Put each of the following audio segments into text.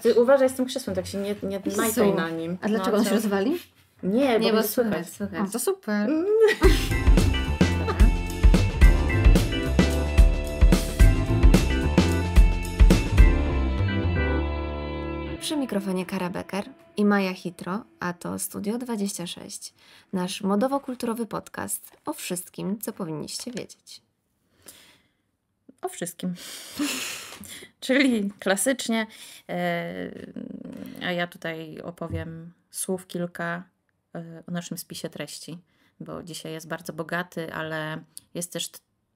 Ty uważaj z tym krzesłem, tak się nie, nie majtaj na nim. A dlaczego no, on się rozwali? Nie, bo, nie, bo słychać. słychać. O, to super. Mm. Przy mikrofonie Kara Becker i Maja Hitro, a to Studio 26, nasz modowo-kulturowy podcast o wszystkim, co powinniście wiedzieć o wszystkim. Czyli klasycznie, e, a ja tutaj opowiem słów kilka e, o naszym spisie treści, bo dzisiaj jest bardzo bogaty, ale jest też,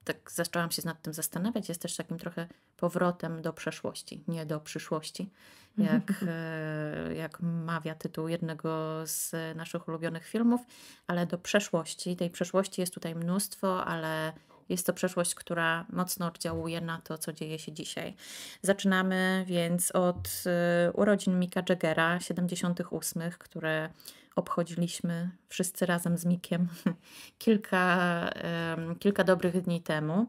tak zaczęłam się nad tym zastanawiać, jest też takim trochę powrotem do przeszłości, nie do przyszłości, jak, e, jak mawia tytuł jednego z naszych ulubionych filmów, ale do przeszłości. Tej przeszłości jest tutaj mnóstwo, ale jest to przeszłość, która mocno oddziałuje na to, co dzieje się dzisiaj. Zaczynamy więc od y, urodzin Mika Jagera, 78., które obchodziliśmy wszyscy razem z Mikiem kilka, kilka dobrych dni temu.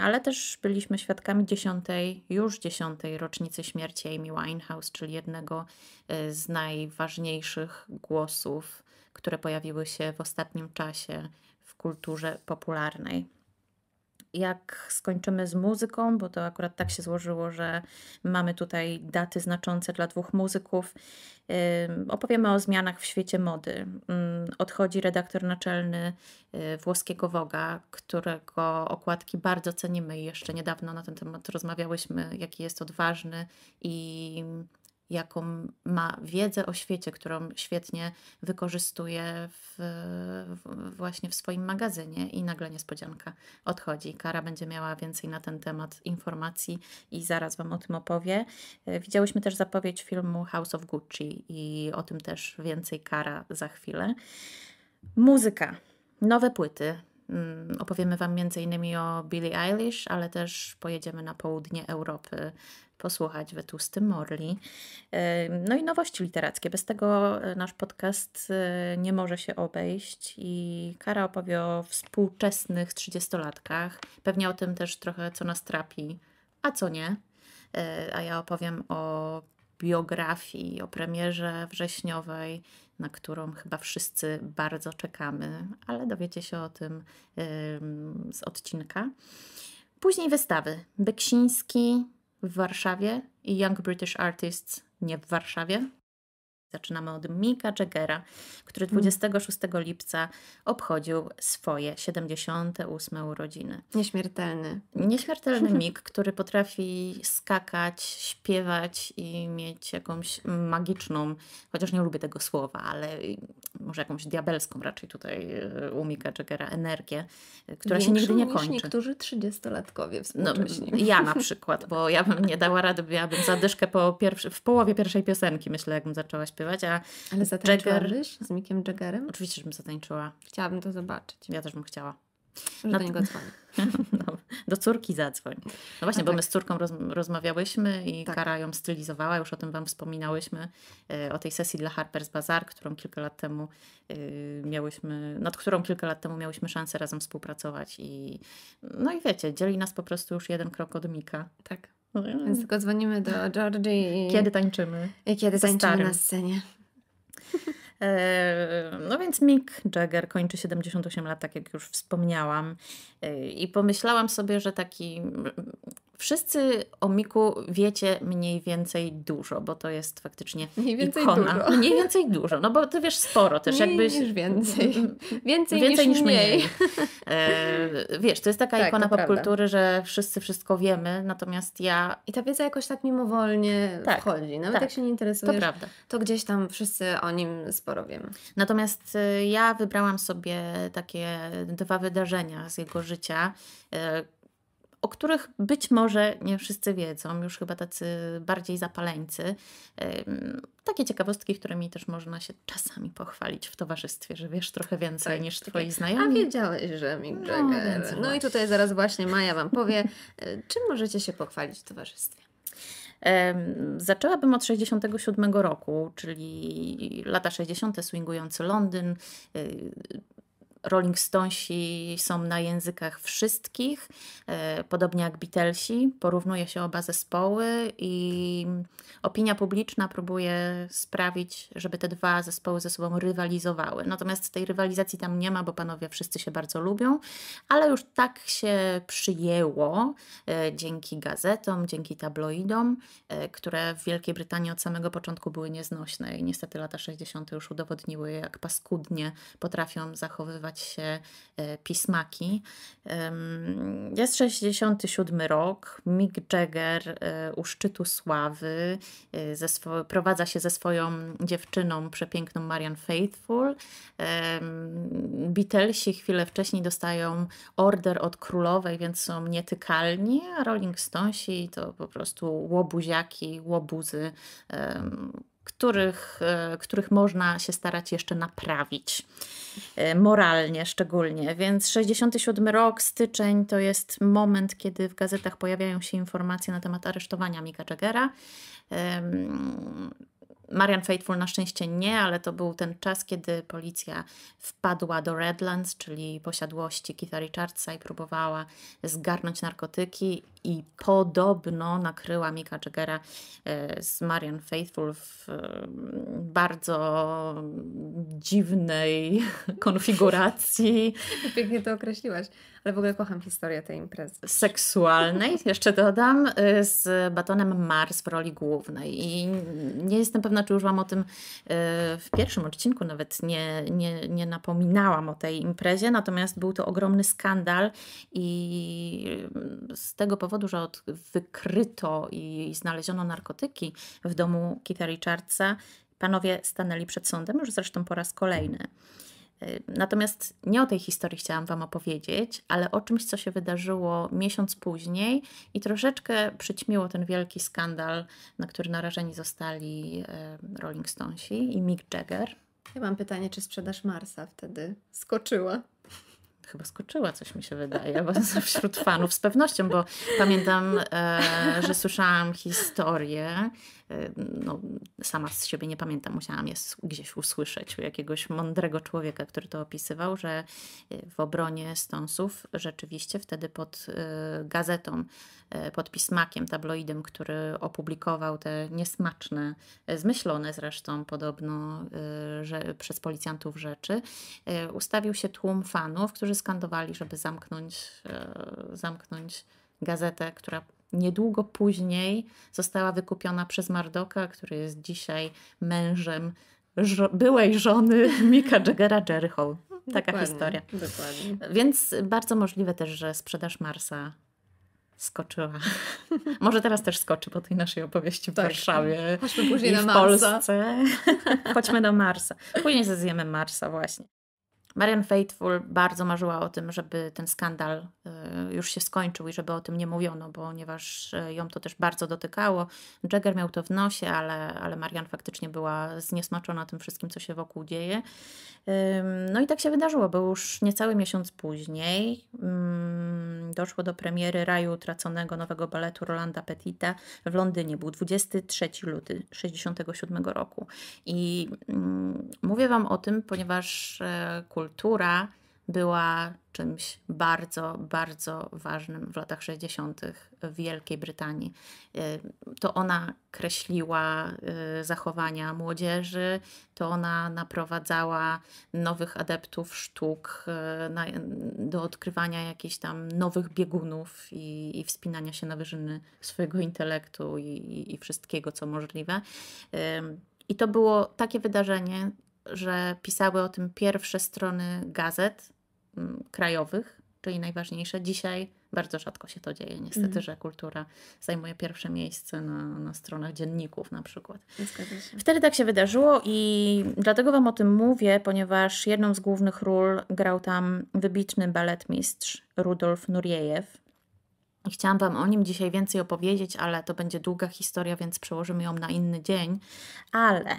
Ale też byliśmy świadkami dziesiątej, już dziesiątej rocznicy śmierci Amy Winehouse, czyli jednego y, z najważniejszych głosów, które pojawiły się w ostatnim czasie kulturze popularnej. Jak skończymy z muzyką, bo to akurat tak się złożyło, że mamy tutaj daty znaczące dla dwóch muzyków, opowiemy o zmianach w świecie mody. Mm, odchodzi redaktor naczelny y, włoskiego Woga, którego okładki bardzo cenimy i jeszcze niedawno na ten temat rozmawiałyśmy, jaki jest odważny i jaką ma wiedzę o świecie, którą świetnie wykorzystuje w, w, właśnie w swoim magazynie i nagle niespodzianka odchodzi. Kara będzie miała więcej na ten temat informacji i zaraz Wam o tym opowie. E, widziałyśmy też zapowiedź filmu House of Gucci i o tym też więcej Kara za chwilę. Muzyka, nowe płyty, mm, opowiemy Wam m.in. o Billie Eilish, ale też pojedziemy na południe Europy posłuchać we Tłustym Morli. E, no i nowości literackie. Bez tego e, nasz podcast e, nie może się obejść i Kara opowie o współczesnych trzydziestolatkach. Pewnie o tym też trochę, co nas trapi, a co nie. A ja opowiem o biografii, o premierze wrześniowej, na którą chyba wszyscy bardzo czekamy, ale dowiecie się o tym z odcinka. Później wystawy. Beksiński, w Warszawie i Young British Artists nie w Warszawie. Zaczynamy od Mika Jaggera, który 26 mm. lipca obchodził swoje 78 urodziny. Nieśmiertelny. Nieśmiertelny Mick, który potrafi skakać, śpiewać i mieć jakąś magiczną, chociaż nie lubię tego słowa, ale może jakąś diabelską raczej tutaj e, u Mika Jaggera energię, która Większą się nigdy nie kończy. Niż niektórzy 30-latkowie No, ja na przykład, bo ja bym nie dała rady, ja bym zadyszkę po pierwszy, w połowie pierwszej piosenki, myślę, jakbym zaczęła śpiewać a... Ale zatańczyłabyś Jagger... z Mikiem Jaggerem? Oczywiście, żebym zatańczyła. Chciałabym to zobaczyć. Ja też bym chciała. Że do niego dzwoni. No, do córki zadzwoń. No właśnie, bo tak. my z córką roz, rozmawiałyśmy i tak. Kara ją stylizowała, już o tym Wam wspominałyśmy, e, o tej sesji dla Harper's Bazaar, którą kilka lat temu y, miałyśmy, nad którą kilka lat temu miałyśmy szansę razem współpracować i no i wiecie, dzieli nas po prostu już jeden krok od Mika. Tak. Więc tylko dzwonimy do Georgie i... Kiedy tańczymy. I kiedy tańczymy na scenie. No więc Mick Jagger kończy 78 lat, tak jak już wspomniałam. E, I pomyślałam sobie, że taki. Mm, wszyscy o Miku wiecie mniej więcej dużo, bo to jest faktycznie mniej więcej ikona. Dużo. Mniej więcej dużo, no bo ty wiesz sporo też. Mniej jakbyś... niż więcej. Więcej, więcej niż, niż mniej. mniej. E, wiesz, to jest taka tak, ikona popkultury, że wszyscy wszystko wiemy, natomiast ja... I ta wiedza jakoś tak mimowolnie tak, wchodzi. Nawet tak, jak się nie interesujesz, to, prawda. to gdzieś tam wszyscy o nim sporo Natomiast y, ja wybrałam sobie takie dwa wydarzenia z jego życia, y, o których być może nie wszyscy wiedzą, już chyba tacy bardziej zapaleńcy. Takie ciekawostki, którymi też można się czasami pochwalić w towarzystwie, że wiesz trochę więcej tak, niż tak, twoi tak. znajomi. A wiedziałeś, że Mick no, Jagger. No, no i tutaj zaraz właśnie Maja Wam powie, y, czym możecie się pochwalić w towarzystwie. Zaczęłabym od 67 roku, czyli lata 60. swingujący Londyn, y, Rolling Stonesi są na językach wszystkich, e, podobnie jak Beatlesi. Porównuje się oba zespoły i opinia publiczna próbuje sprawić, żeby te dwa zespoły ze sobą rywalizowały. Natomiast tej rywalizacji tam nie ma, bo panowie wszyscy się bardzo lubią, ale już tak się przyjęło e, dzięki gazetom, dzięki tabloidom, e, które w Wielkiej Brytanii od samego początku były nieznośne i niestety lata 60. już udowodniły, jak paskudnie potrafią zachowywać nazywać się e, Pismaki. Jest 67 rok, Mick Jagger e, u szczytu sławy, e, ze swo- prowadza się ze swoją dziewczyną, przepiękną Marian Faithful. Beatlesi chwilę wcześniej dostają order od królowej, więc są nietykalni, a Rolling Stonesi to po prostu łobuziaki, łobuzy których, e, których można się starać jeszcze naprawić, e, moralnie szczególnie. Więc 67 rok, styczeń to jest moment, kiedy w gazetach pojawiają się informacje na temat aresztowania Mika Jagera. Marian Faithful na szczęście nie, ale to był ten czas, kiedy policja wpadła do Redlands, czyli posiadłości Keitha Richardsa i próbowała zgarnąć narkotyki i podobno nakryła Mika Jaggera e, z Marian Faithful w e, bardzo dziwnej konfiguracji. Pięknie to określiłaś. Ale w ogóle kocham historię tej imprezy. Seksualnej, jeszcze dodam, y, z Batonem Mars w roli głównej. I nie jestem pewna, czy już Wam o tym y, w pierwszym odcinku nawet nie, nie, nie napominałam o tej imprezie, natomiast był to ogromny skandal i z tego powodu, że od, wykryto i znaleziono narkotyki w domu Kita Richardsa, panowie stanęli przed sądem, już zresztą po raz kolejny. Y, natomiast nie o tej historii chciałam Wam opowiedzieć, ale o czymś, co się wydarzyło miesiąc później i troszeczkę przyćmiło ten wielki skandal, na który narażeni zostali y, Rolling Stonesi i Mick Jagger. Ja mam pytanie, czy sprzedaż Marsa wtedy skoczyła? chyba skoczyła, coś mi się wydaje, bo wśród fanów z pewnością, bo pamiętam, e, że słyszałam historię no, sama z siebie nie pamiętam, musiałam je gdzieś usłyszeć u jakiegoś mądrego człowieka, który to opisywał, że e, w obronie stąsów rzeczywiście wtedy pod e, gazetą, e, pod pismakiem, tabloidem, który opublikował te niesmaczne, zmyślone zresztą podobno że, przez policjantów rzeczy, ustawił się tłum fanów, którzy skandowali, żeby zamknąć, zamknąć gazetę, która niedługo później została wykupiona przez Mardoka, który jest dzisiaj mężem żo byłej żony Mika Jaggera Jerry Taka dokładnie, historia. Dokładnie. Więc bardzo możliwe też, że sprzedaż Marsa skoczyła. Może teraz też skoczy po tej naszej opowieści w tak. Warszawie. Chodźmy później i na w Marsa. Polsce. Chodźmy do Marsa. Później zjemy Marsa właśnie. Marian Faithful bardzo marzyła o tym, żeby ten skandal y, już się skończył i żeby o tym nie mówiono, ponieważ y, ją to też bardzo dotykało. Jagger miał to w nosie, ale, ale Marian faktycznie była zniesmaczona tym wszystkim, co się wokół dzieje. No i tak się wydarzyło, bo już niecały miesiąc później doszło do premiery Raju Utraconego nowego baletu Rolanda Petita w Londynie. Był 23 luty 67 roku. I mm, mówię Wam o tym, ponieważ e, kultura była czymś bardzo, bardzo ważnym w latach 60. w Wielkiej Brytanii. Y, to ona kreśliła y, zachowania młodzieży, to ona naprowadzała nowych adeptów sztuk y, do odkrywania jakichś tam nowych biegunów i, i wspinania się na wyżyny swojego intelektu i, i wszystkiego, co możliwe. I to było takie wydarzenie, że pisały o tym pierwsze strony gazet, krajowych, czyli najważniejsze. Dzisiaj bardzo rzadko się to dzieje, niestety, mm. że kultura zajmuje pierwsze miejsce na, na stronach dzienników na przykład. Wtedy tak się wydarzyło i dlatego Wam o tym mówię, ponieważ jedną z głównych ról grał tam wybitny baletmistrz Rudolf Nuriejew. chciałam Wam o nim dzisiaj więcej opowiedzieć, ale to będzie długa historia, więc przełożymy ją na inny dzień. Ale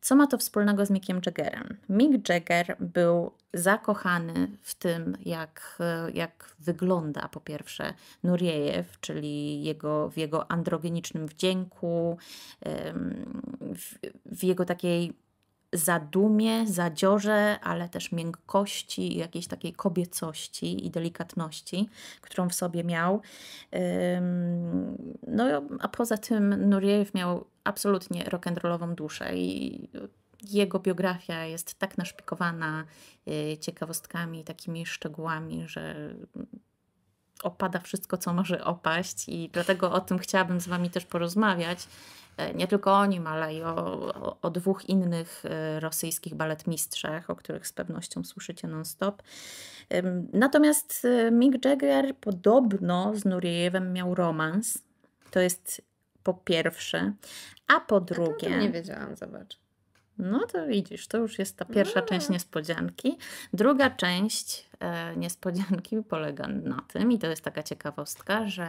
co ma to wspólnego z Mickiem Jaggerem? Mick Jagger był zakochany w tym, jak, jak wygląda po pierwsze Nuriejew, czyli jego, w jego androgenicznym wdzięku, w, w jego takiej zadumie, zadziorze, ale też miękkości, jakiejś takiej kobiecości i delikatności, którą w sobie miał. No a poza tym Nuriev miał absolutnie rock'n'rollową duszę i jego biografia jest tak naszpikowana y, ciekawostkami, takimi szczegółami, że opada wszystko, co może opaść, i dlatego o tym chciałabym z Wami też porozmawiać, E, nie tylko o nim, ale i o, o, o dwóch innych e, rosyjskich baletmistrzach, o których z pewnością słyszycie non-stop. Natomiast e, Mick Jagger podobno z Nuriejewem miał romans. To jest po pierwsze. A po drugie... A nie wiedziałam, zobacz. No to widzisz, to już jest ta no. pierwsza no. część niespodzianki. Druga część E, niespodzianki polega na tym, i to jest taka ciekawostka, że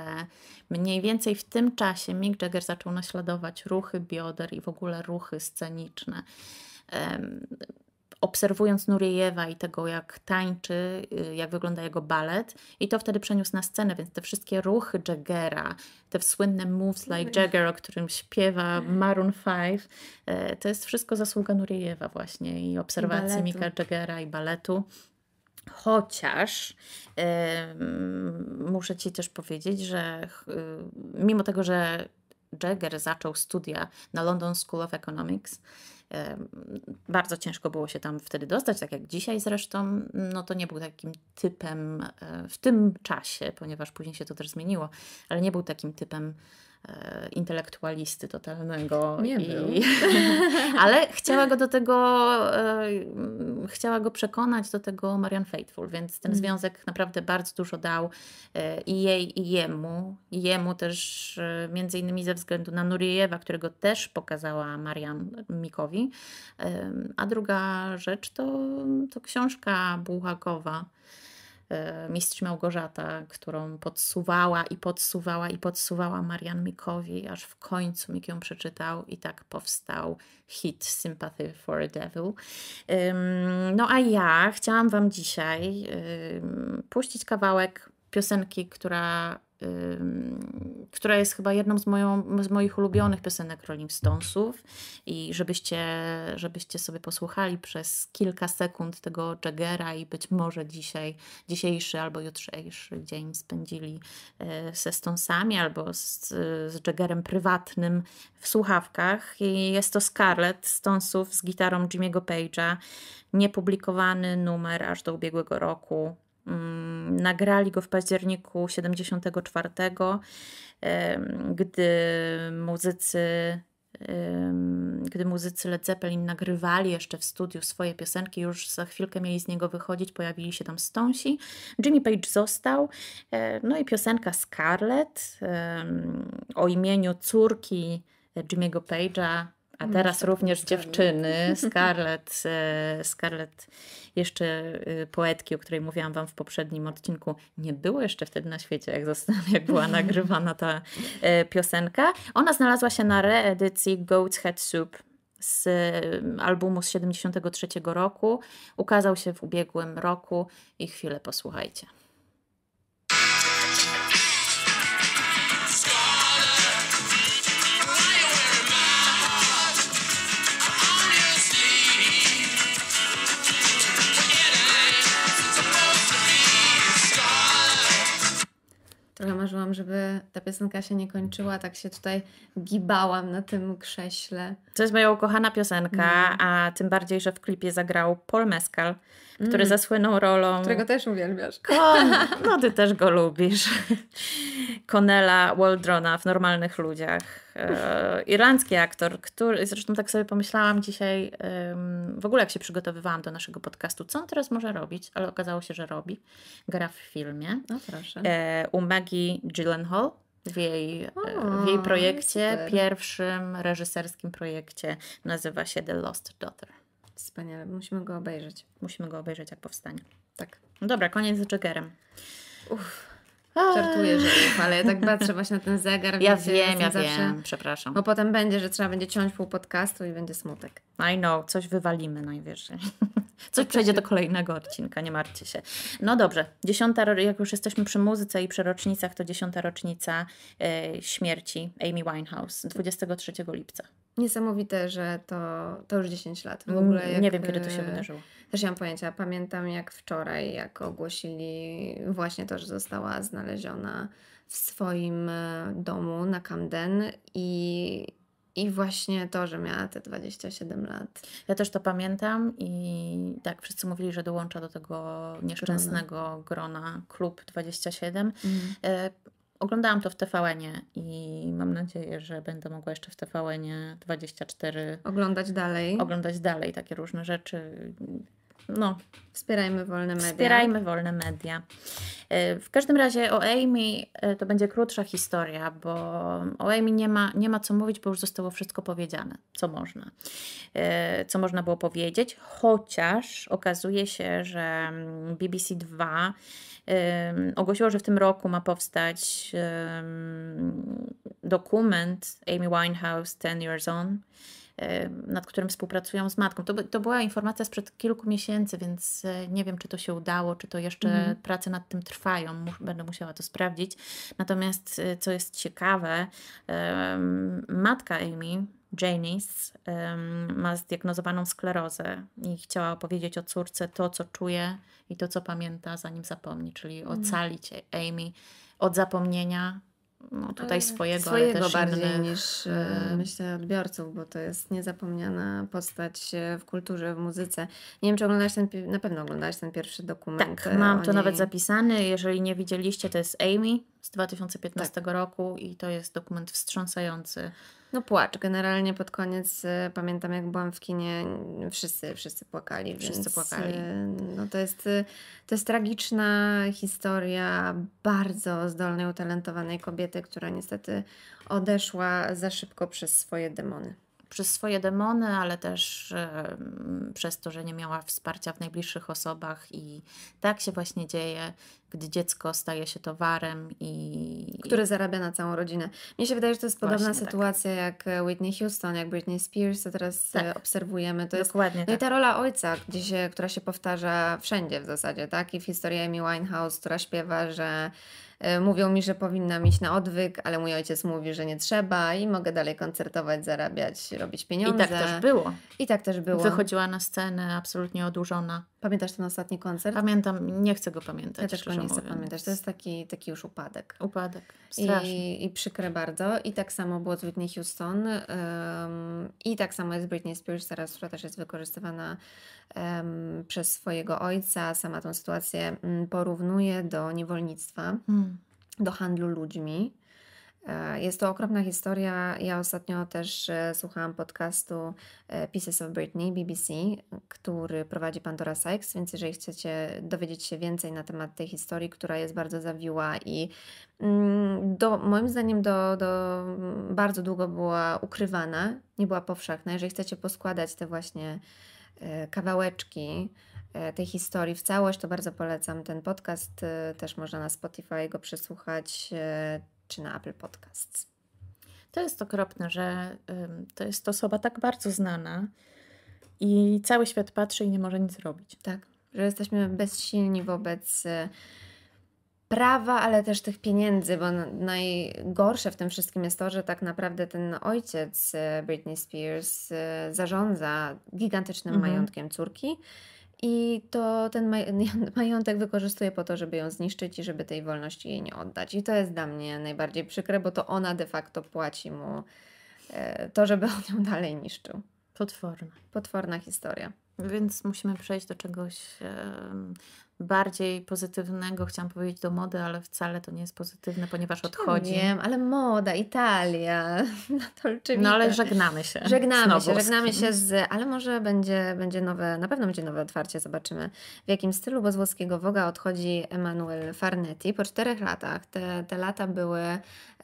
mniej więcej w tym czasie Mick Jagger zaczął naśladować ruchy bioder i w ogóle ruchy sceniczne. Obserwując Nuriejewa i tego, jak tańczy, y, jak wygląda jego balet, i to wtedy przeniósł na scenę, więc te wszystkie ruchy Jaggera, te słynne moves like Jagger, o którym śpiewa Maroon 5, e, to jest wszystko zasługa Nuriejewa właśnie i obserwacji Micka Mika Jaggera i baletu. Chociaż yy, muszę Ci też powiedzieć, że yy, mimo tego, że Jagger zaczął studia na London School of Economics, bardzo ciężko było się tam wtedy dostać, tak jak dzisiaj zresztą, no to nie był takim typem e, w tym czasie, ponieważ później się to też zmieniło, ale nie był takim typem E, intelektualisty totalnego. Nie i... był. Ale chciała go do tego, e, mm, chciała go przekonać do tego Marian Faithful, więc ten mm. związek naprawdę bardzo dużo dał e, i jej, i jemu. I jemu też między innymi ze względu na Nurijewa, którego też pokazała Marian Mikowi. A druga rzecz to, to książka Bułakowa E, mistrz Małgorzata, którą podsuwała i podsuwała i podsuwała Marian Mikowi, aż w końcu Mik ją przeczytał i tak powstał hit Sympathy for a Devil. No a ja chciałam Wam dzisiaj puścić kawałek piosenki, która która jest chyba jedną z, moją, z moich ulubionych piosenek Rolling Stonesów i żebyście, żebyście sobie posłuchali przez kilka sekund tego Jaggera i być może dzisiaj, dzisiejszy albo jutrzejszy dzień spędzili e, ze Stonesami albo z, z Jaggerem prywatnym w słuchawkach I jest to Scarlett Stonesów z gitarą Jimmy'ego Page'a niepublikowany numer aż do ubiegłego roku Mm, nagrali go w październiku 74, gdy muzycy gdy muzycy Led Zeppelin nagrywali jeszcze w studiu swoje piosenki, już za chwilkę mieli z niego wychodzić, pojawili się tam stąsi. Jimmy Page został, e, no i piosenka Scarlett o imieniu córki Jimmy'ego Page'a a teraz Myślę, również dziewczyny, Scarlett, e, Scarlett, jeszcze e, poetki, o której mówiłam Wam w poprzednim odcinku, nie było jeszcze wtedy na świecie, jak, została, jak była nagrywana ta e, piosenka. Ona znalazła się na reedycji Goat's Head Soup z albumu z 73 roku. Ukazał się w ubiegłym roku i chwilę posłuchajcie. trochę marzyłam, żeby ta piosenka się nie kończyła, tak się tutaj gibałam na tym krześle. To jest moja ukochana piosenka, mm. a tym bardziej, że w klipie zagrał Paul Mescal, który mm. zasłynął rolą... Którego też uwielbiasz. Kon... No ty też go lubisz. Conella Waldrona w Normalnych Ludziach. E, irlandzki aktor, który... Zresztą tak sobie pomyślałam dzisiaj, um, w ogóle jak się przygotowywałam do naszego podcastu, co on teraz może robić, ale okazało się, że robi. Gra w filmie. No proszę. E, u Maggie Gyllenhaal E, w jej, o, w jej projekcie, super. pierwszym reżyserskim projekcie. Nazywa się The Lost Daughter. Wspaniale, musimy go obejrzeć. Musimy go obejrzeć, jak powstanie. Tak. No dobra, koniec z Jaggerem. Uff. Żartuję, że uf, ale ja tak patrzę właśnie na ten zegar. Ja wiecie, wiem, ja zawsze, wiem, przepraszam. Bo potem będzie, że trzeba będzie ciąć pół podcastu i będzie smutek. I know, coś wywalimy najwyżej. Coś przejdzie do kolejnego odcinka, nie martwcie się. No dobrze, dziesiąta, jak już jesteśmy przy muzyce i przy rocznicach, to dziesiąta rocznica e, śmierci Amy Winehouse 23 lipca. Niesamowite, że to, to już 10 lat. W ogóle nie wiem, kiedy to się e, wydarzyło. Też nie mam pojęcia. Pamiętam jak wczoraj, jak ogłosili właśnie to, że została znaleziona w swoim e, domu na Camden i i właśnie to, że miała te 27 lat. Ja też to pamiętam i tak wszyscy mówili, że dołącza do tego nieszczęsnego grona, grona Klub 27. Oglądałam to w tvn i mam nadzieję, że będę mogła jeszcze w tvn 24 oglądać dalej. Oglądać dalej takie różne rzeczy. No. Wspierajmy wolne media. Wspierajmy wolne media. E, w każdym razie o Amy e, to będzie krótsza historia, bo o Amy nie ma, nie ma co mówić, bo już zostało wszystko powiedziane, co można. E, co można było powiedzieć, chociaż okazuje się, że mm, BBC 2 ogłosiło, że w tym roku ma powstać dokument Amy Winehouse 10 Years On nad którym współpracują z matką. To, to była informacja sprzed kilku miesięcy, więc e, nie wiem, czy to się udało, czy to jeszcze mhm. prace nad tym trwają. Będę musiała to sprawdzić. Natomiast, e, co jest ciekawe, matka Amy, Janice um, ma zdiagnozowaną sklerozę i chciała opowiedzieć o córce to, co czuje i to, co pamięta, zanim zapomni, czyli ocalić mm. Amy od zapomnienia no, tutaj swojego, swojego ale też bardziej niż e, e, myślę odbiorców, bo to jest niezapomniana postać e, w kulturze, w muzyce. Nie wiem, czy oglądasz ten, na pewno oglądasz ten pierwszy dokument. Tak, mam to niej. nawet zapisany. Jeżeli nie widzieliście, to jest Amy z 2015 tak. roku i to jest dokument wstrząsający. No płacz. Generalnie pod koniec y, pamiętam, jak byłam w kinie, wszyscy, wszyscy płakali. Wszyscy więc, y, płakali. no to jest, y, to jest tragiczna historia bardzo zdolnej, utalentowanej kobiety, która niestety odeszła za szybko przez swoje demony przez swoje demony, ale też e, przez to, że nie miała wsparcia w najbliższych osobach i tak się właśnie dzieje, gdy dziecko staje się towarem i... Który zarabia na całą rodzinę. Mnie się wydaje, że to jest podobna właśnie tak. sytuacja tak. jak e, Whitney Houston, jak Britney Spears, co teraz e, tak. obserwujemy. To Dokładnie jest, tak. No i tak. ta rola ojca, gdzie się, która się powtarza wszędzie w zasadzie, tak? I w historii Amy Winehouse, która śpiewa, że E, mówią mi, że powinnam iść na odwyk, ale mój ojciec mówi, że nie trzeba i mogę dalej koncertować, zarabiać, robić pieniądze. I tak też było. I tak też było. Wychodziła na scenę absolutnie odurzona. Pamiętasz ten ostatni koncert? Pamiętam, nie chcę go pamiętać. Ja też go nie chcę mówiąc. pamiętać. To jest taki, taki już upadek. Upadek. Straszny. I, I przykre bardzo. I tak samo było z Whitney Houston. Um, I tak samo jest Britney Spears teraz, która też jest wykorzystywana um, przez swojego ojca. Sama tą sytuację mm, porównuje do niewolnictwa. Hmm do handlu ludźmi. E, jest to okropna historia. Ja ostatnio też e, słuchałam podcastu e, Pieces of Britney BBC, który prowadzi Pandora Sykes, więc jeżeli chcecie dowiedzieć się więcej na temat tej historii, która jest bardzo zawiła i mm, do, moim zdaniem do, do bardzo długo była ukrywana, nie była powszechna. Jeżeli chcecie poskładać te właśnie kawałeczki E, tej historii w całość, to bardzo polecam ten podcast. E, też można na Spotify go przesłuchać e, czy na Apple Podcasts. To jest okropne, że to jest osoba tak bardzo znana i cały świat patrzy i nie może nic zrobić. Tak, że jesteśmy bezsilni wobec prawa, ale też tych pieniędzy, bo najgorsze w tym wszystkim jest to, że tak naprawdę ten ojciec Britney Spears zarządza gigantycznym mhm. majątkiem córki i to ten majątek wykorzystuje po to, żeby ją zniszczyć i żeby tej wolności jej nie oddać. I to jest dla mnie najbardziej przykre, bo to ona de facto płaci mu e, to, żeby on ją dalej niszczył. Potworna. Potworna historia. Więc musimy przejść do czegoś bardziej pozytywnego, chciałam powiedzieć, do mody, ale wcale to nie jest pozytywne, ponieważ odchodzi. Nie wiem, ale moda, Italia, Natolczewicz. No, no ale żegnamy się. Żegnamy się, żegnamy się mhm. z, ale może będzie, będzie nowe, na pewno będzie nowe otwarcie, zobaczymy w jakim stylu, bo z włoskiego Woga odchodzi Emanuel Farnetti po czterech latach. Te, te lata były,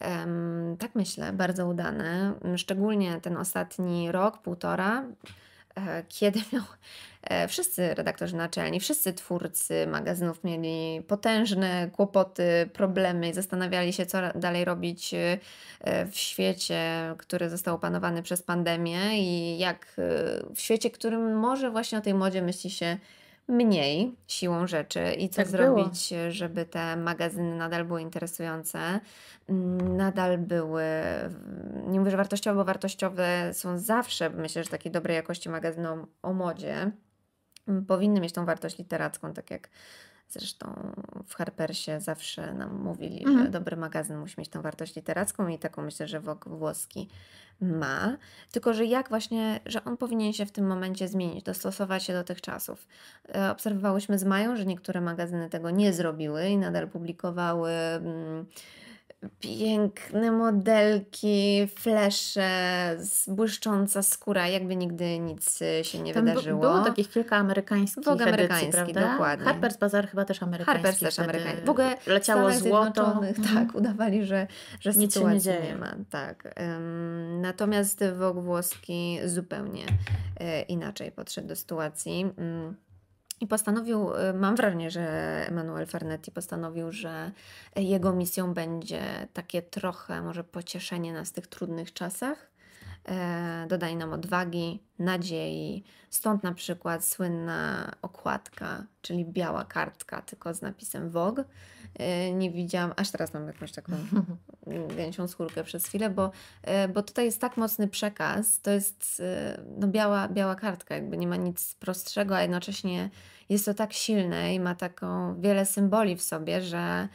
um, tak myślę, bardzo udane, szczególnie ten ostatni rok, półtora, E, kiedy miał. E, wszyscy redaktorzy naczelni, wszyscy twórcy magazynów mieli potężne kłopoty, problemy, zastanawiali się, co dalej robić e, w świecie, który został opanowany przez pandemię i jak w świecie, którym może właśnie o tej modzie myśli się mniej siłą rzeczy i co tak zrobić, było. żeby te magazyny nadal były interesujące, mm, nadal były, nie mówię, że wartościowe, bo wartościowe są zawsze, myślę, że takie dobrej jakości magazyny o, o modzie. Mm, powinny mieć tą wartość literacką, tak jak Zresztą w Harpersie zawsze nam mówili, mhm. że dobry magazyn musi mieć tą wartość literacką i taką myślę, że włoski ma. Tylko, że jak właśnie, że on powinien się w tym momencie zmienić, dostosować się do tych czasów. E, obserwowałyśmy z Mają, że niektóre magazyny tego nie zrobiły i nadal publikowały mm, piękne modelki, flesze, błyszcząca skóra, jakby nigdy nic y, się nie Tam wydarzyło. Było takich kilka amerykańskich Vogue amerykański, prawda? dokładnie. Harper's Bazaar chyba też amerykański. Harper's też amerykański. W ogóle leciało złoto. Mhm. Tak, udawali, że, że nic sytuacji nie, dzieje. nie ma. Tak. Um, natomiast Vogue włoski zupełnie e, inaczej podszedł do sytuacji. Um, i postanowił, y, mam wrażenie, że Emanuel Fernetti postanowił, że jego misją będzie takie trochę może pocieszenie nas w tych trudnych czasach, E, dodaje nam odwagi, nadziei. Stąd na przykład słynna okładka, czyli biała kartka, tylko z napisem Vogue. Nie widziałam, aż teraz mam jakąś taką gęsią skórkę przez chwilę, bo, e, bo tutaj jest tak mocny przekaz, to jest e, no, biała, biała kartka, jakby nie ma nic prostszego, a jednocześnie jest to tak silne i ma taką wiele symboli w sobie, że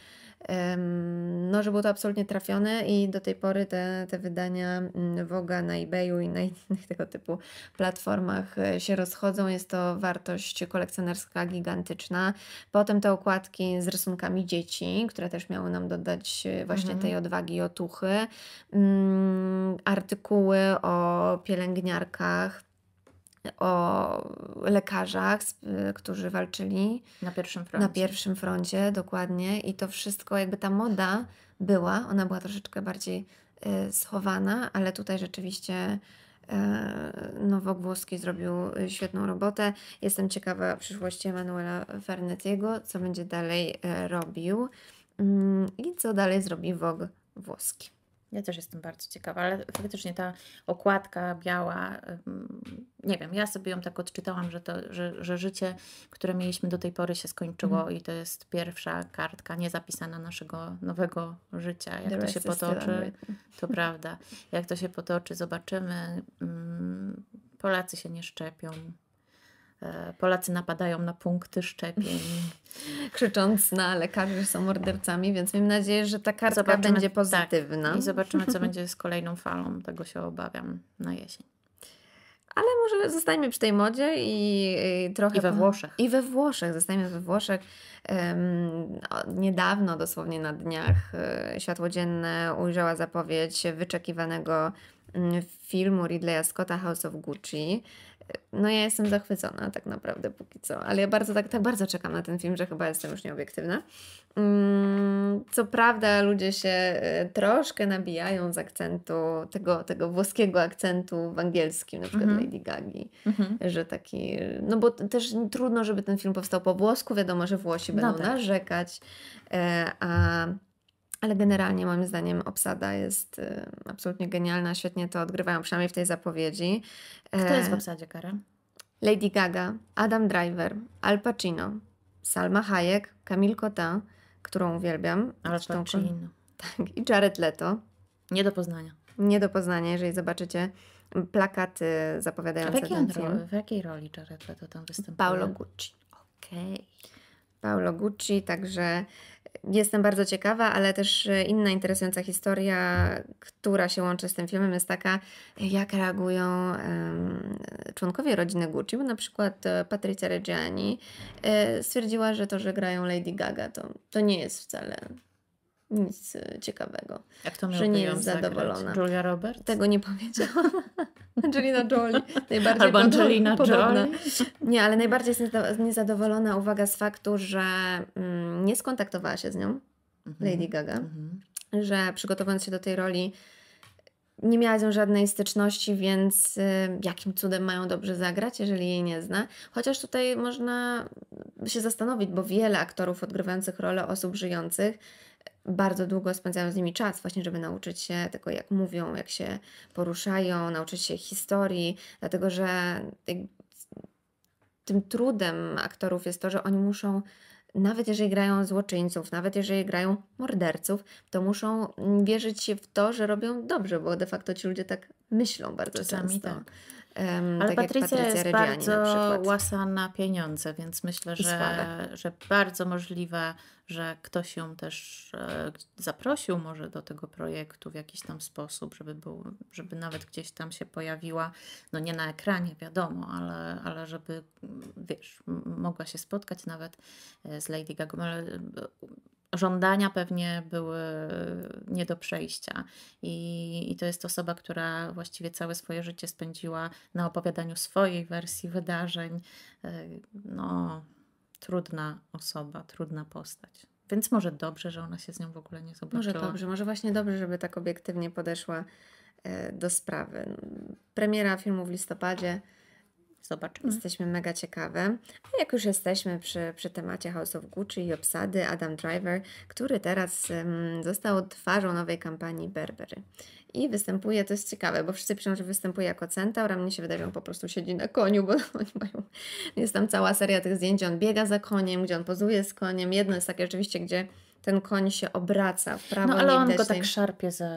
no, że było to absolutnie trafione i do tej pory te, te wydania Woga mm, na eBayu i na innych tego typu platformach e, się rozchodzą. Jest to wartość kolekcjonerska gigantyczna. Potem te okładki z rysunkami dzieci, które też miały nam dodać e, właśnie mhm. tej odwagi i otuchy. Mm, artykuły o pielęgniarkach, o lekarzach, y, którzy walczyli. Na pierwszym froncie. Na pierwszym froncie, dokładnie. I to wszystko, jakby ta moda była, ona była troszeczkę bardziej y, schowana, ale tutaj rzeczywiście y, Nowogłoski zrobił świetną robotę. Jestem ciekawa przyszłości Emanuela Fernetiego, co będzie dalej robił mm, i co dalej zrobi Vogue włoski. Ja też jestem bardzo ciekawa, ale faktycznie ta okładka biała, nie wiem, ja sobie ją tak odczytałam, że, to, że, że życie, które mieliśmy do tej pory się skończyło mm. i to jest pierwsza kartka niezapisana naszego nowego życia. Jak The to się potoczy, to prawda. Jak to się potoczy, zobaczymy. Mm, Polacy się nie szczepią. E, Polacy napadają na punkty szczepień. Krzycząc na lekarzy, że są mordercami, więc mam nadzieję, że ta kartka zobaczymy, będzie tak. pozytywna. Tak. I zobaczymy, co będzie z kolejną falą. Tego się obawiam na jesień. Ale może zostańmy przy tej modzie i, i trochę. I we Włoszech. I we Włoszech, zostańmy we Włoszech. Um, niedawno, dosłownie na dniach, e, światło dzienne ujrzała zapowiedź wyczekiwanego Mm, filmu Ridleya Scotta House of Gucci. No ja jestem zachwycona tak naprawdę póki co, ale ja bardzo, tak, tak bardzo czekam na ten film, że chyba jestem już nieobiektywna. Mm, co prawda ludzie się e, troszkę nabijają z akcentu, tego, tego włoskiego akcentu w angielskim, na przykład mhm. Lady Gagi, mhm. że taki, no bo też trudno, żeby ten film powstał po włosku, wiadomo, że Włosi no będą no tak. narzekać, e, a ale generalnie moim zdaniem obsada jest y, absolutnie genialna, świetnie to odgrywają, przynajmniej w tej zapowiedzi. E, Kto jest w obsadzie, Kara? Lady Gaga, Adam Driver, Al Pacino, Salma Hayek, Camille Cotin, którą uwielbiam. Al Pacino. Tak, i Jared Leto. Nie do poznania. Nie do poznania, jeżeli zobaczycie plakaty zapowiadające A w ten film. W jakiej roli Jared Leto tam występuje? Paolo Gucci. Okej. Okay. Paolo Gucci, także Jestem bardzo ciekawa, ale też e, inna interesująca historia, która się łączy z tym filmem, jest taka, jak reagują um, członkowie rodziny Gucci, bo na przykład e, Patrycja Reggiani e, stwierdziła, że to, że grają Lady Gaga, to, to nie jest wcale nic e, ciekawego. Jak to że nie jest zadowolona. Zagrać? Julia Roberts? Tego nie powiedziałam. Angelina Jolie. Najbardziej Albo Angelina Jolie. Nie, ale najbardziej jest niezadowolona uwaga z faktu, że mm, nie skontaktowała się z nią, mhm. Lady Gaga, mhm. że przygotowując się do tej roli nie miała z nią żadnej styczności, więc y, jakim cudem mają dobrze zagrać, jeżeli jej nie zna. Chociaż tutaj można się zastanowić, bo wiele aktorów odgrywających rolę osób żyjących bardzo długo spędzają z nimi czas, właśnie, żeby nauczyć się tego, jak mówią, jak się poruszają, nauczyć się historii, dlatego że tym trudem aktorów jest to, że oni muszą, nawet jeżeli grają złoczyńców, nawet jeżeli grają morderców, to muszą wierzyć się w to, że robią dobrze, bo de facto ci ludzie tak myślą bardzo Czasami często. Tak. Um, Ale tak Patrycja, jest bardzo łasa na pieniądze, więc myślę, że, że bardzo możliwe, że ktoś ją też e, zaprosił może do tego projektu w jakiś tam sposób, żeby, był, żeby nawet gdzieś tam się pojawiła, no nie na ekranie wiadomo, ale, ale żeby wiesz, mogła się spotkać nawet e, z Lady Gaga. E, żądania pewnie były nie do przejścia. I, I to jest osoba, która właściwie całe swoje życie spędziła na opowiadaniu swojej wersji wydarzeń. E, no, trudna osoba, trudna postać. Więc może dobrze, że ona się z nią w ogóle nie zobaczyła. Może dobrze, może właśnie dobrze, żeby tak obiektywnie podeszła e, do sprawy. Premiera filmu w listopadzie Zobaczymy. Jesteśmy mega ciekawe. A jak już jesteśmy przy, przy temacie House of Gucci i obsady, Adam Driver, który teraz um, został twarzą nowej kampanii Berbery. I występuje, to jest ciekawe, bo wszyscy piszą, że występuje jako centaur, a mnie się wydaje, że on po prostu siedzi na koniu, bo oni mają, jest tam cała seria tych zdjęć, on biega za koniem, gdzie on pozuje z koniem. Jedno jest takie rzeczywiście, gdzie ten koń się obraca w prawo No ale on go tak szarpie za,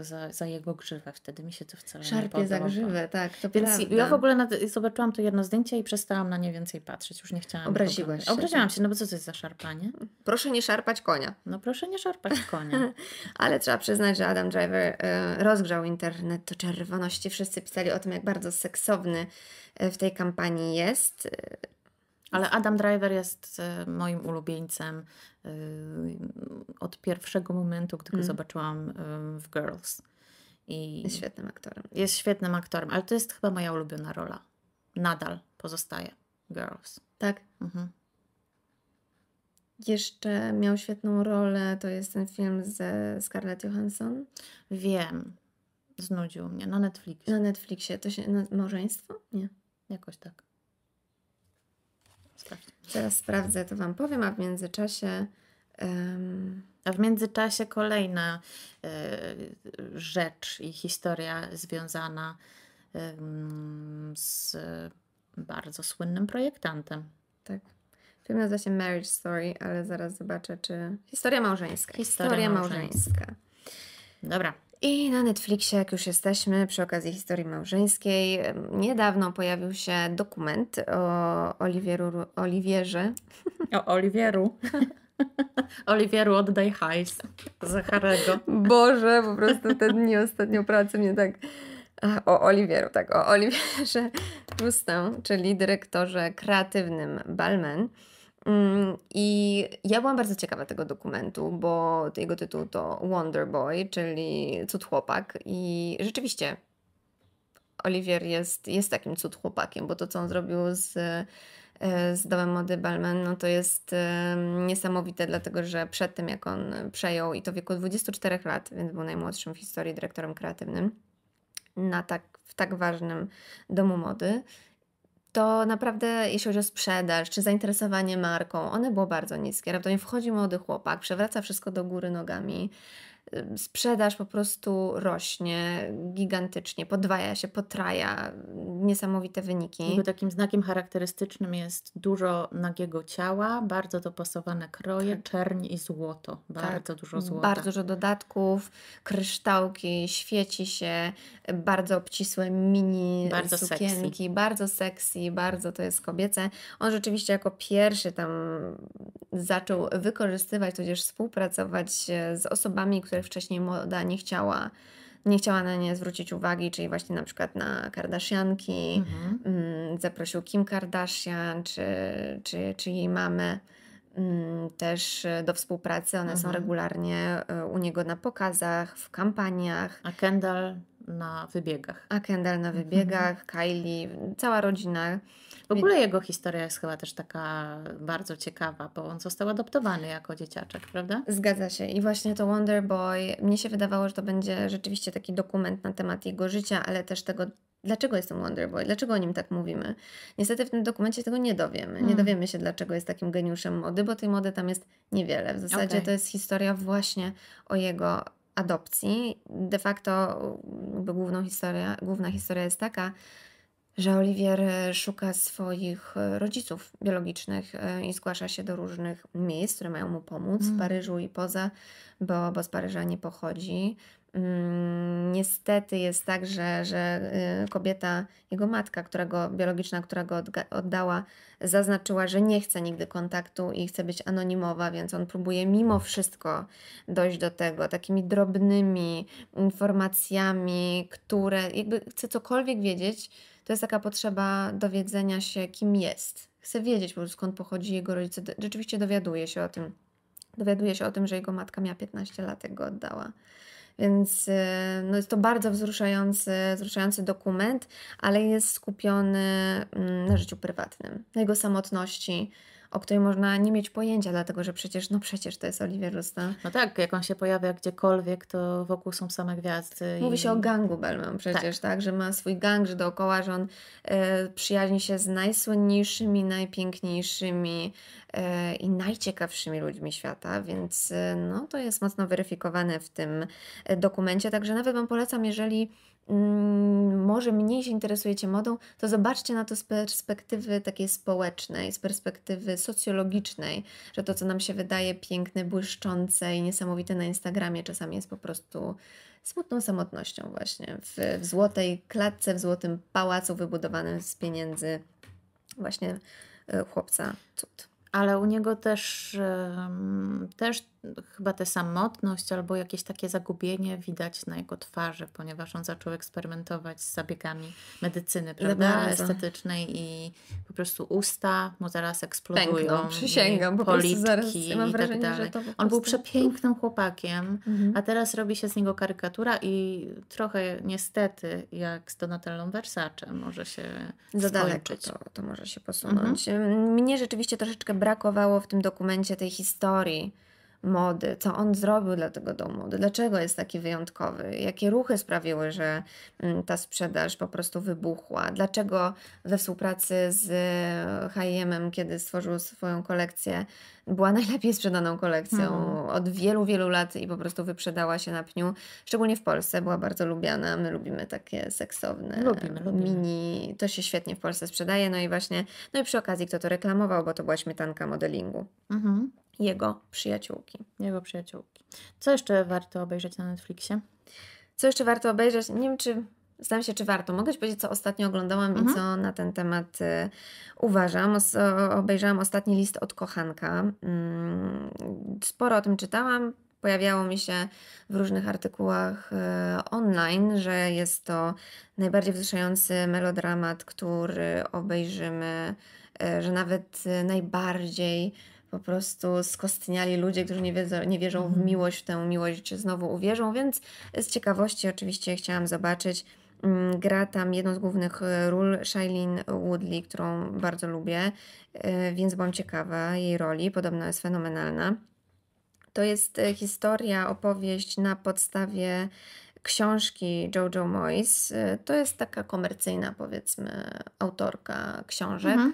za, za jego grzywę, wtedy mi się to wcale szarpie nie podobało. Szarpie za grzywę, tak, to Więc prawda. ja w ogóle nad, zobaczyłam to jedno zdjęcie i przestałam na nie więcej patrzeć, już nie chciałam. Obraziłaś się. Obraziłam się, no bo co to jest za szarpanie? Proszę nie szarpać konia. No proszę nie szarpać konia. ale trzeba przyznać, że Adam Driver e, rozgrzał internet do czerwoności, wszyscy pisali o tym, jak bardzo seksowny e, w tej kampanii jest. Ale Adam Driver jest y, moim ulubieńcem y, od pierwszego momentu, gdy go mm. zobaczyłam y, w Girls. I jest świetnym aktorem. Jest świetnym aktorem, ale to jest chyba moja ulubiona rola. Nadal pozostaje Girls. Tak. Mhm. Jeszcze miał świetną rolę, to jest ten film ze Scarlett Johansson. Wiem. Znudził mnie na Netflixie. Na Netflixie. To się na małżeństwo? Nie. Jakoś tak. Teraz sprawdzę, to Wam powiem, a w międzyczasie. Um... A w międzyczasie kolejna y, rzecz i historia związana y, z bardzo słynnym projektantem. Tak. Film nazywa się Marriage Story, ale zaraz zobaczę, czy. Historia małżeńska. Historia, historia małżeńska. małżeńska. Dobra, i na Netflixie, jak już jesteśmy, przy okazji historii małżeńskiej, niedawno pojawił się dokument o Oliwieru, Oliwierze. O Oliwieru. Oliwieru, oddaj hajs. Zacharego. Boże, po prostu te dni ostatnio pracy mnie tak... O Oliwieru, tak, o Oliwierze Rustam, czyli dyrektorze kreatywnym Balmen Mm, I ja byłam bardzo ciekawa tego dokumentu, bo jego tytuł to Wonder Boy, czyli cud chłopak. I rzeczywiście Olivier jest, jest takim cud chłopakiem, bo to, co on zrobił z, e, z domem mody Balmain, no to jest e, niesamowite, dlatego że przed tym, jak on przejął, i to w wieku 24 lat, więc był najmłodszym w historii dyrektorem kreatywnym, na tak, w tak ważnym domu mody, to naprawdę jeśli chodzi o sprzedaż czy zainteresowanie marką, one było bardzo niskie. Prawdopodobnie wchodzi młody chłopak, przewraca wszystko do góry nogami, Y, sprzedaż po prostu rośnie gigantycznie, podwaja się, potraja, niesamowite wyniki. Jego takim znakiem charakterystycznym jest dużo nagiego ciała, bardzo dopasowane kroje, tak. czerń i złoto, tak. bardzo tak. dużo złota. Bardzo dużo dodatków, kryształki, świeci się, bardzo obcisłe mini bardzo sukienki, sexy. bardzo sexy, bardzo to jest kobiece. On rzeczywiście jako pierwszy tam zaczął wykorzystywać, tudzież współpracować z osobami, które których wcześniej moda nie chciała nie chciała na nie zwrócić uwagi, czyli właśnie na przykład na Kardashianki, mhm. Mm, zaprosił Kim Kardashian czy, czy, czy jej mamy mm, też do współpracy. One mhm. są regularnie e, u niego na pokazach, w kampaniach. A Kendall na wybiegach. A Kendall na mhm. wybiegach, mhm. Kylie, cała rodzina w ogóle jego historia jest chyba też taka bardzo ciekawa, bo on został adoptowany jako dzieciaczek, prawda? Zgadza się. I właśnie to Wonder Boy, mnie się wydawało, że to będzie rzeczywiście taki dokument na temat jego życia, ale też tego, dlaczego jestem Boy, dlaczego o nim tak mówimy. Niestety w tym dokumencie tego nie dowiemy. Nie mm. dowiemy się, dlaczego jest takim geniuszem mody, bo tej mody tam jest niewiele. W zasadzie okay. to jest historia właśnie o jego adopcji. De facto główną historia, główna historia jest taka, że Oliwier e, szuka swoich e, rodziców biologicznych e, i zgłasza się do różnych miejsc, które mają mu pomóc mm. w Paryżu i poza, bo, bo z Paryża nie pochodzi. Mm, niestety jest tak, że, że kobieta, jego matka, którego, biologiczna, która go oddała, zaznaczyła, że nie chce nigdy kontaktu i chce być anonimowa, więc on próbuje mimo wszystko dojść do tego takimi drobnymi informacjami, które jakby chce cokolwiek wiedzieć to jest taka potrzeba dowiedzenia się, kim jest. Chce wiedzieć po prostu, skąd pochodzi jego rodzice. Rzeczywiście dowiaduje się o tym. Dowiaduje się o tym, że jego matka miała 15 lat, jak go oddała. Więc y, no jest to bardzo wzruszający, wzruszający dokument, ale jest skupiony mm, na życiu prywatnym, na jego samotności, o której można nie mieć pojęcia, dlatego że przecież, no przecież to jest Oliwier Rusta. No tak, jak on się pojawia gdziekolwiek, to wokół są same gwiazdy. Mówi i... się o gangu Bellman przecież, tak. tak. że ma swój gang, że dookoła, że on e, przyjaźni się z najsłynniejszymi, najpiękniejszymi e, i najciekawszymi ludźmi świata, więc e, no to jest mocno weryfikowane w tym e, dokumencie, także nawet Wam polecam, jeżeli Mm, może mniej się interesujecie modą, to zobaczcie na to z perspektywy takiej społecznej, z perspektywy socjologicznej, że to, co nam się wydaje piękne, błyszczące i niesamowite na Instagramie, czasami jest po prostu smutną samotnością, właśnie w, w złotej klatce, w złotym pałacu wybudowanym z pieniędzy właśnie e, chłopca cud. Ale u niego też, też chyba tę samotność albo jakieś takie zagubienie widać na jego twarzy, ponieważ on zaczął eksperymentować z zabiegami medycyny, prawda? Estetycznej i po prostu usta mu zaraz eksplodują. Pękną, przysięgam, po prostu zaraz mam tak wrażenie, i tak dalej. On był przepięknym chłopakiem, mhm. a teraz robi się z niego karykatura i trochę niestety jak z Donatellą Versace może się Za to, to może się posunąć. Mhm. Mnie rzeczywiście troszeczkę brakowało w tym dokumencie tej historii mody, co on zrobił dla tego domu, dlaczego jest taki wyjątkowy, jakie ruchy sprawiły, że mm, ta sprzedaż po prostu wybuchła, dlaczego we współpracy z H&M, kiedy stworzył swoją kolekcję, była najlepiej sprzedaną kolekcją mhm. od wielu, wielu lat i po prostu wyprzedała się na pniu, szczególnie w Polsce, była bardzo lubiana, my lubimy takie seksowne lubimy, lubimy. mini, to się świetnie w Polsce sprzedaje, no i właśnie, no i przy okazji kto to reklamował, bo to była śmietanka modelingu. Mhm jego przyjaciółki. Jego przyjaciółki. Co jeszcze warto obejrzeć na Netflixie? Co jeszcze warto obejrzeć? Nie wiem, czy Zastanawiam się, czy warto. Mogę Ci powiedzieć, co ostatnio oglądałam mhm. i co na ten temat y, uważam. O, obejrzałam ostatni list od kochanka. Mm, sporo o tym czytałam. Pojawiało mi się w różnych artykułach y, online, że jest to najbardziej wzruszający melodramat, który obejrzymy, y, że nawet y, najbardziej po prostu skostniali ludzie, którzy nie, wiedzą, nie wierzą w mhm. miłość, w tę miłość znowu uwierzą, więc z ciekawości oczywiście chciałam zobaczyć. Mm, gra tam jedną z głównych e, ról Shailene Woodley, którą bardzo lubię, e, więc byłam ciekawa jej roli. Podobno jest fenomenalna. To jest e, historia, opowieść na podstawie książki Jojo Moyes. To jest taka komercyjna, powiedzmy, autorka książek. Mhm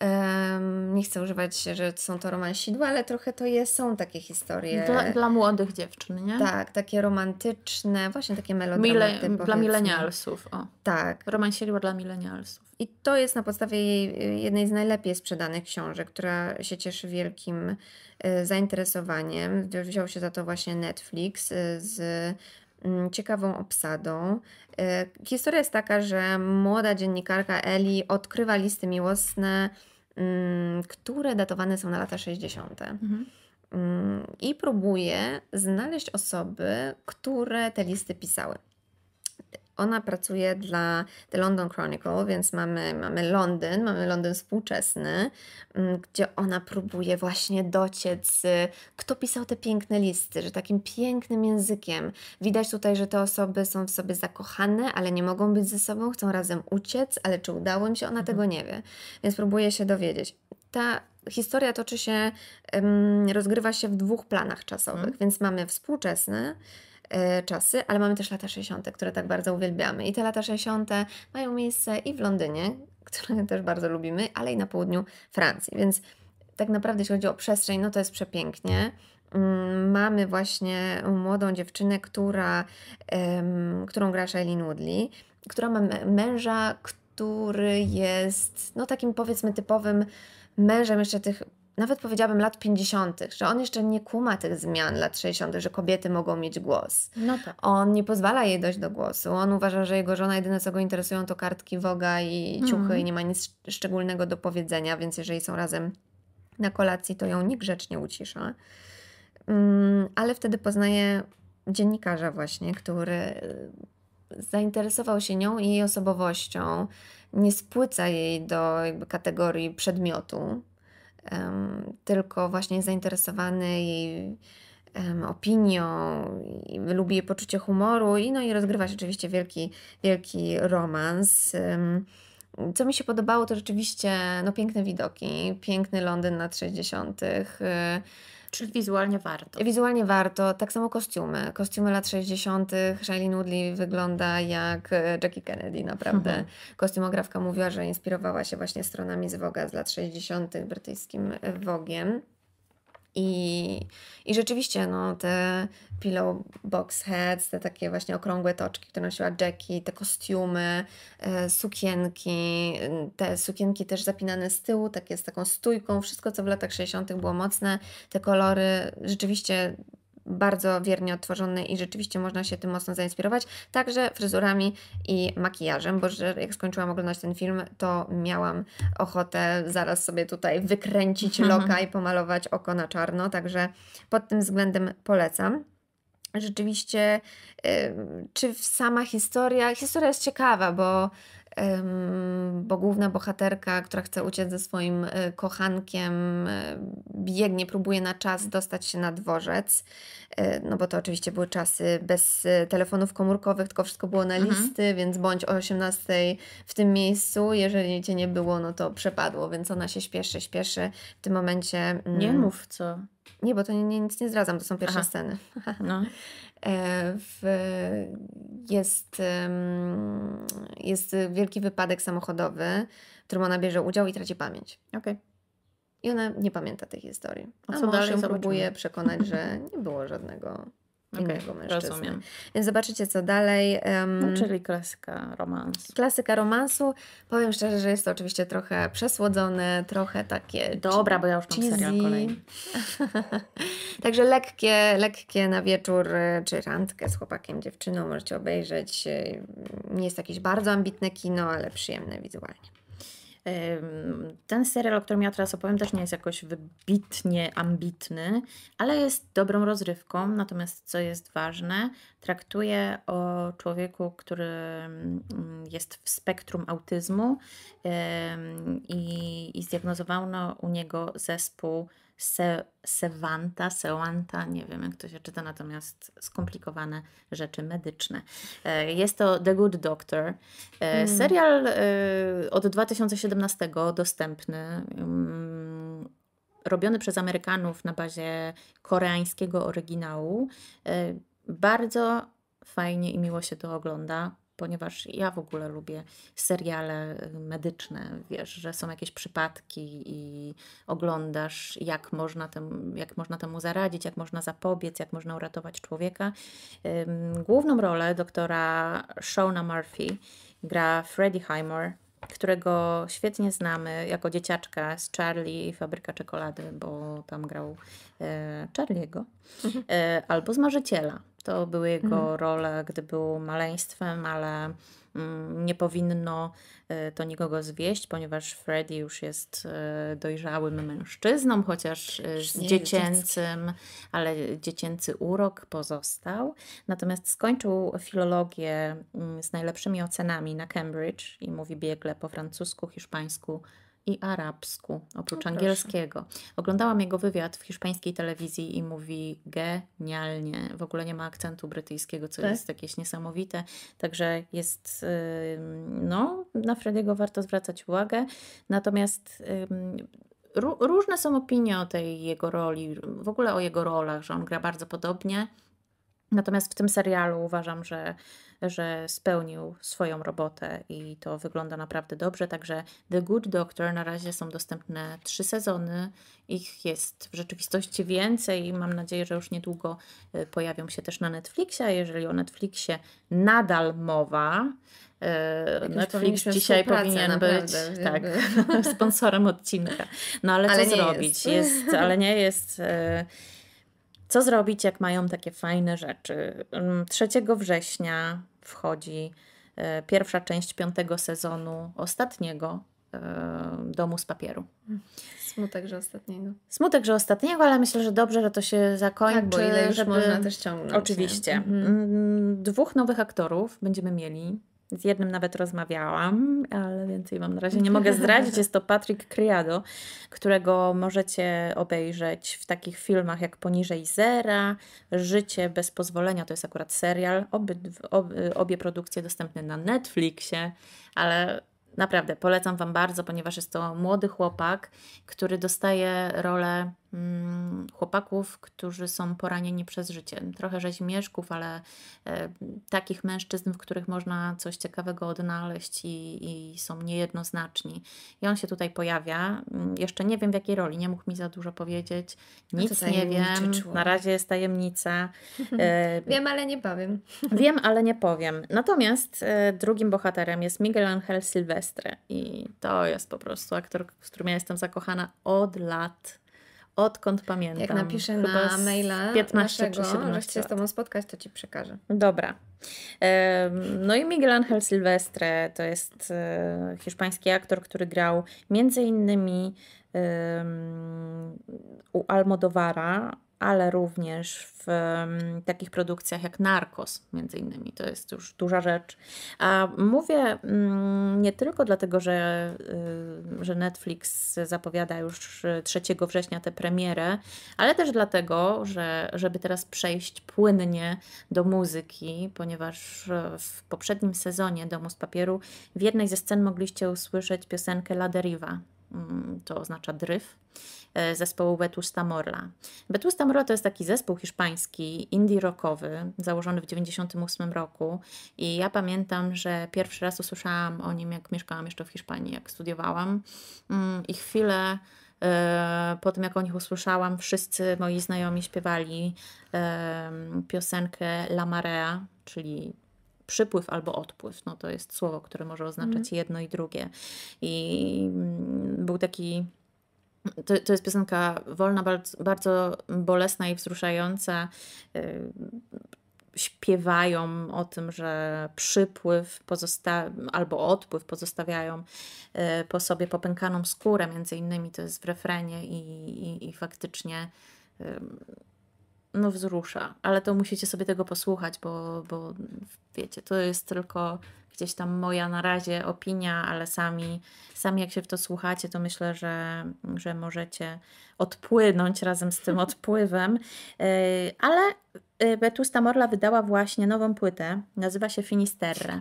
Um, nie chcę używać, że są to romansidła, ale trochę to jest, są takie historie. Dla, dla młodych dziewczyn, nie? Tak, takie romantyczne, właśnie takie melodramaty. Mile, dla milenialsów, o. Tak. Romansidła dla milenialsów. I to jest na podstawie jej, jednej z najlepiej sprzedanych książek, która się cieszy wielkim e, zainteresowaniem. Wziął się za to właśnie Netflix e, z Mm, ciekawą obsadą. E, historia jest taka, że młoda dziennikarka Eli odkrywa listy miłosne, mm, które datowane są na lata 60. Mhm. Mm, I próbuje znaleźć osoby, które te listy pisały. Ona pracuje dla The London Chronicle, więc mamy, mamy Londyn, mamy Londyn współczesny, mm, gdzie ona próbuje właśnie dociec, y, kto pisał te piękne listy, że takim pięknym językiem. Widać tutaj, że te osoby są w sobie zakochane, ale nie mogą być ze sobą, chcą razem uciec, ale czy udało im się, ona mhm. tego nie wie. Więc próbuje się dowiedzieć. Ta historia toczy się, rozgrywa się w dwóch planach czasowych, mhm. więc mamy współczesny, E, czasy, ale mamy też lata 60., które tak bardzo uwielbiamy. I te lata 60. mają miejsce i w Londynie, które też bardzo lubimy, ale i na południu Francji. Więc tak naprawdę, jeśli chodzi o przestrzeń, no to jest przepięknie mm, mamy właśnie młodą dziewczynę, która, um, którą gra Shailene Woodley, która ma męża, który jest no takim powiedzmy typowym mężem jeszcze tych nawet powiedziałabym lat 50., że on jeszcze nie kuma tych zmian lat 60., że kobiety mogą mieć głos. No tak. On nie pozwala jej dojść do głosu. On uważa, że jego żona jedyne co go interesują to kartki woga i ciuchy mm. i nie ma nic szczególnego do powiedzenia, więc jeżeli są razem na kolacji, to ją niegrzecznie ucisza. Mm, ale wtedy poznaje dziennikarza właśnie, który y, zainteresował się nią i jej osobowością, nie spłyca jej do jakby kategorii przedmiotu, tylko właśnie jest zainteresowany jej opinią, lubi jej poczucie humoru i, no, i rozgrywa się oczywiście wielki, wielki romans. Co mi się podobało, to rzeczywiście no, piękne widoki, piękny Londyn na 60 Czyli wizualnie warto. Wizualnie warto. Tak samo kostiumy. Kostiumy lat 60. Shailene Woodley wygląda jak e, Jackie Kennedy, naprawdę. Mhm. Kostiumografka mówiła, że inspirowała się właśnie stronami z Woga z lat 60. brytyjskim e, Wogiem. I, i rzeczywiście no, te pillow box heads, te takie właśnie okrągłe toczki, które nosiła Jackie, te kostiumy, e, sukienki, e, te sukienki też zapinane z tyłu, takie z taką stójką, wszystko co w latach 60. było mocne, te kolory rzeczywiście bardzo wiernie odtworzony i rzeczywiście można się tym mocno zainspirować, także fryzurami i makijażem, bo że jak skończyłam oglądać ten film, to miałam ochotę zaraz sobie tutaj wykręcić mhm. loka i pomalować oko na czarno, także pod tym względem polecam rzeczywiście, czy sama historia, historia jest ciekawa, bo bo główna bohaterka, która chce uciec ze swoim e, kochankiem, e, biegnie, próbuje na czas dostać się na dworzec, e, no bo to oczywiście były czasy bez telefonów komórkowych, tylko wszystko było na mhm. listy, mhm. więc bądź o 18 w tym miejscu, jeżeli cię nie było, no to przepadło, więc ona się śpieszy, śpieszy. W tym momencie... Mm, nie mów co. Nie, bo to nie, nie, nic nie zdradzam, to są pierwsze Aha. sceny. No. w, jest, jest wielki wypadek samochodowy, w którym ona bierze udział i traci pamięć. Okay. I ona nie pamięta tej historii. A, A co mąż dalej ją próbuje przekonać, że nie było żadnego okay, mężczyzny. Rozumiem. Więc zobaczycie, co dalej. Um, no, czyli klasyka romansu. Klasyka romansu. Powiem szczerze, że jest to oczywiście trochę przesłodzone, trochę takie... Dobra, bo ja już mam serial kolejny. Także lekkie, lekkie na wieczór, e, czy randkę z chłopakiem, dziewczyną możecie obejrzeć. E, Nie jest jakieś bardzo ambitne kino, ale przyjemne wizualnie. Ten serial, o którym ja teraz opowiem, też nie jest jakoś wybitnie ambitny, ale jest dobrą rozrywką. Natomiast co jest ważne, traktuje o człowieku, który mm, jest w spektrum autyzmu i, i zdiagnozowano u niego zespół se, Sewanta, Sewanta, nie wiem jak to się czyta, natomiast skomplikowane rzeczy medyczne. E, jest to The Good Doctor. E, mm. Serial e, od 2017 dostępny mm, robiony przez Amerykanów na bazie koreańskiego oryginału. Bardzo fajnie i miło się to ogląda ponieważ ja w ogóle lubię seriale y, medyczne, wiesz, że są jakieś przypadki i oglądasz, jak można, tem, jak można temu zaradzić, jak można zapobiec, jak można uratować człowieka. Główną rolę doktora Shona Murphy gra Freddie Highmore, którego świetnie znamy jako dzieciaczka z Charlie i Fabryka Czekolady, bo tam grał e, Charlie'ego, mhm. e, albo z Marzyciela, to były jego mhm. role, gdy był maleństwem, ale mm, nie powinno e, to nikogo zwieść, ponieważ Freddy już jest e, dojrzałym mężczyzną, chociaż e, z dziecięcym, ale dziecięcy urok pozostał. Natomiast skończył filologię mm, z najlepszymi ocenami na Cambridge i mówi biegle po francusku, hiszpańsku, i arabsku, oprócz no angielskiego. Oglądałam jego wywiad w hiszpańskiej telewizji i mówi genialnie. W ogóle nie ma akcentu brytyjskiego, co tak? jest jakieś niesamowite. Także jest, no, na Frediego warto zwracać uwagę. Natomiast różne są opinie o tej jego roli, w ogóle o jego rolach, że on gra bardzo podobnie. Natomiast w tym serialu uważam, że że spełnił swoją robotę i to wygląda naprawdę dobrze. Także The Good Doctor na razie są dostępne trzy sezony. Ich jest w rzeczywistości więcej i mam nadzieję, że już niedługo e, pojawią się też na Netflixie. Jeżeli o Netflixie nadal mowa, e, Netflix dzisiaj powinien naprawdę, być tak, sponsorem odcinka. No ale, ale co zrobić? Jest. jest. ale nie jest. E, co zrobić, jak mają takie fajne rzeczy? 3 mm, września wchodzi e, pierwsza część piątego sezonu ostatniego e, Domu z papieru. Smutek, że ostatniego. Smutek, że ostatniego, ale myślę, że dobrze, że to się zakończy. Tak, bo ile już żeby... można też ciągnąć. Oczywiście. Mhm. Mm, dwóch nowych aktorów będziemy mieli. Z jednym nawet rozmawiałam, ale więcej wam na razie nie mogę zdradzić. Jest to Patrick Criado, którego możecie obejrzeć w takich filmach jak Poniżej Zera, Życie bez pozwolenia, to jest akurat serial. Obie obie produkcje dostępne na Netflixie, ale naprawdę polecam Wam bardzo, ponieważ jest to młody chłopak, który dostaje rolę Mm, chłopaków, którzy są poranieni przez życie. Trochę rzeźmieszków, ale e, takich mężczyzn, w których można coś ciekawego odnaleźć i, i są niejednoznaczni. I on się tutaj pojawia. Mm, jeszcze nie wiem w jakiej roli, nie mógł mi za dużo powiedzieć. No Nic nie wiem. Człowiek. Na razie jest tajemnica. E, wiem, ale nie powiem. wiem, ale nie powiem. Natomiast e, drugim bohaterem jest Miguel Angel Silvestre i to jest po prostu aktor, z którym ja jestem zakochana od lat odkąd pamiętam. Jak napiszę Chyba na maila 15 naszego, czy 17 że chcę z Tobą spotkać, to Ci przekażę. Dobra. No i Miguel Angel Silvestre to jest e, hiszpański aktor, który grał między innymi u Almodovara ale również w um, takich produkcjach jak Narcos, między innymi. To jest już duża rzecz. A mówię mm, nie tylko dlatego, że, y, że Netflix zapowiada już 3 y, września tę premierę, ale też dlatego, że żeby teraz przejść płynnie do muzyki, ponieważ e, w poprzednim sezonie Domu z Papieru w jednej ze scen mogliście usłyszeć piosenkę La Deriva. Mm, to oznacza dryf. E, zespołu Betusta Morla. Betusta Morla to jest taki zespół hiszpański, indie rockowy, założony w 1998 roku i ja pamiętam, że pierwszy raz usłyszałam o nim, jak mieszkałam jeszcze w Hiszpanii, jak studiowałam mm, i chwilę e, po tym jak o nich usłyszałam, wszyscy moi znajomi śpiewali e, piosenkę La Marea, czyli przypływ albo odpływ. No to jest słowo, które może oznaczać mhm. jedno i drugie. I mm, był taki to, to jest piosenka wolna, bardzo, bardzo bolesna i wzruszająca. Y, śpiewają o tym, że przypływ pozosta- albo odpływ pozostawiają y, po sobie popękaną skórę, między innymi to jest w refrenie i, i, i faktycznie no, wzrusza, ale to musicie sobie tego posłuchać, bo, bo wiecie, to jest tylko gdzieś tam moja na razie opinia, ale sami, sami jak się w to słuchacie, to myślę, że, że możecie odpłynąć razem z tym odpływem. E, ale e, Betusta Morla wydała właśnie nową płytę, nazywa się Finisterre.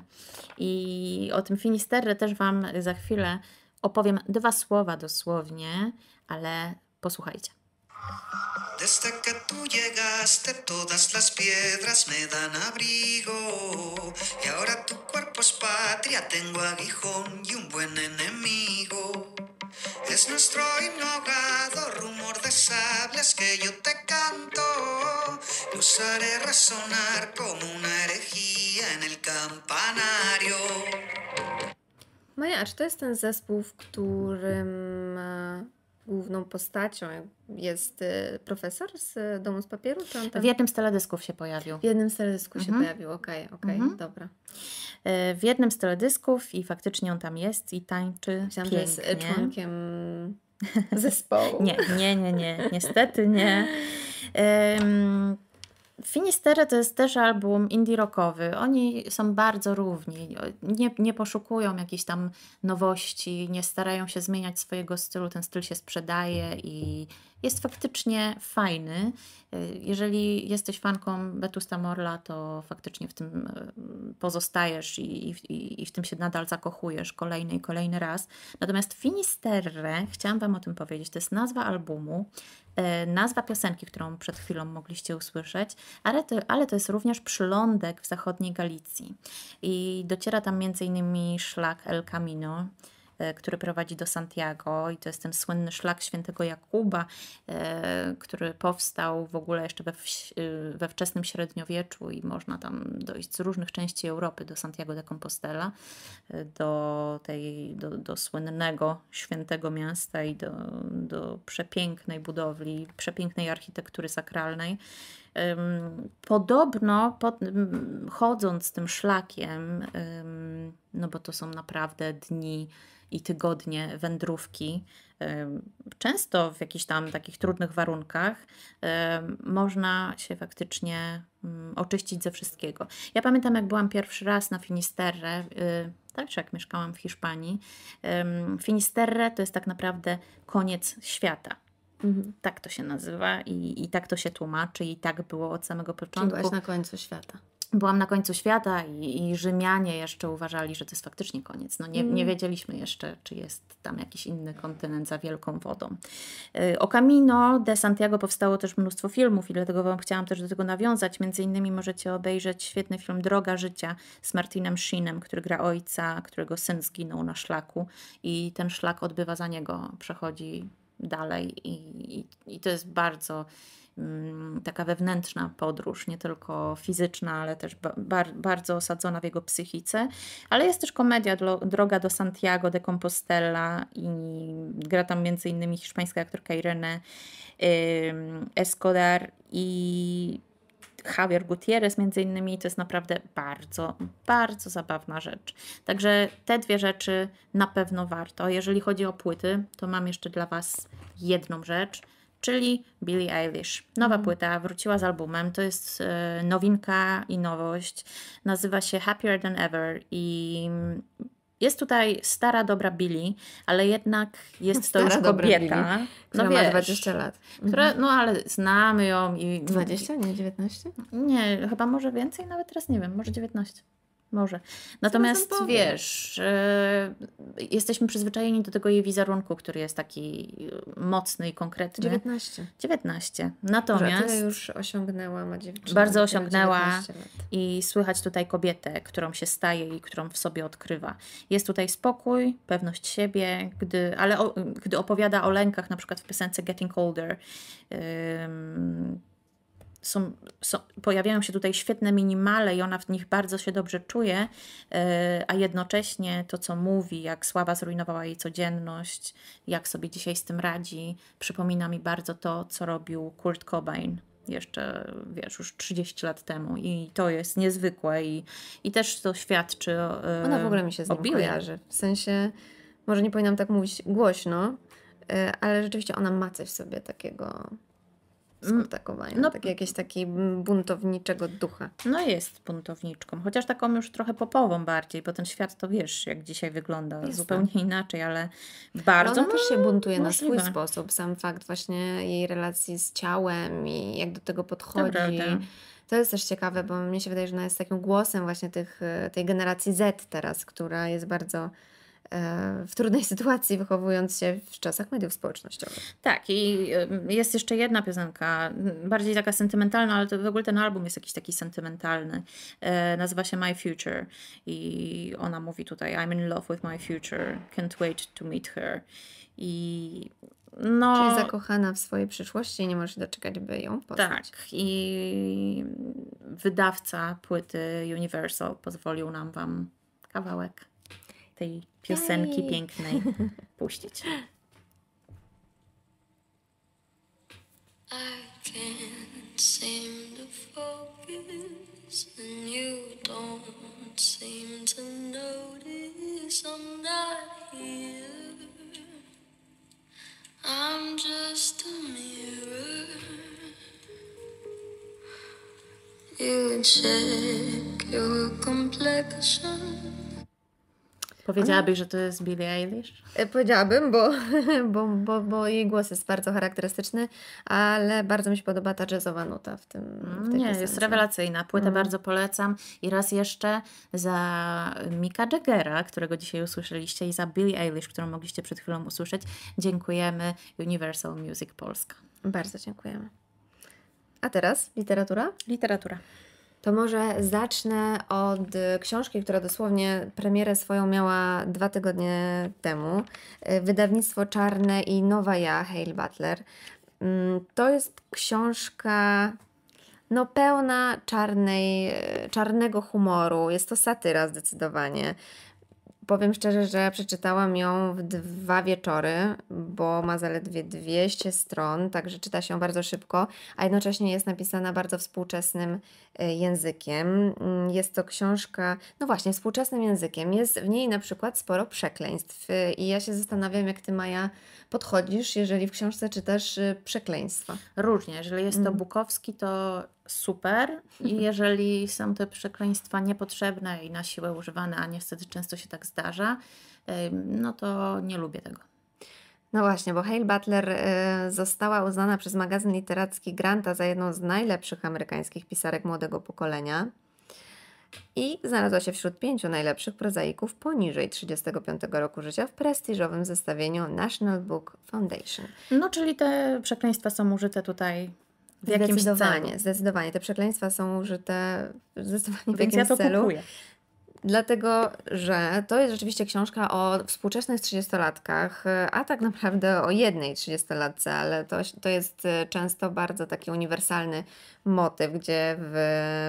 I o tym Finisterre też Wam za chwilę opowiem dwa słowa dosłownie, ale posłuchajcie. Desde que tú llegaste todas las piedras me dan abrigo y ahora tu cuerpo es patria, tengo aguijón y un buen enemigo. Es nuestro inhogado rumor de sables que yo te canto. Lo usaré resonar como una herejía en el campanario. zespół, główną postacią jest y, profesor z y, Domu z Papieru? Czy on tam... W jednym z teledysków się pojawił. W jednym z teledysków mhm. się pojawił, okej, okay, okej, okay, mhm. dobra. Y, w jednym z teledysków i faktycznie on tam jest i tańczy Myślałam, pięknie. jest członkiem zespołu. nie, nie, nie, nie, niestety nie. Finisterre to jest też album indie rockowy. Oni są bardzo równi. Nie, nie poszukują jakichś tam nowości, nie starają się zmieniać swojego stylu. Ten styl się sprzedaje i jest faktycznie fajny. E, jeżeli jesteś fanką Betusta Morla, to faktycznie w tym e, pozostajesz i, i, i w tym się nadal zakochujesz kolejny i kolejny raz. Natomiast Finisterre, chciałam Wam o tym powiedzieć, to jest nazwa albumu, e, nazwa piosenki, którą przed chwilą mogliście usłyszeć, ale to, ale to jest również przylądek w zachodniej Galicji. I dociera tam m.in. szlak El Camino, E, który prowadzi do Santiago i to jest ten słynny szlak świętego Jakuba, e, który powstał w ogóle jeszcze we, e, we wczesnym średniowieczu i można tam dojść z różnych części Europy do Santiago de Compostela, do, tej, do, do słynnego świętego miasta i do, do przepięknej budowli, przepięknej architektury sakralnej. Podobno pod, chodząc tym szlakiem, no bo to są naprawdę dni i tygodnie wędrówki, często w jakichś tam takich trudnych warunkach, można się faktycznie oczyścić ze wszystkiego. Ja pamiętam, jak byłam pierwszy raz na Finisterre, y, także jak mieszkałam w Hiszpanii. Finisterre to jest tak naprawdę koniec świata. Mhm. Tak to się nazywa i, i tak to się tłumaczy i tak było od samego początku. byłaś na końcu świata. Byłam na końcu świata i, i Rzymianie jeszcze uważali, że to jest faktycznie koniec. No nie, mm. nie wiedzieliśmy jeszcze, czy jest tam jakiś inny kontynent za wielką wodą. Y, o Camino de Santiago powstało też mnóstwo filmów i dlatego Wam chciałam też do tego nawiązać. Między innymi możecie obejrzeć świetny film Droga Życia z Martinem Sheenem, który gra ojca, którego syn zginął na szlaku i ten szlak odbywa za niego, przechodzi dalej i, i, i to jest bardzo mm, taka wewnętrzna podróż, nie tylko fizyczna, ale też bar, bardzo osadzona w jego psychice. Ale jest też komedia Droga do Santiago de Compostela i gra tam między innymi hiszpańska aktorka Irene Escolar i Javier Gutierrez między innymi, to jest naprawdę bardzo, bardzo zabawna rzecz. Także te dwie rzeczy na pewno warto. Jeżeli chodzi o płyty, to mam jeszcze dla Was jedną rzecz, czyli Billie Eilish. Nowa mm. płyta, wróciła z albumem, to jest e, nowinka i nowość. Nazywa się Happier Than Ever i jest tutaj stara dobra Billy, ale jednak jest stara, to już kobieta. Billy, no wiesz, ma 20 lat. Mhm. Która, no ale znamy ją i... 20, nie 19? Nie, chyba może więcej, nawet teraz nie wiem, może 19. Może. Natomiast wiesz, y, jesteśmy przyzwyczajeni do tego jej wizerunku, który jest taki y, mocny i konkretny. 19. 19. Natomiast. Może już osiągnęła, ma dziewczyna. Bardzo osiągnęła i słychać tutaj kobietę, którą się staje i którą w sobie odkrywa. Jest tutaj spokój, pewność siebie, gdy, ale o, gdy opowiada o lękach, na przykład w piosence Getting Older. Yy, są, są, pojawiają się tutaj świetne minimale i ona w nich bardzo się dobrze czuje, e, a jednocześnie to, co mówi, jak sława zrujnowała jej codzienność, jak sobie dzisiaj z tym radzi, przypomina mi bardzo to, co robił Kurt Cobain jeszcze, wiesz, już 30 lat temu i to jest niezwykłe i, i też to świadczy o e, Ona w ogóle mi się z nim kojarzy, w sensie, może nie powinnam tak mówić głośno, e, ale rzeczywiście ona ma coś w sobie takiego Mm, skontakowania, no, tak jakieś takiej buntowniczego ducha. No jest buntowniczką, chociaż taką już trochę popową bardziej, bo ten świat to wiesz, jak dzisiaj wygląda, jest zupełnie tak. inaczej, ale bardzo... No ona też się buntuje możliwe. na swój sposób, sam fakt właśnie jej relacji z ciałem i jak do tego podchodzi. Dobra, to jest też ciekawe, bo mnie się wydaje, że ona jest takim głosem właśnie tych, tej generacji Z teraz, która jest bardzo E, w trudnej sytuacji, wychowując się w czasach mediów społecznościowych. Tak, i y, jest jeszcze jedna piosenka, bardziej taka sentymentalna, ale to w ogóle ten album jest jakiś taki sentymentalny. E, nazywa się My Future i ona mówi tutaj: I'm in love with my future, can't wait to meet her. I no, Czyli zakochana w swojej przyszłości i nie może doczekać, by ją poznać. Tak. I wydawca płyty Universal pozwolił nam Wam kawałek tej piosenki Jej. pięknej puścić. I can't seem to focus, and you don't seem to notice I'm not here. I'm just a mirror. You check your complexion. Powiedziałabyś, że to jest Billie Eilish? E, powiedziałabym, bo, bo, bo, bo jej głos jest bardzo charakterystyczny, ale bardzo mi się podoba ta jazzowa nuta w tym. W tej Nie, piosence. jest rewelacyjna. Płytę mm. bardzo polecam. I raz jeszcze za Mika Jaggera, którego dzisiaj usłyszeliście, i za Billie Eilish, którą mogliście przed chwilą usłyszeć, dziękujemy Universal Music Polska. Bardzo dziękujemy. A teraz literatura? Literatura to może zacznę od y, książki, która dosłownie premierę swoją miała dwa tygodnie temu. Y, Wydawnictwo Czarne i Nowa Ja, Hale Butler. Mm, to jest książka no, pełna czarnej, y, czarnego humoru. Jest to satyra zdecydowanie. Powiem szczerze, że przeczytałam ją w dwa wieczory, bo ma zaledwie 200 stron, także czyta się bardzo szybko, a jednocześnie jest napisana bardzo współczesnym e, językiem. Mm, jest to książka, no właśnie, współczesnym językiem. Jest w niej na przykład sporo przekleństw y, i ja się zastanawiam, jak ty, Maja, podchodzisz, jeżeli w książce czytasz y, przekleństwa? Różnie. Jeżeli jest to mm. Bukowski, to super. I jeżeli są te przekleństwa niepotrzebne i na siłę używane, a niestety często się tak zdarza, no to nie lubię tego. No właśnie, bo Hale Butler y, została uznana przez magazyn literacki Granta za jedną z najlepszych amerykańskich pisarek młodego pokolenia i znalazła się wśród pięciu najlepszych prozaików poniżej 35 roku życia w prestiżowym zestawieniu National Book Foundation. No, czyli te przekleństwa są użyte tutaj w jakimś zdecydowanie, celu. Zdecydowanie. Te przekleństwa są użyte zdecydowanie w jakimś ja to celu. Kupuję. Dlatego, że to jest rzeczywiście książka o współczesnych 30-latkach, a tak naprawdę o jednej 30-latce, ale to, to jest y, często bardzo taki uniwersalny motyw, gdzie w,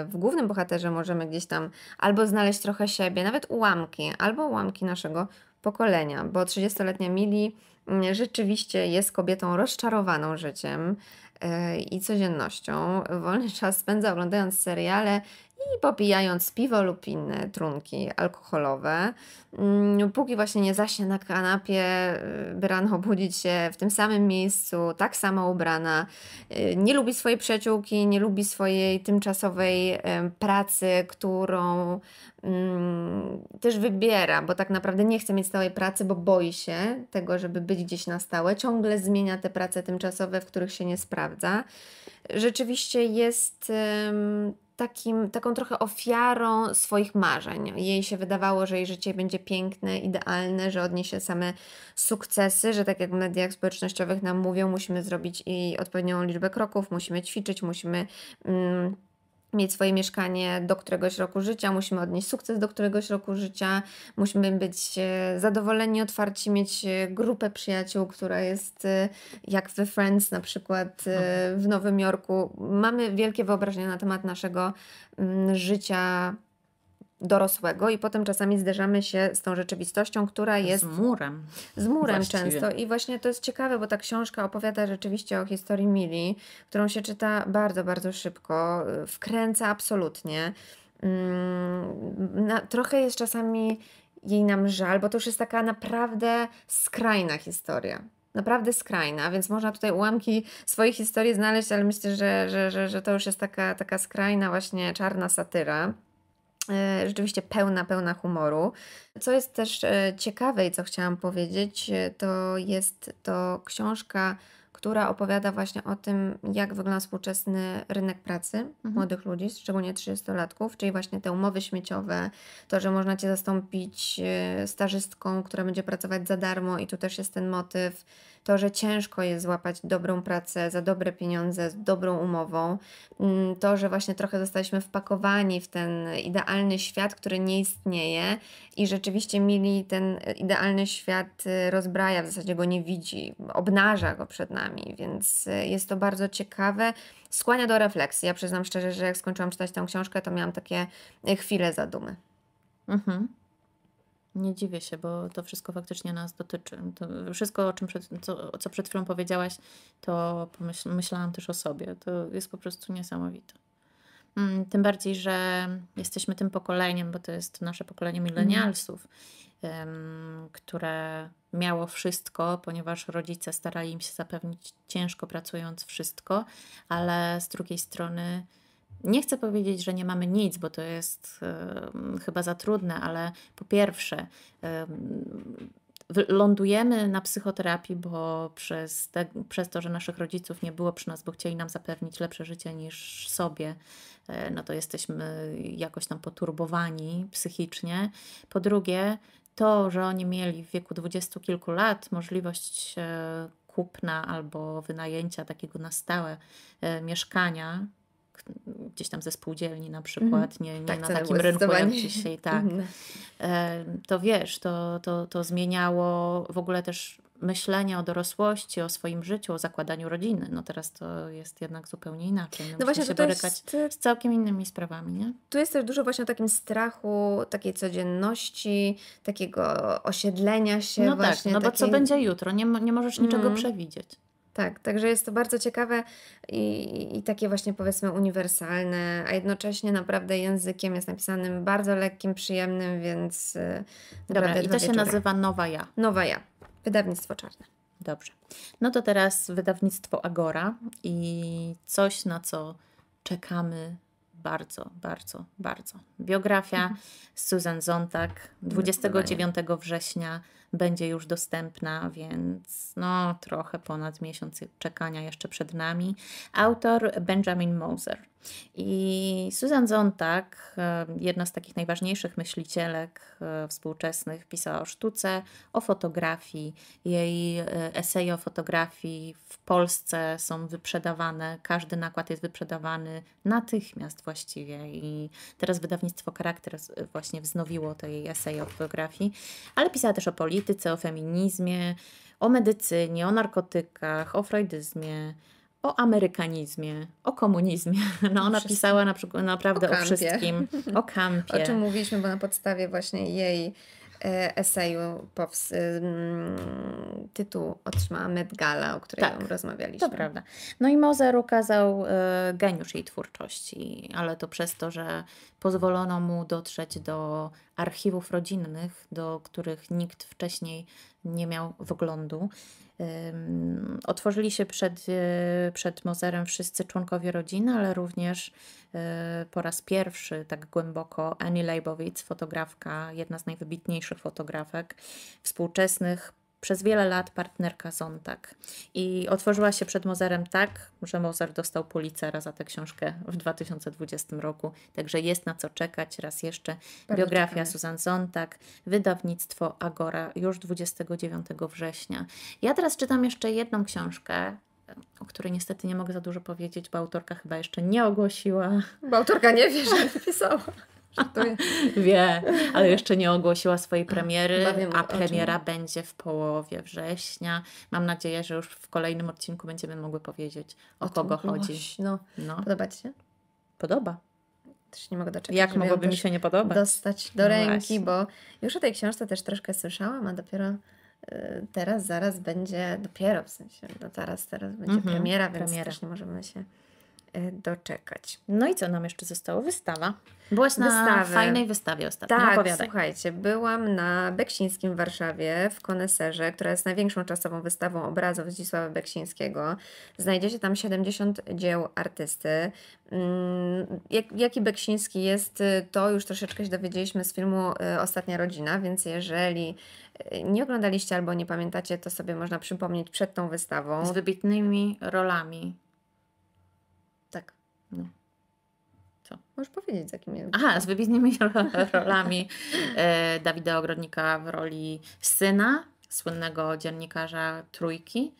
w głównym bohaterze możemy gdzieś tam albo znaleźć trochę siebie, nawet ułamki, albo ułamki naszego pokolenia, bo 30-letnia Mili mm, rzeczywiście jest kobietą rozczarowaną życiem y, i codziennością. Wolny czas spędza oglądając seriale, i popijając piwo lub inne trunki alkoholowe, mm, póki właśnie nie zaśnie na kanapie, y, by rano obudzić się w tym samym miejscu, tak samo ubrana, y, nie lubi swojej przyjaciółki, nie lubi swojej tymczasowej pracy, którą mm, też wybiera, bo tak naprawdę nie chce mieć stałej pracy, bo boi się tego, żeby być gdzieś na stałe, ciągle zmienia te prace tymczasowe, w których się nie sprawdza. Rzeczywiście jest takim, taką trochę ofiarą swoich marzeń. Jej się wydawało, że jej życie będzie piękne, idealne, że odniesie same sukcesy, że tak jak w mediach społecznościowych nam mówią, musimy zrobić i odpowiednią liczbę kroków, musimy ćwiczyć, musimy. Mm, mieć swoje mieszkanie do któregoś roku życia, musimy odnieść sukces do któregoś roku życia, musimy być e, zadowoleni, otwarci, mieć e, grupę przyjaciół, która jest e, jak we Friends na przykład mhm. w Nowym Jorku. Mamy wielkie wyobrażenia na temat naszego mm, życia dorosłego i potem czasami zderzamy się z tą rzeczywistością, która jest... Z murem. Z murem Właściwie. często i właśnie to jest ciekawe, bo ta książka opowiada rzeczywiście o historii Mili, którą się czyta bardzo, bardzo szybko, y, wkręca absolutnie. Mm, na, trochę jest czasami jej nam żal, bo to już jest taka naprawdę skrajna historia naprawdę skrajna, więc można tutaj ułamki swoich historii znaleźć, ale myślę, że, że, że, że to już jest taka, taka skrajna właśnie czarna satyra. E, rzeczywiście pełna, pełna humoru. Co jest też e, ciekawe i co chciałam powiedzieć, e, to jest to książka, która opowiada właśnie o tym, jak wygląda współczesny rynek pracy mhm. młodych ludzi, szczególnie 30-latków, czyli właśnie te umowy śmieciowe, to, że można cię zastąpić stażystką, która będzie pracować za darmo, i tu też jest ten motyw to, że ciężko jest złapać dobrą pracę za dobre pieniądze, z dobrą umową, mm, to, że właśnie trochę zostaliśmy wpakowani w ten idealny świat, który nie istnieje i rzeczywiście Mili ten idealny świat y, rozbraja, w zasadzie go nie widzi, obnaża go przed nami, więc y, jest to bardzo ciekawe, skłania do refleksji. Ja przyznam szczerze, że jak skończyłam czytać tę książkę, to miałam takie y, chwile zadumy. Mhm. Nie dziwię się, bo to wszystko faktycznie nas dotyczy. To wszystko, o czym przed, co, co przed chwilą powiedziałaś, to pomyśl, myślałam też o sobie. To jest po prostu niesamowite. Mm, tym bardziej, że jesteśmy tym pokoleniem, bo to jest nasze pokolenie mhm. milenialsów, mm. które miało wszystko, ponieważ rodzice starali im się zapewnić ciężko pracując wszystko, ale z drugiej strony nie chcę powiedzieć, że nie mamy nic, bo to jest y, chyba za trudne, ale po pierwsze, y, lądujemy na psychoterapii, bo przez, te, przez to, że naszych rodziców nie było przy nas, bo chcieli nam zapewnić lepsze życie niż sobie, y, no to jesteśmy jakoś tam poturbowani psychicznie. Po drugie, to, że oni mieli w wieku dwudziestu kilku lat możliwość e, kupna albo wynajęcia takiego na stałe e, mieszkania, gdzieś tam ze spółdzielni na przykład, mhm. nie, nie tak, na takim rynku jak dzisiaj, tak. Mhm. E, to wiesz, to, to, to zmieniało w ogóle też myślenie o dorosłości, o swoim życiu, o zakładaniu rodziny. No teraz to jest jednak zupełnie inaczej. No, właśnie, się borykać jest... z całkiem innymi sprawami, nie? Tu jest też dużo właśnie o takim strachu, takiej codzienności, takiego osiedlenia się. No tak, właśnie, tak, no takiej... bo co będzie jutro? Nie, nie możesz niczego mm. przewidzieć. Tak, także jest to bardzo ciekawe i, i, takie właśnie powiedzmy uniwersalne, a jednocześnie naprawdę językiem jest napisanym bardzo lekkim, przyjemnym, więc y, Dobra, i to się nazywa Nowa Ja. Nowa Ja, wydawnictwo czarne. Dobrze. No to teraz wydawnictwo Agora i coś, na co czekamy bardzo, bardzo, bardzo. Biografia mhm. Susan Zontag 29 września będzie już dostępna, więc no trochę ponad miesiąc czekania jeszcze przed nami. Autor Benjamin Moser. I Susan Zontag, jedna z takich najważniejszych myślicielek e, współczesnych, pisała o sztuce, o fotografii. Jej e, eseje o fotografii w Polsce są wyprzedawane, każdy nakład jest wyprzedawany natychmiast właściwie. I teraz wydawnictwo Charakter e, właśnie wznowiło te jej eseje o fotografii, ale pisała też o polityce, o feminizmie, o medycynie, o narkotykach, o freudyzmie o amerykanizmie, o komunizmie. No ona pisała na przykład, naprawdę o, o, wszystkim, o kampie. O czym mówiliśmy, bo na podstawie właśnie jej e, eseju pows- tytuł otrzymała Met Gala, o której tak, rozmawialiśmy. To prawda. No i Mozer ukazał e, geniusz jej twórczości, ale to przez to, że pozwolono mu dotrzeć do archiwów rodzinnych, do których nikt wcześniej nie miał wglądu. Otworzyli się przed, y, przed Mozerem wszyscy członkowie rodziny, ale również y, po raz pierwszy tak głęboko Annie Leibowitz, fotografka, jedna z najwybitniejszych fotografek współczesnych przez wiele lat partnerka Zontag. I otworzyła się przed Mozerem tak, że Mozer dostał Pulitzera za tę książkę w 2020 roku. Także jest na co czekać. Raz jeszcze Bardzo biografia Susan Zontag, wydawnictwo Agora już 29 września. Ja teraz czytam jeszcze jedną książkę, o której niestety nie mogę za dużo powiedzieć, bo autorka chyba jeszcze nie ogłosiła. Bo autorka nie wie, że napisała. To jest. Wie, ale jeszcze nie ogłosiła swojej premiery, a premiera będzie w połowie września. Mam nadzieję, że już w kolejnym odcinku będziemy mogły powiedzieć, o, o kogo chodzi. No. no. Podoba Ci się? Podoba. Też nie mogę doczekać. Jak mogłoby mi się nie podobać? Dostać do no ręki, właśnie. bo już o tej książce też troszkę słyszałam, a dopiero y, teraz, zaraz będzie, dopiero w sensie, no zaraz, teraz będzie mm -hmm, premiera, więc premiera. też nie możemy się Y, doczekać. No i co nam jeszcze zostało? Wystawa. Byłaś na Wystawy. fajnej wystawie ostatnio, Tak, Opowiadaj. słuchajcie, byłam na Beksińskim w Warszawie w Koneserze, która jest największą czasową wystawą obrazów Zdzisława Beksińskiego. Znajdziecie tam 70 dzieł artysty. Mm, jak, jaki Beksiński jest, y, to już troszeczkę się dowiedzieliśmy z filmu y, Ostatnia Rodzina, więc jeżeli nie oglądaliście albo nie pamiętacie, to sobie można przypomnieć przed tą wystawą. Z wybitnymi rolami no. Co? Możesz powiedzieć, z jakimi... Aha, z wybitnymi rolami e, Dawida Ogrodnika w roli syna, słynnego dziennikarza Trójki.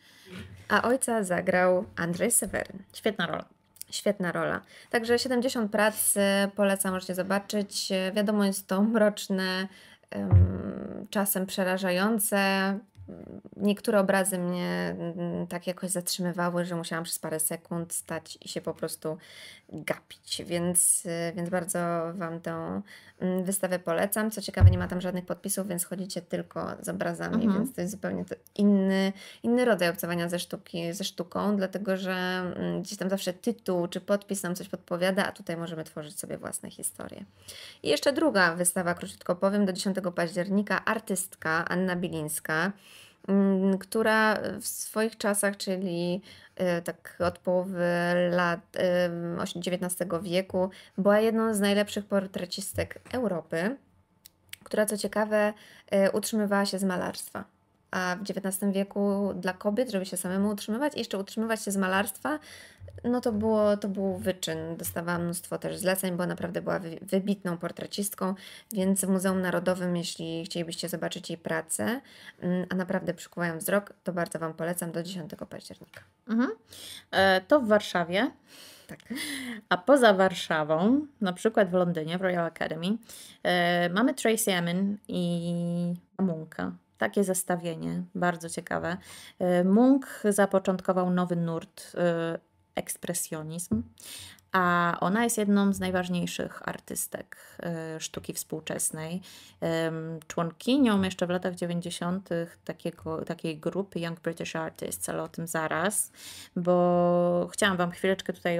A ojca zagrał Andrzej Seweryn. Świetna rola. Świetna rola. Także 70 prac e, polecam, możecie zobaczyć. E, wiadomo, jest to mroczne, czasem przerażające, niektóre obrazy mnie mm, tak jakoś zatrzymywały, że musiałam przez parę sekund stać i się po prostu gapić, więc, y, więc bardzo Wam tę Mm, wystawę polecam. Co ciekawe, nie ma tam żadnych podpisów, więc chodzicie tylko z obrazami, mhm. więc to jest zupełnie inny, inny rodzaj obcowania ze, sztuki, ze sztuką, dlatego że mm, gdzieś tam zawsze tytuł czy podpis nam coś podpowiada, a tutaj możemy tworzyć sobie własne historie. I jeszcze druga wystawa, króciutko powiem, do 10 października artystka Anna Bilińska Mm, która w swoich czasach, czyli e, tak od połowy lat XIX e, wieku, była jedną z najlepszych portrecistek Europy, która co ciekawe e, utrzymywała się z malarstwa a w XIX wieku dla kobiet, żeby się samemu utrzymywać i jeszcze utrzymywać się z malarstwa, no to, było, to był wyczyn. Dostawałam mnóstwo też zleceń, bo naprawdę była wybitną portrecistką, więc w Muzeum Narodowym, jeśli chcielibyście zobaczyć jej pracę, mm, a naprawdę przykuwają wzrok, to bardzo Wam polecam do 10 października. Mhm. E, to w Warszawie. Tak. A poza Warszawą, na przykład w Londynie, w Royal Academy, e, mamy Tracy Emin i Amunka. Takie zestawienie, bardzo ciekawe. Y, Munk zapoczątkował nowy nurt y, ekspresjonizm, a ona jest jedną z najważniejszych artystek y, sztuki współczesnej. Członkinią jeszcze w latach 90. Takiego, takiej grupy Young British Artists, ale o tym zaraz, bo chciałam Wam chwileczkę tutaj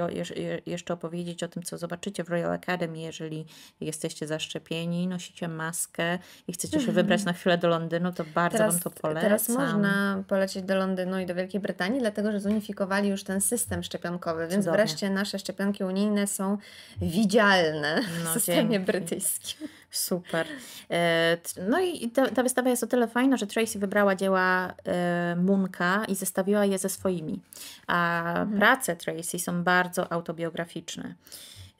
jeszcze opowiedzieć o tym, co zobaczycie w Royal Academy, jeżeli jesteście zaszczepieni, nosicie maskę i chcecie się mhm. wybrać na chwilę do Londynu, to bardzo teraz, Wam to polecam. Teraz można polecieć do Londynu i do Wielkiej Brytanii, dlatego że zunifikowali już ten system szczepionkowy, więc Cudownie. wreszcie nasze szczepionki unijne są widzialne no, w systemie dzięki. brytyjskim. Super. E, no i ta, ta, wystawa jest o tyle fajna, że Tracy wybrała dzieła e, Munka i zestawiła je ze swoimi. A mhm. prace Tracy są bardzo autobiograficzne.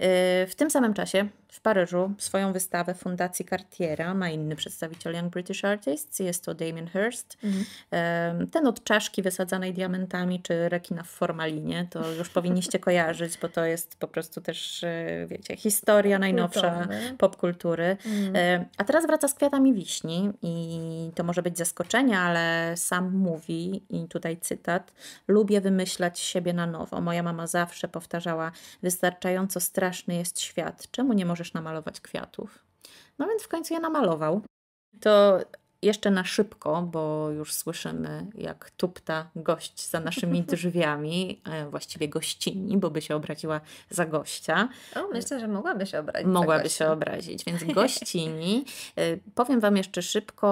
Y, w tym samym czasie w Paryżu swoją wystawę Fundacji Cartiera ma inny przedstawiciel Young British Artists, jest to Damien Hirst. Mhm. Ten od czaszki wysadzanej diamentami czy rekina w formalinie, to już powinniście kojarzyć, bo to jest po prostu też, y, wiecie, historia najnowsza popkultury. Mhm. A teraz wraca z kwiatami wiśni i to może być zaskoczenie, ale sam mówi, i tutaj cytat, lubię wymyślać siebie na nowo. Moja mama zawsze powtarzała wystarczająco strasznie straszny jest świat, czemu nie możesz namalować kwiatów? No więc w końcu je namalował. To jeszcze na szybko, bo już słyszymy, jak tupta gość za naszymi drzwiami, e, właściwie gościni, bo by się obraziła za gościa. O, e, myślę, że mogłaby się obrazić. Mogłaby się obrazić, więc gościni. E, powiem Wam jeszcze szybko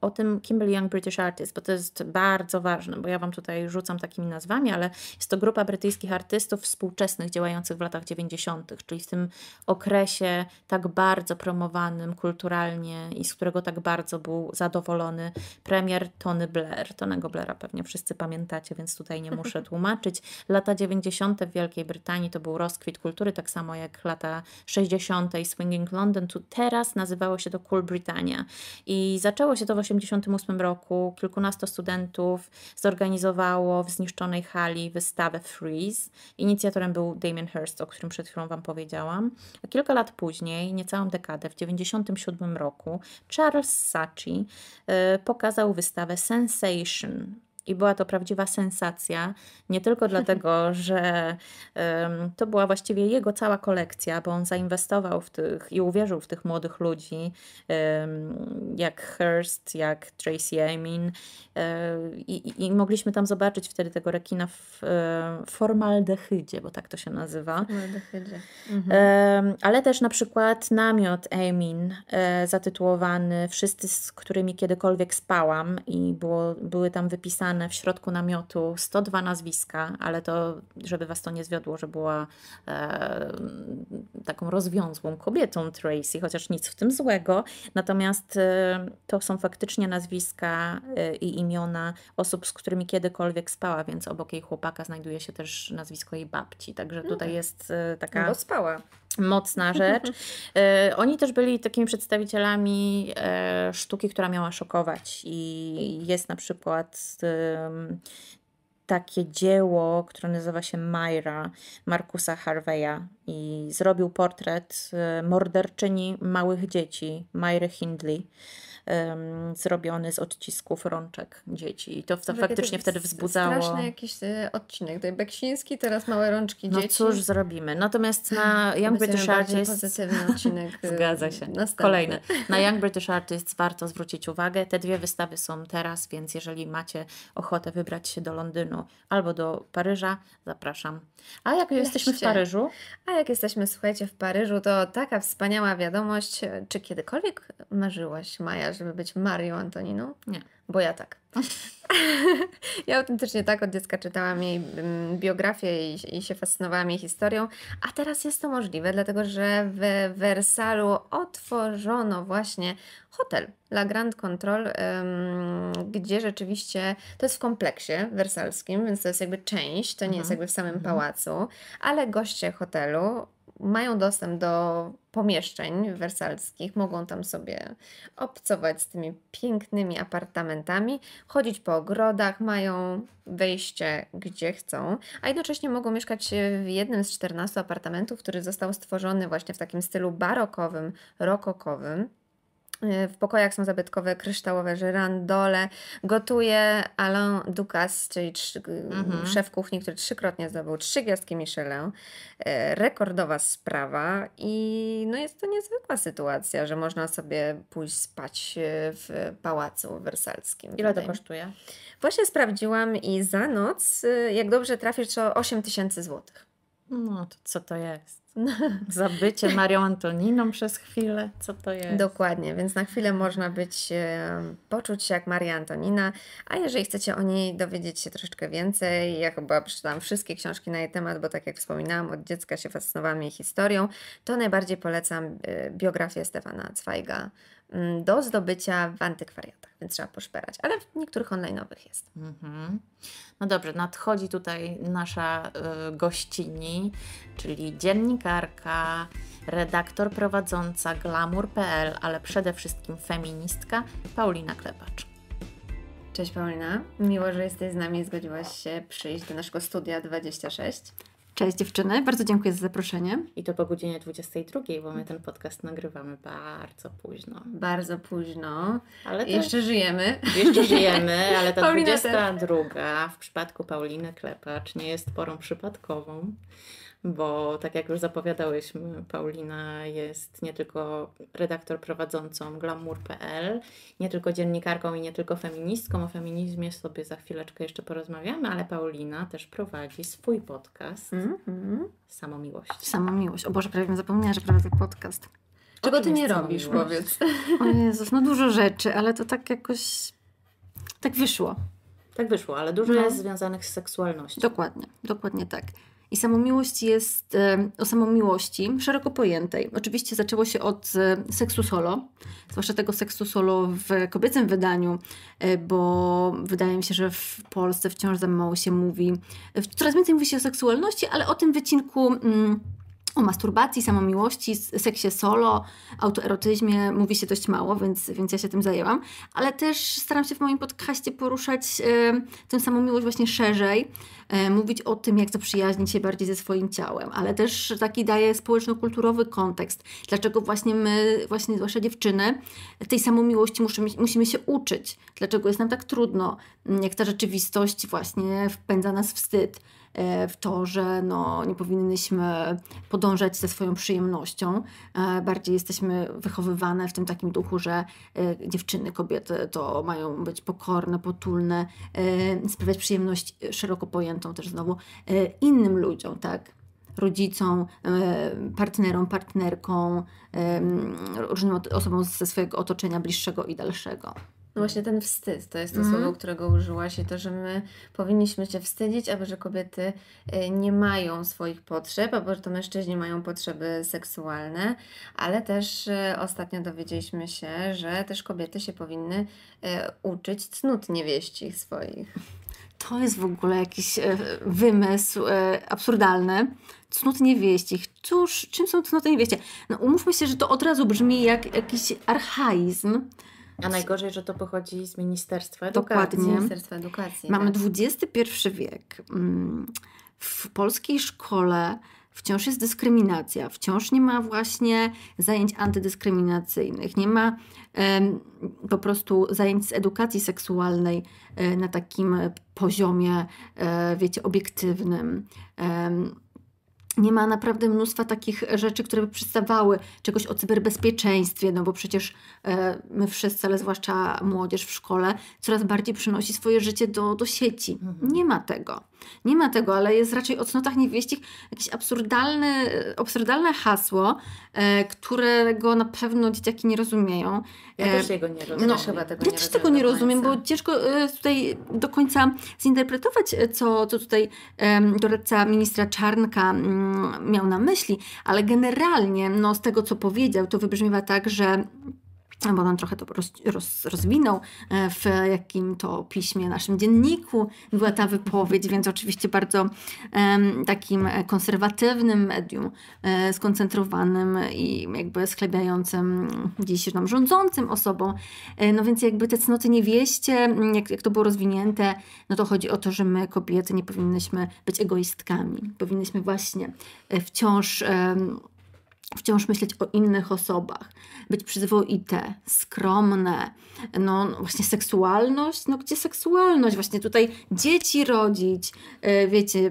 o tym Kimberly Young British Artist, bo to jest bardzo ważne, bo ja Wam tutaj rzucam takimi nazwami, ale jest to grupa brytyjskich artystów współczesnych działających w latach 90., czyli w tym okresie tak bardzo promowanym kulturalnie i z którego tak bardzo był zadowolony premier Tony Blair. Tonego Blaira pewnie wszyscy pamiętacie, więc tutaj nie muszę tłumaczyć. Lata 90. w Wielkiej Brytanii to był rozkwit kultury, tak samo jak lata 60. Swinging London. Tu teraz nazywało się to Cool Britannia. I zaczęło się to w 88 roku. Kilkunastu studentów zorganizowało w zniszczonej hali wystawę Freeze. Inicjatorem był Damien Hirst, o którym przed chwilą Wam powiedziałam. A kilka lat później, niecałą dekadę, w 97 roku, Charles Sachs E, pokazał wystawę Sensation i była to prawdziwa sensacja, nie tylko dlatego, że um, to była właściwie jego cała kolekcja, bo on zainwestował w tych i uwierzył w tych młodych ludzi, um, jak Hearst, jak Tracy Emin. Um, e, i, I, mogliśmy tam zobaczyć wtedy tego rekina w e, formaldehydzie, bo tak to się nazywa. Formaldehydzie. Mhm. ale też na przykład namiot Emin e, zatytułowany Wszyscy, z którymi kiedykolwiek spałam i było, były tam wypisane w środku namiotu 102 nazwiska, ale to, żeby Was to nie zwiodło, że była e, taką rozwiązłą kobietą Tracy, chociaż nic w tym złego. Natomiast e, to są faktycznie nazwiska e, i imiona osób, z którymi kiedykolwiek spała, więc obok jej chłopaka znajduje się też nazwisko jej babci. Także tutaj mm. jest e, taka. No bo spała mocna rzecz. E, oni też byli takimi przedstawicielami e, sztuki, która miała szokować i jest na przykład takie dzieło, które nazywa się Myra Markusa Harveya i zrobił portret e, morderczyni małych dzieci, Myry Hindley um, zrobiony z odcisków rączek dzieci. I to, to faktycznie wtedy wzbudzało. Straszny jakiś e, odcinek, tutaj Beksiński, teraz małe rączki no dzieci. No cóż zrobimy. Natomiast na Young British Artists... pozytywny odcinek. E, Zgadza się. Następny. Kolejny. Na Young British Artists warto zwrócić uwagę. Te dwie wystawy są teraz, więc jeżeli macie ochotę wybrać się do Londynu albo do Paryża, zapraszam. A jak jesteśmy w Paryżu? A jak jesteśmy, słuchajcie, w Paryżu, to taka wspaniała wiadomość. Czy kiedykolwiek marzyłaś, Maja, żeby być Marią Antoniną? Nie. Bo ja tak. ja autentycznie tak od dziecka czytałam jej mm, biografię i, i, się fascynowałam jej historią, a teraz jest to możliwe, dlatego że w Wersalu otworzono właśnie hotel La Grande Control, gdzie rzeczywiście to jest w kompleksie wersalskim, więc to jest jakby część, to nie mhm. jest jakby w samym mhm. pałacu, ale goście hotelu mają dostęp do pomieszczeń wersalskich, mogą tam sobie obcować z tymi pięknymi apartamentami, chodzić po ogrodach, mają wejście gdzie chcą, a jednocześnie mogą mieszkać w jednym z 14 apartamentów, który został stworzony właśnie w takim stylu barokowym, rokokowym. Y, w pokojach są zabytkowe kryształowe żyrandole. Gotuje Alain Ducasse, czyli trzy, y, mhm. szef kuchni, który trzykrotnie zdobył trzy gwiazdki Michelin. Y, rekordowa sprawa i no jest to niezwykła sytuacja, że można sobie pójść spać w pałacu wersalskim. Ile tutaj. to kosztuje? Właśnie sprawdziłam i za noc, jak dobrze trafisz, to 8 tysięcy złotych. No to co to jest? Zabycie Marią Antoniną przez chwilę, co to jest? Dokładnie, więc na chwilę można być, e, poczuć się jak Maria Antonina, a jeżeli chcecie o niej dowiedzieć się troszeczkę więcej, ja chyba przeczytałam wszystkie książki na jej temat, bo tak jak wspominałam, od dziecka się fascynowałam jej historią, to najbardziej polecam e, biografię Stefana Zweiga. Mm, do zdobycia w antykwariatach, więc trzeba poszperać, ale w niektórych online'owych jest. Mhm. No dobrze, nadchodzi tutaj nasza y, gościni, czyli dziennikarka, redaktor prowadząca glamour.pl, ale przede wszystkim feministka Paulina Klepacz. Cześć Paulina, miło, że jesteś z nami i zgodziłaś się przyjść do naszego studia 26. Cześć dziewczyny, bardzo dziękuję za zaproszenie. I to po godzinie 22, bo my ten podcast nagrywamy bardzo późno. Bardzo późno. Ale też... Jeszcze żyjemy. Jeszcze żyjemy, ale ta 22 w przypadku Pauliny Klepacz nie jest porą przypadkową bo tak jak już zapowiadałyśmy, Paulina jest nie tylko redaktor prowadzącą glamour.pl, nie tylko dziennikarką i nie tylko feministką. O feminizmie sobie za chwileczkę jeszcze porozmawiamy, ale Paulina też prowadzi swój podcast mm-hmm. Samo Miłość. O Boże, prawie zapomniałam, że prowadzę podcast. Czego ty nie robisz, powiedz? O Jezus, no dużo rzeczy, ale to tak jakoś tak wyszło. Tak wyszło, ale dużo no. jest związanych z seksualnością. Dokładnie, dokładnie tak. I samomiłość jest e, o samomiłości szeroko pojętej. Oczywiście zaczęło się od e, seksu solo, zwłaszcza tego seksu solo w kobiecym wydaniu, e, bo wydaje mi się, że w Polsce wciąż za mało się mówi. Coraz więcej mówi się o seksualności, ale o tym wycinku. Mm, o masturbacji, samomiłości, seksie solo, autoerotyzmie mówi się dość mało, więc, więc ja się tym zajęłam. Ale też staram się w moim podcaście poruszać y, tę samomiłość właśnie szerzej, e, mówić o tym, jak zaprzyjaźnić się bardziej ze swoim ciałem, ale też taki daje społeczno-kulturowy kontekst. Dlaczego właśnie my, właśnie zwłaszcza dziewczyny, tej samomiłości musimy, musimy się uczyć? Dlaczego jest nam tak trudno? Jak ta rzeczywistość właśnie wpędza nas w wstyd? E, w to, że no, nie powinnyśmy podążać ze swoją przyjemnością. E, bardziej jesteśmy wychowywane w tym takim duchu, że e, dziewczyny, kobiety to mają być pokorne, potulne, sprawiać przyjemność szeroko pojętą też znowu innym ludziom, tak? rodzicom, partnerom, partnerką, różnym osobom ze swojego otoczenia bliższego i dalszego. No właśnie ten wstyd, to jest to mm. słowo, którego użyłaś i to, że my powinniśmy się wstydzić, aby że kobiety y, nie mają swoich potrzeb, albo że to mężczyźni mają potrzeby seksualne, ale też y, ostatnio dowiedzieliśmy się, że też kobiety się powinny y, uczyć cnót niewieścich swoich. To jest w ogóle jakiś e, wymysł e, absurdalny. Cnót niewieścich. Cóż, czym są cnoty niewieście? No umówmy się, że to od razu brzmi jak jakiś archaizm a najgorzej, że to pochodzi z Ministerstwa Edukacji. Dokładnie. Ministerstwa Edukacji. Mamy tak. XXI wiek. Mm, w polskiej szkole wciąż jest dyskryminacja, wciąż nie ma właśnie zajęć antydyskryminacyjnych, nie ma po prostu zajęć z edukacji seksualnej e, na takim poziomie, e, wiecie, obiektywnym nie ma naprawdę mnóstwa takich rzeczy, które by przedstawiały czegoś o cyberbezpieczeństwie, no bo przecież e, my wszyscy, ale zwłaszcza młodzież w szkole, coraz bardziej przynosi swoje życie do, do sieci. Mhm. Nie ma tego. Nie ma tego, ale jest raczej o cnotach niewieścich jakieś absurdalne, absurdalne hasło, e, którego na pewno dzieciaki nie rozumieją. E, ja też jego nie no, rozumiem. No, chyba tego ja nie też tego nie rozumiem, bo ciężko e, tutaj do końca zinterpretować, e, co, co tutaj doradca ministra Czarnka mm, miał na myśli, ale generalnie no, z tego, co powiedział, to wybrzmiewa tak, że bo on trochę to roz, roz, rozwinął e, w jakim to piśmie naszym dzienniku była ta wypowiedź, więc oczywiście bardzo um, takim konserwatywnym medium, e, skoncentrowanym i jakby sklebiającym dziś no, rządzącym osobą. E, no więc jakby te cnoty niewieście, jak, jak to było rozwinięte, no to chodzi o to, że my kobiety nie powinnyśmy być egoistkami. Powinnyśmy właśnie wciąż wciąż myśleć o innych osobach, być przyzwoite, skromne, no, no właśnie seksualność, no gdzie seksualność? Właśnie tutaj dzieci rodzić, e, wiecie,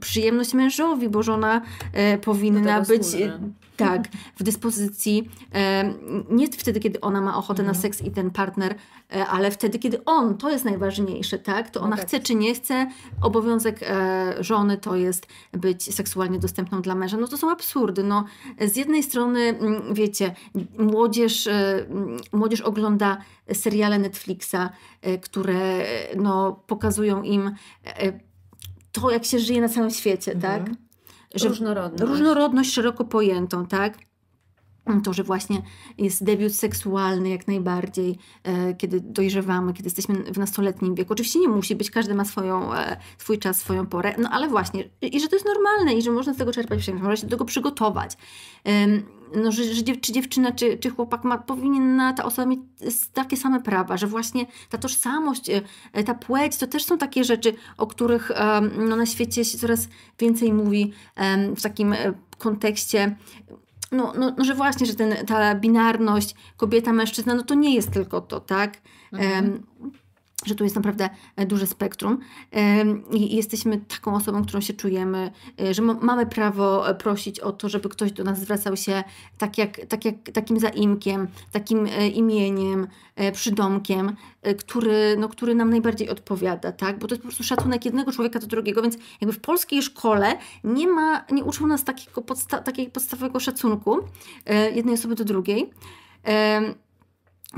przyjemność mężowi, bo żona e, powinna być... E, Służy tak, w dyspozycji e, nie wtedy, kiedy ona ma ochotę na mhm. seks i ten partner, e, ale wtedy, kiedy on, to jest najważniejsze, tak? To ona no tak. chce czy nie chce, obowiązek e, żony to jest być seksualnie dostępną dla męża. No to są absurdy. No, z jednej strony, mm, wiecie, młodzież, mm, młodzież ogląda seriale Netflixa, które no, pokazują im to, jak się żyje na całym świecie, tak? mhm. tak? Różnorodność. Różnorodność szeroko pojętą, tak? to, że właśnie jest debiut seksualny jak najbardziej, e, kiedy dojrzewamy, kiedy jesteśmy w nastoletnim wieku. Oczywiście nie musi być, każdy ma swoją, e, swój czas, swoją porę, no ale właśnie, i że to jest normalne i że można z tego czerpać przyjemność, można się do tego przygotować. No, że, że czy dziewczyna, czy, czy chłopak ma, powinna ta osoba mieć takie same prawa, że właśnie ta tożsamość, e, ta płeć, to też są takie rzeczy, o których no, na świecie się coraz więcej mówi w takim kontekście no, no, no że właśnie, że ten, ta binarność kobieta-mężczyzna, no to nie jest tylko to, tak? Mhm. Um, że tu jest naprawdę e, duże spektrum i jesteśmy taką osobą, którą się czujemy, e, że mamy prawo e, prosić o to, żeby ktoś do nas zwracał się tak jak, tak jak, takim zaimkiem, takim imieniem, przydomkiem, który, no, który nam najbardziej odpowiada, tak? Bo to jest po prostu szacunek jednego człowieka do drugiego, więc jakby w polskiej szkole nie ma, nie uczą nas takiego, podsta takiego podstawowego szacunku jednej osoby do drugiej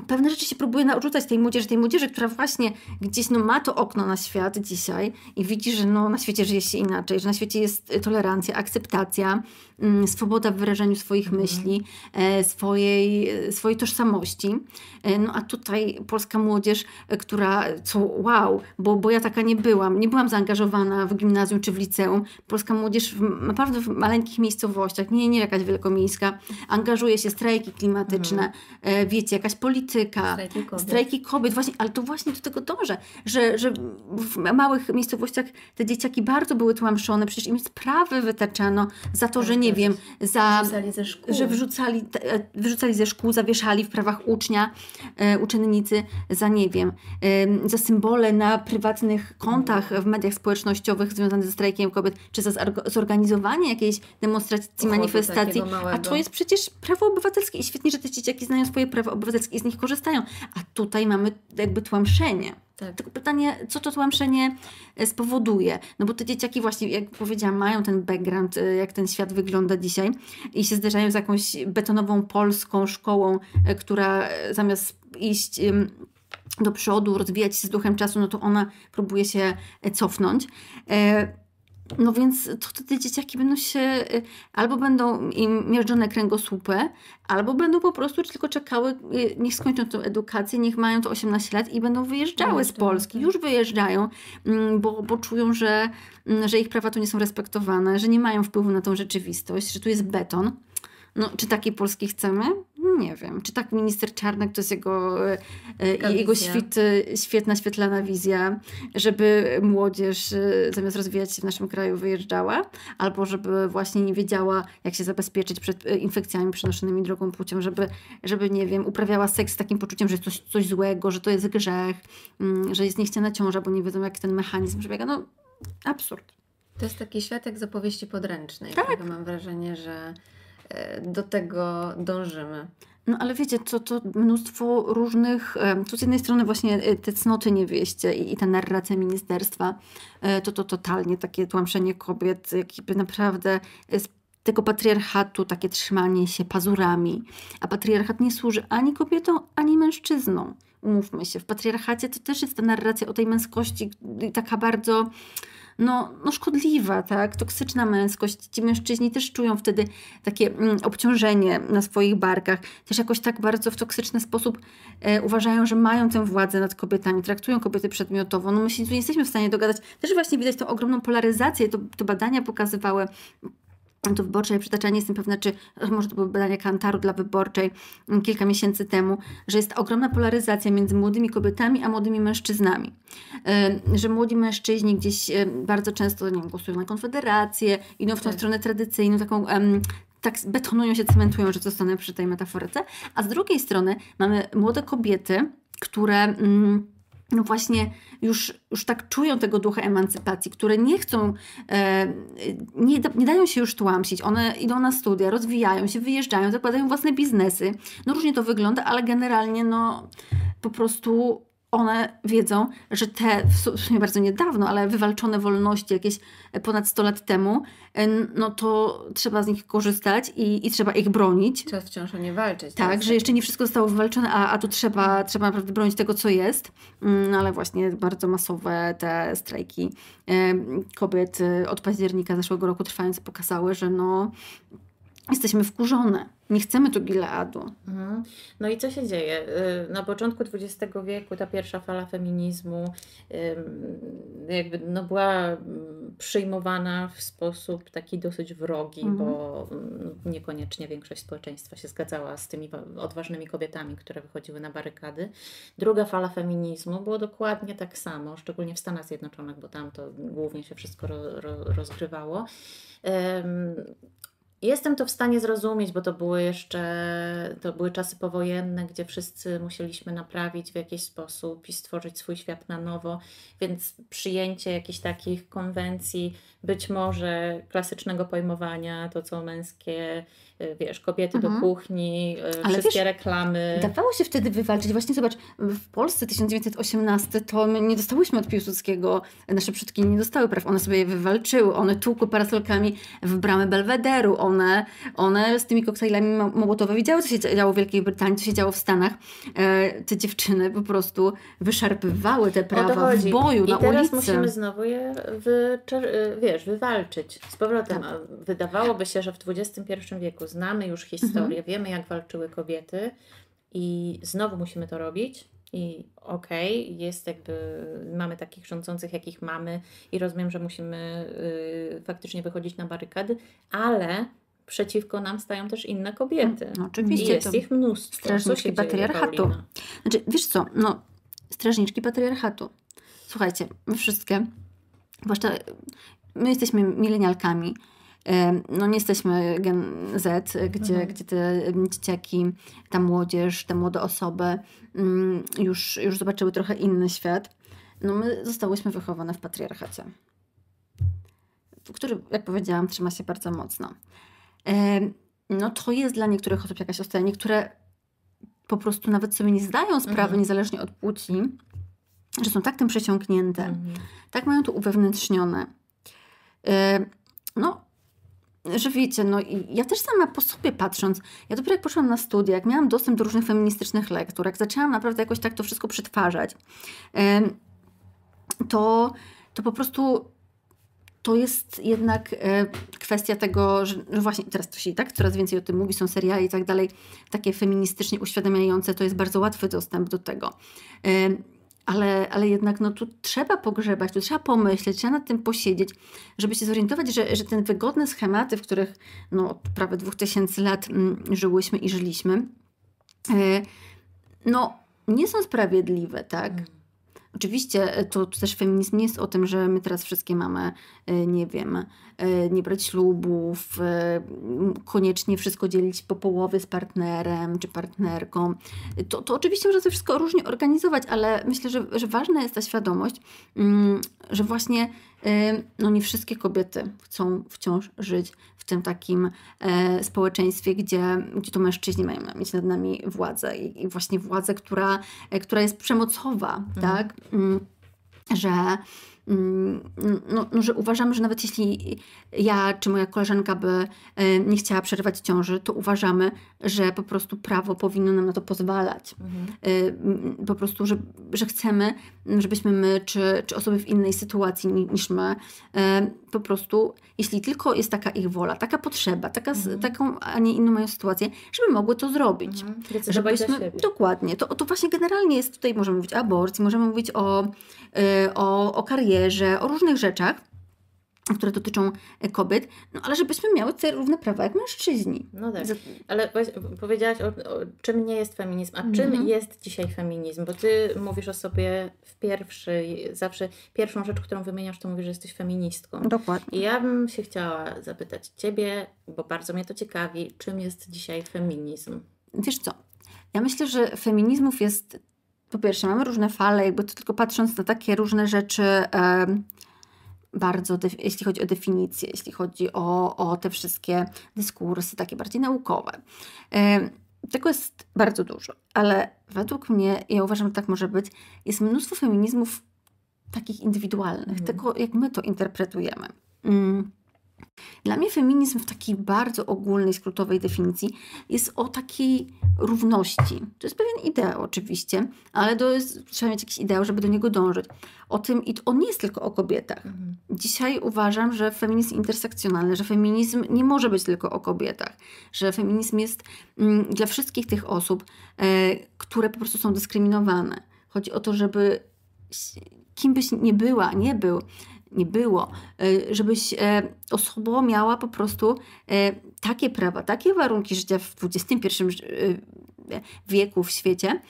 pewne rzeczy się próbuje narzucać tej młodzieży, tej młodzieży, która właśnie gdzieś no, ma to okno na świat dzisiaj i widzi, że no, na świecie żyje się inaczej, że na świecie jest y, tolerancja, akceptacja, mm, swoboda w wyrażeniu swoich mhm. myśli, e, swojej, e, swojej tożsamości. E, no a tutaj polska młodzież, która, co wow, bo, bo ja taka nie byłam, nie byłam zaangażowana w gimnazjum czy w liceum. Polska młodzież w, naprawdę w maleńkich miejscowościach, nie, nie jakaś wielkomiejska, angażuje się, strajki klimatyczne, mhm. wiecie, jakaś polityka, polityka, strajki kobiet. kobiet, właśnie, ale to właśnie do tego dąży, że, że w małych miejscowościach te dzieciaki bardzo były tłamszone, przecież im sprawy wytaczano za to, tak, że nie tak. wiem, za, że wrzucali, e, wyrzucali ze szkół, zawieszali w prawach ucznia, e, uczennicy za nie wiem, za symbole na prywatnych kontach w mediach społecznościowych związanych ze strajkiem kobiet, czy za zorganizowanie jakiejś demonstracji, manifestacji. A to jest przecież prawo obywatelskie i świetnie, że te dzieciaki znają swoje prawa obywatelskie i z nich nich korzystają. A tutaj mamy jakby tłamszenie. Tak. Tylko pytanie, co to tłamszenie e, spowoduje? No bo te dzieciaki właśnie, jak powiedziałam, mają ten background, e, jak ten świat wygląda dzisiaj i się zderzają z jakąś betonową polską szkołą, e, która zamiast iść do przodu, rozwijać się z duchem czasu, no to ona próbuje się cofnąć. No więc to te dzieciaki będą się, y, albo będą im mierzone kręgosłupy, albo będą po prostu tylko czekały, y, niech skończą tą edukację, niech mają to 18 lat i będą wyjeżdżały z Polski. Już tak. wyjeżdżają, mm, bo, bo czują, że, mm, że ich prawa tu nie są respektowane, że nie mają wpływu na tą rzeczywistość, że tu jest beton. No, czy takiej Polski chcemy? Nie wiem. Czy tak minister Czarnek to jest jego, e, e, jego świt, e, świetna, świetlana wizja, żeby młodzież zamiast rozwijać się w naszym kraju wyjeżdżała, albo żeby właśnie nie wiedziała, jak się zabezpieczyć przed infekcjami przenoszonymi drogą płcią, żeby, żeby nie wiem, uprawiała seks z takim poczuciem, że jest coś, coś złego, że to jest grzech, mm, że jest niechciana ciąża, bo nie wiedzą, jak ten mechanizm przebiega. No, absurd. To jest taki światek z opowieści podręcznej. Tak. Mam wrażenie, że E, do tego dążymy. No ale wiecie, to, to mnóstwo różnych, tu e, z jednej strony właśnie e, te cnoty niewieście i, i ta narracja ministerstwa, to to totalnie takie tłamszenie kobiet, jakby naprawdę tego patriarchatu, takie trzymanie się pazurami. A patriarchat nie służy ani kobietom, ani mężczyznom. Umówmy się, w patriarchacie to też jest ta narracja o tej męskości taka bardzo no, no szkodliwa, tak? Toksyczna męskość. Ci mężczyźni też czują wtedy takie mm, obciążenie na swoich barkach. Też jakoś tak bardzo w toksyczny sposób e, uważają, że mają tę władzę nad kobietami, traktują kobiety przedmiotowo. No my się tu nie jesteśmy w stanie dogadać. Też właśnie widać tą ogromną polaryzację, to, to badania pokazywały do wyborczej przytacza, nie jestem pewna, czy może to były badania Kantaru dla wyborczej mm, kilka miesięcy temu, że jest ogromna polaryzacja między młodymi kobietami a młodymi mężczyznami. Y, że młodzi mężczyźni gdzieś y, bardzo często nie wiem, głosują na konfederację, idą w tą tak. stronę tradycyjną, taką tak betonują się, cementują, że zostanę przy tej metaforce. A z drugiej strony mamy młode kobiety, które... Mm, no właśnie już, już tak czują tego ducha emancypacji, które nie chcą, e, nie, nie dają się już tłamsić. One idą na studia, rozwijają się, wyjeżdżają, zakładają własne biznesy. No różnie to wygląda, ale generalnie no po prostu one wiedzą, że te w sumie bardzo niedawno, ale wywalczone wolności jakieś e, ponad 100 lat temu, e, no to trzeba z nich korzystać i, i trzeba ich bronić. Trzeba wciąż o nie walczyć. Tak, tak że jeszcze nie wszystko zostało wywalczone, a, a tu trzeba, trzeba naprawdę bronić tego, co jest. Mm, no ale właśnie bardzo masowe te strajki e, kobiet od października zeszłego roku trwając pokazały, że no jesteśmy wkurzone. Nie chcemy tu Gileadu. Mhm. No i co się dzieje? Y, na początku XX wieku ta pierwsza fala feminizmu jakby no była mm, przyjmowana w sposób taki dosyć wrogi, bo mhm. mm, niekoniecznie większość społeczeństwa się zgadzała z tymi odważnymi kobietami, które wychodziły na barykady. Druga fala feminizmu było dokładnie tak samo, szczególnie w Stanach Zjednoczonych, bo tam to głównie się wszystko ro, ro rozgrywało. Jestem to w stanie zrozumieć, bo to były jeszcze to były czasy powojenne, gdzie wszyscy musieliśmy naprawić w jakiś sposób i stworzyć swój świat na nowo, więc przyjęcie jakichś takich konwencji być może klasycznego pojmowania, to co męskie, y, wiesz, kobiety mhm. do kuchni, y, Ale wszystkie wiesz, reklamy. Dawało się wtedy wywalczyć. Właśnie zobacz, w Polsce 1918 to my nie dostałyśmy od Piłsudskiego, nasze przodki nie dostały praw. One sobie je wywalczyły, one tłukły parasolkami w bramę Belwederu, one, one z tymi koktajlami Mołotowa widziały, co się działo w Wielkiej Brytanii, co się działo w Stanach. E, te dziewczyny po prostu wyszarpywały te prawa w boju, I na ulicy. I teraz musimy znowu je wyczerpać, y, wiesz, wywalczyć z powrotem. Tak. Wydawałoby się, że w XXI wieku znamy już historię, mhm. wiemy jak walczyły kobiety i znowu musimy to robić. I okej, okay, jest jakby, mamy takich rządzących, jakich mamy, i rozumiem, że musimy y, faktycznie wychodzić na barykady, ale przeciwko nam stają też inne kobiety. No, oczywiście. I jest ich mnóstwo. Strażniczki patriarchatu. Dzieje, znaczy, wiesz co, no, strażniczki patriarchatu. Słuchajcie, wszystkie, zwłaszcza my jesteśmy milenialkami, no nie jesteśmy Gen Z, gdzie, mhm. gdzie te dzieciaki, ta młodzież, te młode osoby mm, już, już zobaczyły trochę inny świat. No my zostałyśmy wychowane w patriarchacie, który, jak powiedziałam, trzyma się bardzo mocno. No to jest dla niektórych osób jakaś ostatnia, Niektóre po prostu nawet sobie nie zdają sprawy, mhm. niezależnie od płci, że są tak tym przeciągnięte, mhm. tak mają to uwewnętrznione, Yy, no, że wiecie, no i ja też sama po sobie patrząc, ja dopiero jak poszłam na studia, jak miałam dostęp do różnych feministycznych lektur, jak zaczęłam naprawdę jakoś tak to wszystko przetwarzać, yy, to, to po prostu to jest jednak yy, kwestia tego, że no właśnie teraz to się i tak coraz więcej o tym mówi, są seriale i tak dalej, takie feministycznie uświadamiające, to jest bardzo łatwy dostęp do tego ale, ale jednak no, tu trzeba pogrzebać, tu trzeba pomyśleć, trzeba nad tym posiedzieć, żeby się zorientować, że, że te wygodne schematy, w których no, od prawie 2000 lat mm, żyłyśmy i żyliśmy, y, no, nie są sprawiedliwe, tak? Mm. Oczywiście to, e, to, też feminizm nie jest o tym, że my teraz wszystkie mamy, e, nie wiem, E, nie brać ślubów, e, koniecznie wszystko dzielić po połowy z partnerem czy partnerką. To, to oczywiście można to wszystko różnie organizować, ale myślę, że, że ważna jest ta świadomość, mm, że właśnie e, no nie wszystkie kobiety chcą wciąż żyć w tym takim społeczeństwie, gdzie, gdzie to mężczyźni mają mieć nad nami władzę i, właśnie władzę, która, która jest przemocowa, mhm. tak? Mm, że Mm, no, no, że uważamy, że nawet jeśli ja czy moja koleżanka by y, nie chciała przerwać ciąży, to uważamy, że po prostu prawo powinno nam na to pozwalać. Mhm. Y, po prostu, że, że chcemy, żebyśmy my czy, czy osoby w innej sytuacji niż my, y, po prostu, jeśli tylko jest taka ich wola, taka potrzeba, taka, mhm. taką, a nie inną mają sytuację, żeby mogły to zrobić. Mhm. Żebyśmy, dokładnie. To, to właśnie generalnie jest, tutaj możemy mówić o aborcji, możemy mówić o, o, o karierze, że o różnych rzeczach, które dotyczą e, kobiet, no ale żebyśmy miały równe prawa jak mężczyźni. No tak, ale powiedziałaś o, o czym nie jest feminizm, a czym mhm. jest dzisiaj feminizm? Bo ty mówisz o sobie w pierwszej, zawsze pierwszą rzecz, którą wymieniasz, to mówisz, że jesteś feministką. Dokładnie. I ja bym się chciała zapytać ciebie, bo bardzo mnie to ciekawi, czym jest dzisiaj feminizm? Wiesz co, ja myślę, że feminizmów jest po pierwsze mamy różne fale, jakby to tylko patrząc na takie różne rzeczy bardzo, jeśli chodzi o definicję, jeśli chodzi o, o te wszystkie dyskursy takie bardziej naukowe. Tego jest bardzo dużo, ale według mnie, ja uważam, że tak może być, jest mnóstwo feminizmów takich indywidualnych, mm. tego jak my to interpretujemy. Mm. Dla mnie feminizm w takiej bardzo ogólnej, skrótowej definicji jest o takiej równości. To jest pewien ideał oczywiście, ale to jest, trzeba mieć jakiś ideał, żeby do niego dążyć. O tym, i on nie jest tylko o kobietach. Mhm. Dzisiaj uważam, że feminizm intersekcjonalny, że feminizm nie może być tylko o kobietach, że feminizm jest mm, dla wszystkich tych osób, e, które po prostu są dyskryminowane. Chodzi o to, żeby kim byś nie była, nie był, nie było, e, żebyś e, osoba miała po prostu e, takie prawa, takie warunki życia w XXI wieku w świecie,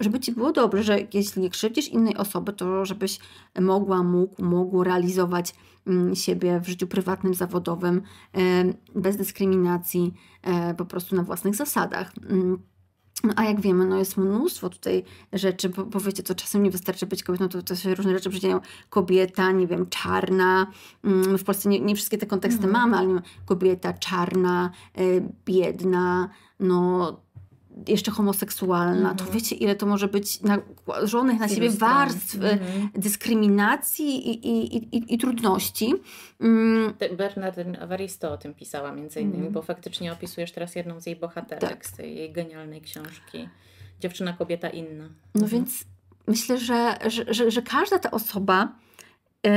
żeby ci było dobrze, że jeśli nie krzywdzisz innej osoby, to żebyś mogła, mógł, mógł realizować mm, siebie w życiu prywatnym, zawodowym, bez dyskryminacji, po prostu na własnych zasadach. Mm. A jak wiemy, no jest mnóstwo tutaj rzeczy, bo, bo wiecie, to czasem nie wystarczy być kobietą, to, to się różne rzeczy przydzieją. Kobieta, nie wiem, czarna. Mm, w Polsce nie, nie wszystkie te konteksty mm. mamy, ale nie kobieta czarna, y, biedna, no jeszcze homoseksualna, mhm. to wiecie, ile to może być nałożonych na siebie warstw e, mhm. dyskryminacji i, i, i, i trudności. Mm. Bernardyn Avaristo o tym pisała między innymi, mhm. bo faktycznie opisujesz teraz jedną z jej bohaterek tak. z jej genialnej książki. Dziewczyna, kobieta inna. No mhm. więc myślę, że, że, że, że, każda ta osoba, yy,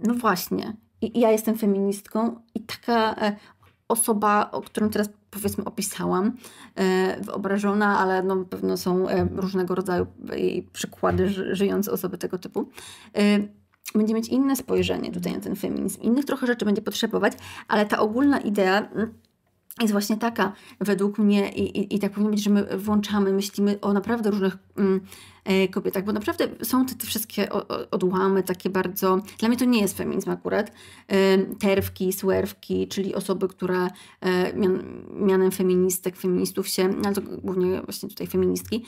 no właśnie, i, ja jestem feministką i taka e, osoba, o którą teraz powiedzmy opisałam, e, wyobrażona, ale no, pewno są e, różnego rodzaju e, przykłady żyjące osoby tego typu będzie mieć inne spojrzenie tutaj na ten feminizm. Innych trochę rzeczy będzie potrzebować, ale ta ogólna idea mm, jest właśnie taka, według mnie, i, i, i, tak powinno być, że my włączamy, myślimy o naprawdę różnych mm, e, kobietach, bo naprawdę są te, te wszystkie odłamy takie bardzo. Dla mnie to nie jest feminizm akurat. Y, terwki, swerwki, czyli osoby, które e, mian, mianem feministek, feministów się, no ale to głównie właśnie tutaj feministki,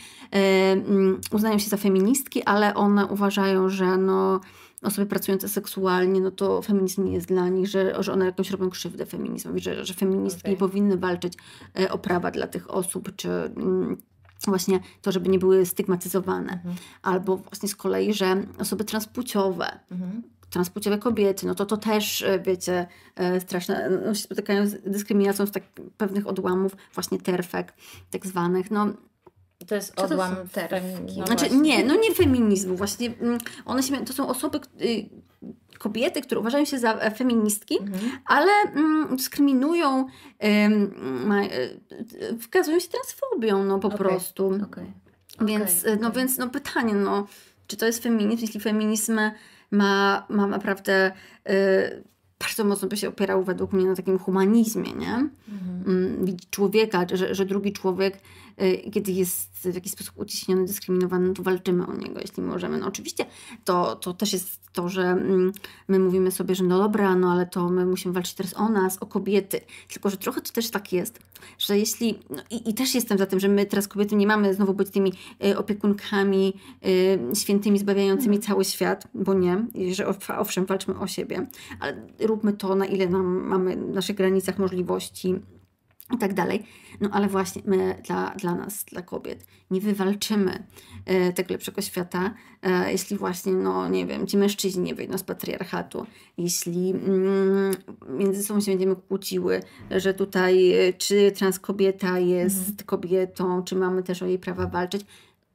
mm, uznają się za feministki, ale one uważają, że no osoby pracujące seksualnie, no to feminizm nie jest dla nich, że, że one jakąś robią krzywdę feminizmowi, że, że feministki okay. nie powinny walczyć e, o prawa dla tych osób, czy mm, właśnie to, żeby nie były stygmatyzowane. Mhm. Albo właśnie z kolei, że osoby transpłciowe, mhm transpłciowe kobiety, no to to też, e, wiecie, e, straszne, no, się spotykają z dyskryminacją z tak, pewnych odłamów właśnie terfek tak zwanych, no to jest odłam to feminizmu. No znaczy, nie, no nie feminizmu. Właśnie mm, one się, to są osoby, y, kobiety, które uważają się za e, feministki, mhm. ale mm, dyskryminują, e, wykazują wskazują się transfobią, no po okay. prostu. Okay. Więc, okay. E, no, więc no, pytanie, no, czy to jest feminizm, jeśli feminizm ma, ma naprawdę... Y, bardzo mocno by się opierał według mnie na takim humanizmie, nie? Mhm. Mm, człowieka, że, że drugi człowiek, y, kiedy jest w jakiś sposób uciśniony, dyskryminowany, no to walczymy o niego, jeśli możemy. No oczywiście to, to też jest to, że mm, my mówimy sobie, że no dobra, no ale to my musimy walczyć teraz o nas, o kobiety. Tylko, że trochę to też tak jest, że jeśli, no i, i, też jestem za tym, że my teraz kobiety nie mamy znowu być tymi y, opiekunkami y, świętymi, zbawiającymi mhm. cały świat, bo nie, że owszem, walczmy o siebie, ale róbmy to, na ile nam mamy w naszych granicach możliwości, i tak dalej. No ale właśnie my dla, dla nas, dla kobiet, nie wywalczymy e, tego lepszego świata, e, jeśli właśnie, no nie wiem, ci mężczyźni nie wyjdą z patriarchatu, jeśli mm, między sobą się będziemy kłóciły, że tutaj e, czy trans kobieta jest mhm. kobietą, czy mamy też o jej prawa walczyć.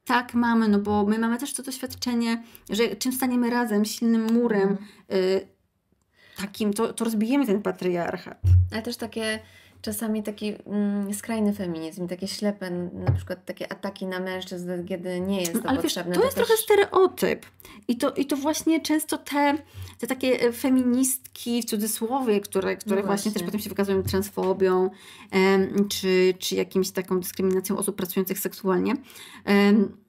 Tak, mamy, no bo my mamy też to doświadczenie, że czym staniemy razem, silnym murem, mhm. E, takim, to, to rozbijemy ten patriarchat. Ale też takie czasami taki mm, skrajny feminizm, takie ślepe, na przykład takie ataki na mężczyzn, kiedy nie jest to Ale potrzebne. Wiesz, to, to jest też... trochę stereotyp. I to, I to właśnie często te, te takie e, feministki w cudzysłowie, które, które no właśnie. właśnie. też potem się wykazują transfobią em, czy, czy jakimś taką dyskryminacją osób pracujących seksualnie. Em,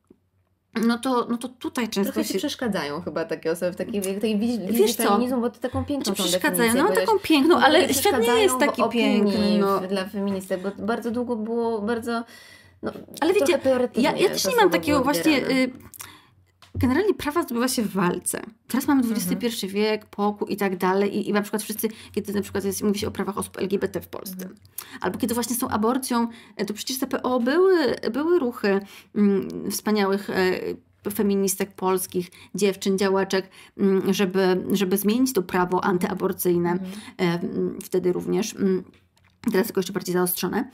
no to, no to tutaj często Trochę się... przeszkadzają chyba takie osoby w takiej, w tej co? bo to taką piękną znaczy, przeszkadzają, no taką piękną, ale świat nie jest taki piękny. No. dla feministek, bo bardzo długo było bardzo... No, ale wiecie, ja, ja też nie mam takiego właśnie... Y, Generalnie prawa zdobywa się w walce. Teraz mamy XXI mhm. wiek, pokój i tak dalej i, i na przykład wszyscy, kiedy na przykład jest, mówi się o prawach osób LGBT w Polsce, mhm. albo kiedy właśnie są aborcją, e, to przecież ZPO były, były ruchy mm, wspaniałych e, feministek polskich, dziewczyn, działaczek, mm, żeby, żeby zmienić to prawo antyaborcyjne, mhm. E, wtedy również. Mm, teraz tylko jeszcze bardziej zaostrzone.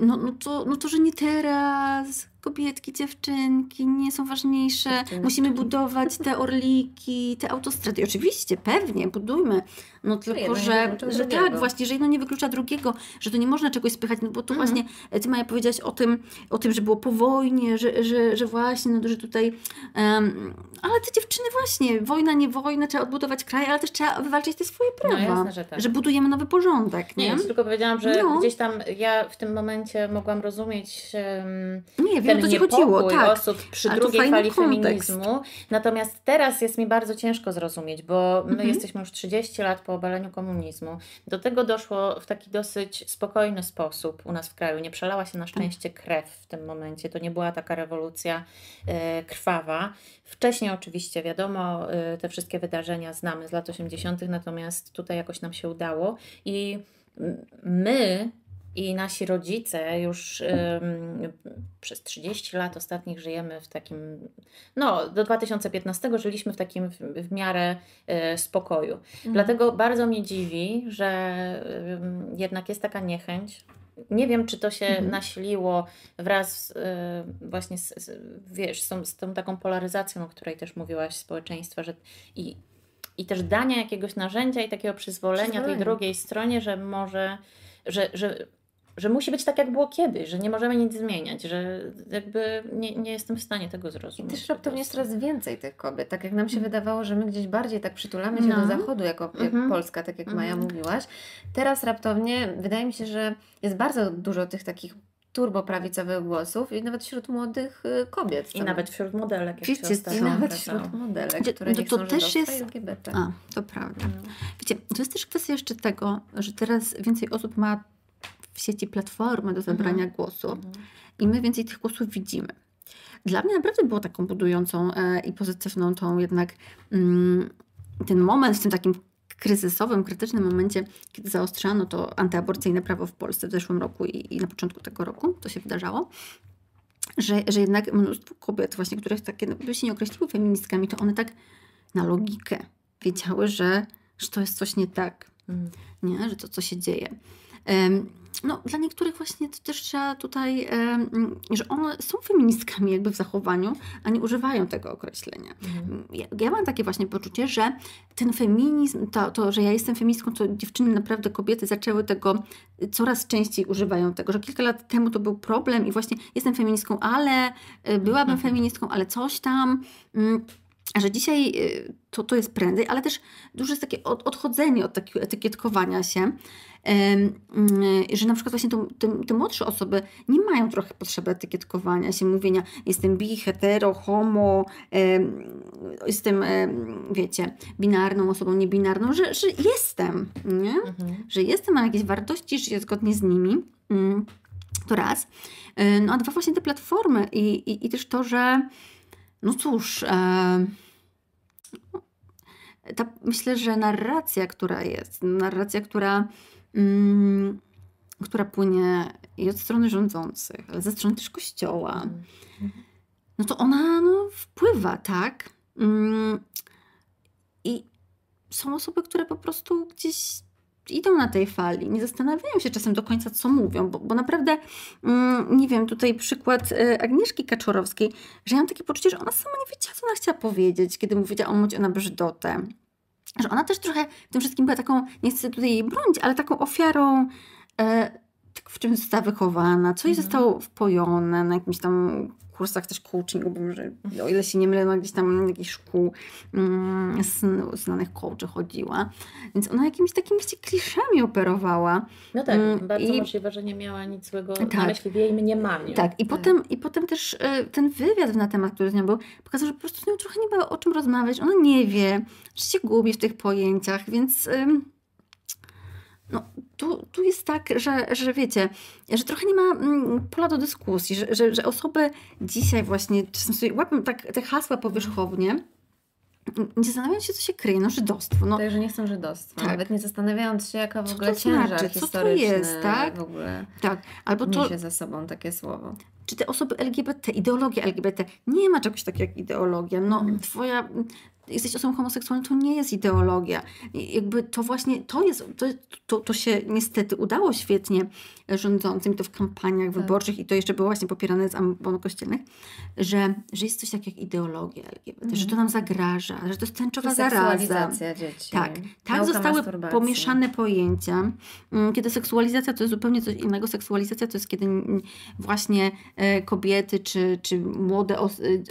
No, no, to, no to, że nie teraz kobietki, dziewczynki nie są ważniejsze. Musimy budować te orliki, te autostrady. oczywiście, pewnie, budujmy, no tylko, no że, że tak, właśnie, że jedno nie wyklucza drugiego, że to nie można czegoś spychać, no bo tu mhm. właśnie Ty Maja powiedziałaś o tym, o tym, że było po wojnie, że, że, że właśnie, no że tutaj, um, ale te dziewczyny właśnie, wojna, nie wojna, trzeba odbudować kraj, ale też trzeba wywalczyć te swoje no, prawa, no jasne, że, tak. że budujemy nowy porządek, nie? Nie, ja tylko powiedziałam, że no. gdzieś tam ja w tym momencie mogłam rozumieć um, nie, wiem, ten to chodziło, tak. osób przy ale drugiej fali kontekst. feminizmu, natomiast teraz jest mi bardzo ciężko zrozumieć, bo my mhm. jesteśmy już 30 lat po obaleniu komunizmu. Do tego doszło w taki dosyć spokojny sposób u nas w kraju. Nie przelała się na tak. szczęście krew w tym momencie. To nie była taka rewolucja e, krwawa. Wcześniej oczywiście, wiadomo, e, te wszystkie wydarzenia znamy z lat 80., natomiast tutaj jakoś nam się udało i my i nasi rodzice już przez 30 lat ostatnich żyjemy w takim, no do 2015 żyliśmy w takim w, w miarę e, spokoju. Mhm. Dlatego bardzo mnie dziwi, że jednak jest taka niechęć nie wiem, czy to się mhm. nasiliło wraz e, właśnie z, z, wiesz, z tą, z tą taką polaryzacją, o której też mówiłaś, społeczeństwa, że i, i też dania jakiegoś narzędzia i takiego przyzwolenia, tej drugiej stronie, że może, że, że że musi być tak, jak było kiedyś, że nie możemy nic zmieniać, że jakby nie, nie jestem w stanie tego zrozumieć. I też raptownie jest coraz więcej tych kobiet. Tak jak nam się mm. wydawało, że my gdzieś bardziej tak przytulamy się no. do zachodu jako jak mhm. Polska, tak jak Maja mhm. mówiłaś. Teraz raptownie wydaje mi się, że jest bardzo dużo tych takich turboprawicowych głosów i nawet wśród młodych y, kobiet. I nawet wśród modelek. Wiecie, i nawet wśród modelek, które to, no nie to, to też jest LGBT. A, to prawda. No. Wiecie, to jest też kwestia jeszcze tego, że teraz więcej osób ma w sieci platformy do mhm. zabrania mhm. głosu i my więcej tych głosów widzimy. Dla mnie naprawdę było taką budującą e, i pozytywną tą jednak mm, ten moment w tym takim kryzysowym, krytycznym momencie, kiedy zaostrzano to antyaborcyjne prawo w Polsce w zeszłym roku i, i na początku tego roku, to się wydarzało, że, że jednak mnóstwo kobiet właśnie, które takie, by no, się nie określiły feministkami, to one tak na logikę wiedziały, że, że to jest coś nie tak, mm. nie? że to co się dzieje. Um, no, dla niektórych właśnie to też trzeba tutaj, że one są feministkami jakby w zachowaniu, a nie używają tego określenia. Mhm. Ja, mam takie właśnie poczucie, że ten feminizm, to, to, że ja jestem feministką, to dziewczyny, naprawdę kobiety zaczęły tego, y, coraz częściej używają tego, że kilka lat temu to był problem i właśnie jestem feministką, ale y, byłabym mhm. feministką, ale coś tam... Mm, że dzisiaj y, to, to jest prędzej, ale też duże jest takie odchodzenie od takiego etykietkowania się, y, że na przykład właśnie to, te, te młodsze osoby nie mają trochę potrzeby etykietkowania się, mówienia jestem bi, hetero, homo, jestem, wiecie, binarną osobą, niebinarną, że, że jestem, nie? Mhm. że jestem, mam jakieś wartości, żyję zgodnie z nimi. Mm, to raz. Y, no a dwa, właśnie te platformy i, i, i też to, że no cóż, e, ta, myślę, że narracja, która jest, narracja, która, mm, która płynie i od strony rządzących, ale ze strony też kościoła, mhm. no to ona no, wpływa, tak? Mm, I są osoby, które po prostu gdzieś idą na tej fali, nie zastanawiają się czasem do końca, co mówią, bo, bo naprawdę, mm, nie wiem, tutaj przykład y, Agnieszki Kaczorowskiej, że ja mam takie poczucie, że ona sama nie wiedziała, co ona chciała powiedzieć, kiedy mówiła o mocie na brzydotę. Że ona też trochę w tym wszystkim była taką, nie chcę tutaj jej bronić, ale taką ofiarą e, tak w czym została wychowana, co jej mhm. zostało wpojone, na jakimś tam kursach też coachingu, bo może, no, o ile się nie mylę, no gdzieś tam jakichś szkół mm, znanych coachy chodziła. Więc ona jakimiś takimi wiecie, kliszami operowała. No tak, mm, bardzo i... możliwe, że nie miała nic złego tak, na myśli w jej mniemaniu. Tak, i, tak. Potem, i potem też e, ten wywiad na temat, który z nią był, pokazał, że po prostu z nią trochę nie było o czym rozmawiać, ona nie wie, że się gubi w tych pojęciach, więc... no, tu, tu jest tak, że, że wiecie, że trochę nie ma mm, pola do dyskusji, że, że, że osoby dzisiaj właśnie czasem sobie łapią tak, te hasła powierzchownie, nie zastanawiając się, co się kryje, no żydostwo. No. Tak, że nie chcą żydostwa, tak. nawet nie zastanawiając się, jaka w ogóle znaczy? to ciężar znaczy, co jest, tak? w ogóle tak. Albo to... niesie ze sobą takie słowo. Czy te osoby LGBT, ideologia LGBT, nie ma czegoś takiego jak ideologia. No, mhm. twoja jesteś osobą homoseksualną, to nie jest ideologia. Jakby to właśnie, to jest, to, to, to się niestety udało świetnie rządzącym, to w kampaniach tak. wyborczych i to jeszcze było właśnie popierane z ambon kościelnych, że, że jest coś takiego jak ideologia LGBT, że mhm. to nam zagraża, że to jest tęczowa zaraza. dzieci. Tak, tak zostały pomieszane pojęcia, mm, kiedy seksualizacja to jest zupełnie coś innego. Seksualizacja to jest kiedy właśnie e, kobiety czy, czy młode e,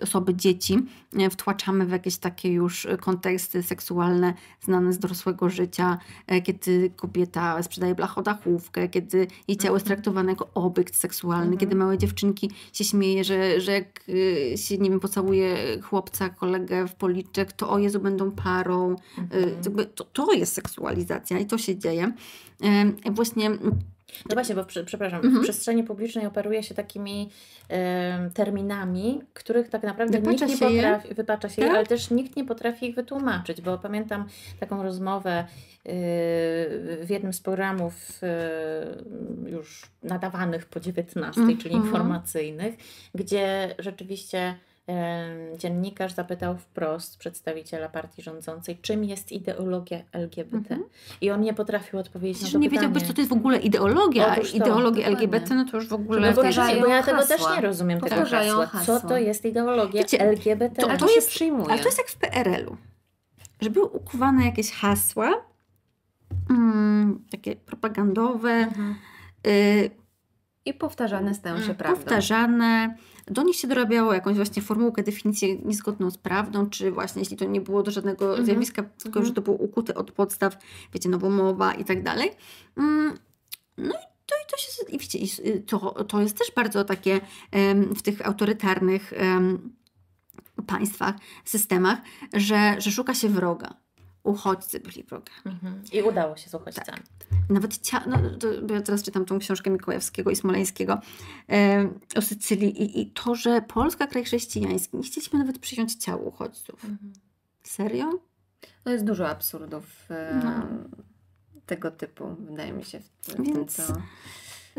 osoby, dzieci e, wtłaczamy w jakieś takie już konteksty seksualne znane z dorosłego życia, kiedy kobieta sprzedaje blachodachówkę, kiedy jej ciało jest traktowane jako obiekt seksualny, mhm. kiedy małe dziewczynki się śmieje, że, że jak y, się, nie wiem, pocałuje chłopca, kolegę w policzek, to o Jezu, będą parą. Y, mhm. To, to jest seksualizacja i to się dzieje. Y, właśnie no właśnie, bo w, przepraszam, mhm. w przestrzeni publicznej operuje się takimi y, terminami, których tak naprawdę wypacza nikt nie potrafi, je. wypacza się, tak? ale też nikt nie potrafi ich wytłumaczyć, bo pamiętam taką rozmowę y, w jednym z programów y, już nadawanych po 19, mhm. czyli informacyjnych, gdzie rzeczywiście dziennikarz zapytał wprost przedstawiciela partii rządzącej, czym jest ideologia LGBT. Mhm. I on nie potrafił odpowiedzieć na to nie pytanie. wiedziałbyś, co to jest w ogóle ideologia, a ideologia LGBT, no to już w ogóle... No bo, nie, bo tego też nie rozumiem, tego hasła. Co to jest ideologia Wiecie, LGBT? To, to jest, przyjmuje. Ale to jest jak w PRL-u, że były ukuwane jakieś hasła, mm, takie propagandowe, mhm. y, i powtarzane stają się mm, prawdą. Powtarzane, do nich się dorabiało jakąś właśnie formułkę, definicję niezgodną z prawdą, czy właśnie jeśli to nie było do żadnego mhm. zjawiska, tylko mhm. że to było ukute od podstaw, wiecie, no bo mowa i tak dalej. Mm, no i to, to, się, wiecie, y, to, to jest też bardzo takie w tych autorytarnych państwach, systemach, że, że szuka się wroga uchodźcy byli w Mhm. I udało się z uchodźcami. Tak. Nawet cia- no, to, ja teraz czytam tą książkę Mikołajewskiego i Smoleńskiego e, o Sycylii I, i to, że Polska, kraj chrześcijański, nie chcieliśmy nawet przyjąć ciał uchodźców. Mhm. Serio? No jest dużo absurdów e, no. tego typu, wydaje mi się. W, Więc... Tym, co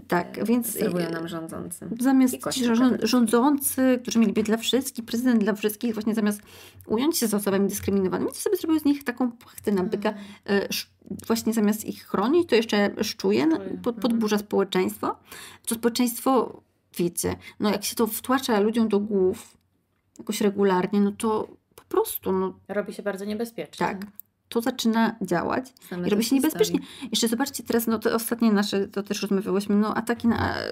tak, więc serwują nam rządzącym. Zamiast ci rządzący, którzy mieliby dla wszystkich, prezydent dla wszystkich, właśnie zamiast ująć się z osobami dyskryminowanymi, to sobie zrobił z nich taką płachtę na mhm. e, Właśnie zamiast ich chronić, to jeszcze szczuje, pod, no. podburza społeczeństwo. To społeczeństwo, wiecie, no jak się to wtłacza ludziom do głów jakoś regularnie, no to po prostu. No, Robi się bardzo niebezpiecznie. Tak to zaczyna działać Same i robi się niebezpiecznie. bezpiecznie. Jeszcze zobaczcie teraz, no to ostatnie nasze, to też rozmawiałyśmy, no ataki na e,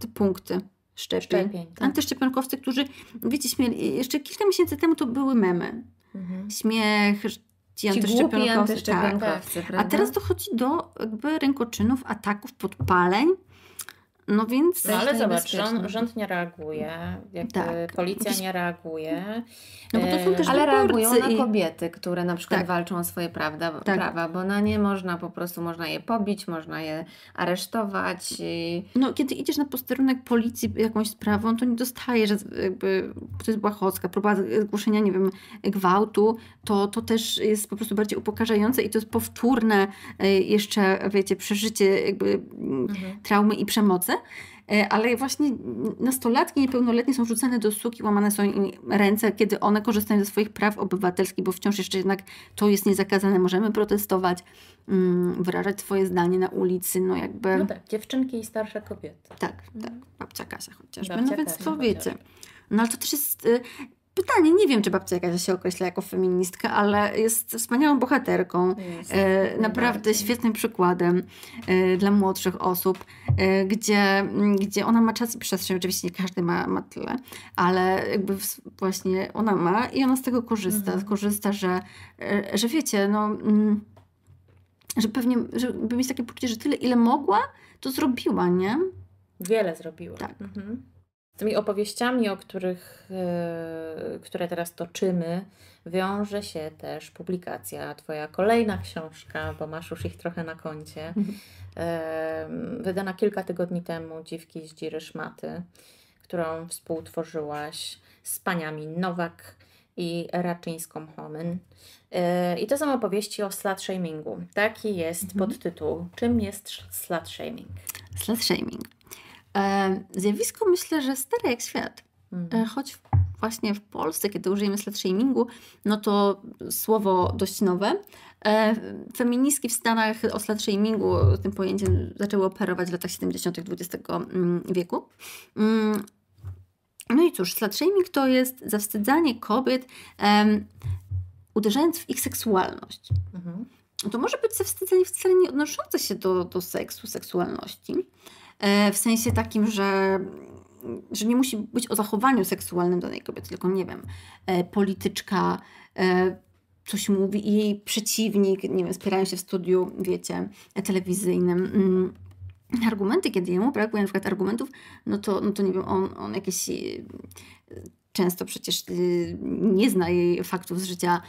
te punkty szczepień. szczepień tak. Antyszczepionkowcy, którzy, wiecie, śmieli, jeszcze kilka miesięcy temu to były memy. Mhm. Śmiech, ci, ci antyszczepionkowcy. tak. A teraz dochodzi do jakby rękoczynów, ataków, podpaleń no więc. No ale zobacz, rząd, rząd, nie reaguje, tak. policja nie reaguje. No bo to są e, też ale reagują na kobiety, które na przykład tak. walczą o swoje tak. prawa, bo na nie można po prostu, można je pobić, można je aresztować. I... No kiedy idziesz na posterunek policji jakąś sprawą, to nie dostajesz, że jakby, to jest błahocka, próba zgłoszenia, nie wiem, gwałtu, to, to też jest po prostu bardziej upokarzające i to jest powtórne e, jeszcze, wiecie, przeżycie jakby mm, mhm. traumy i przemocy. E, ale właśnie nastolatki, niepełnoletnie są wrzucane do suki, łamane są im ręce, kiedy one korzystają ze swoich praw obywatelskich, bo wciąż jeszcze jednak to jest niezakazane. Możemy protestować, mm, wyrażać swoje zdanie na ulicy, no jakby... No tak, dziewczynki i starsze kobiety. Tak, tak, mhm. babcia Kasia chociażby. Babcia no więc Kasia, to wiecie. No ale to też jest y, pytanie, nie wiem, czy babcia jakaś się określa jako feministka, ale jest wspaniałą bohaterką, jest, e, naprawdę świetnym przykładem e, dla młodszych osób, e, gdzie, gdzie ona ma czas i przestrzeń, oczywiście nie każdy ma, ma tyle, ale jakby właśnie ona ma i ona z tego korzysta, mhm. korzysta, że, e, że wiecie, no... Mm, że pewnie, żeby mieć takie poczucie, że tyle, ile mogła, to zrobiła, nie? Wiele zrobiła. Tak. Mhm tymi opowieściami, o których, e, które teraz toczymy, wiąże się też publikacja, Twoja kolejna książka, bo masz już ich trochę na koncie, mhm. wydana kilka tygodni temu, Dziwki z Dziry Szmaty, którą współtworzyłaś z paniami Nowak i Raczyńską Homyn. E, I to są opowieści o slut shamingu. Taki jest mhm. podtytuł. Czym jest slut shaming? Slut shaming E, zjawisko myślę, że stare jak świat. E, mhm. Choć właśnie w Polsce, kiedy użyjemy slut shamingu, no to słowo dość nowe. E, feministki w Stanach o slut shamingu tym pojęciem zaczęły operować w latach 70. XX mm, wieku. Mm. No i cóż, slut shaming to jest zawstydzanie kobiet um, uderzając w ich seksualność. Mhm. To może być zawstydzenie wcale nie odnoszące się do, do seksu, seksualności, E, w sensie takim, że że nie musi być o zachowaniu seksualnym danej kobiety, tylko nie wiem, e, polityczka e, coś mówi i jej przeciwnik, nie wiem, spierają się w studiu, wiecie, telewizyjnym. Mm, argumenty, kiedy jemu brakuje na przykład argumentów, no to, no to nie wiem, on, on jakieś często przecież nie zna jej faktów z życia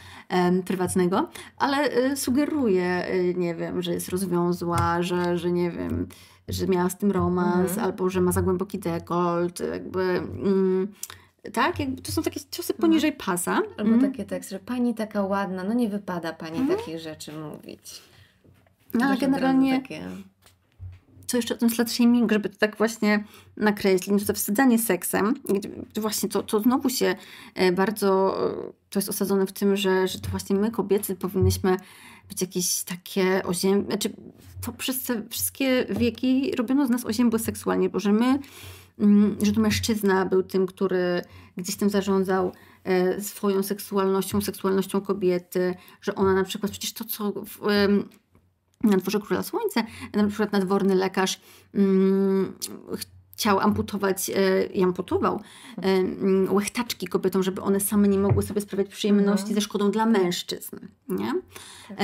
prywatnego, ale sugeruje, nie wiem, że jest rozwiązła, że, że nie wiem, że miała z tym romans, mhm. albo że ma za głęboki dekolt, jakby... Mm, tak, jakby to są takie ciosy mhm. poniżej mhm. pasa. Albo mhm. takie teksty, że pani taka ładna, no nie wypada pani mhm. takich rzeczy mówić. No ale generalnie co jeszcze o tym slut shaming, żeby to tak właśnie nakreślić, to, to wsadzanie seksem, właśnie to, to znowu się e, bardzo, e, to jest osadzone w tym, że, że to właśnie my kobiety powinnyśmy być jakieś takie oziem... Znaczy, to przez te wszystkie wieki robiono z nas oziębłe seksualnie, bo że my, mm, że to mężczyzna był tym, który gdzieś tym zarządzał e, swoją seksualnością, seksualnością kobiety, że ona na przykład, przecież to co... W, na dworze Króla Słońce, na przykład nadworny lekarz hmm, chciał amputować e, i amputował e, mm, łechtaczki kobietom, żeby one same nie mogły sobie sprawiać przyjemności no. ze szkodą dla mężczyzn. Nie? Tak.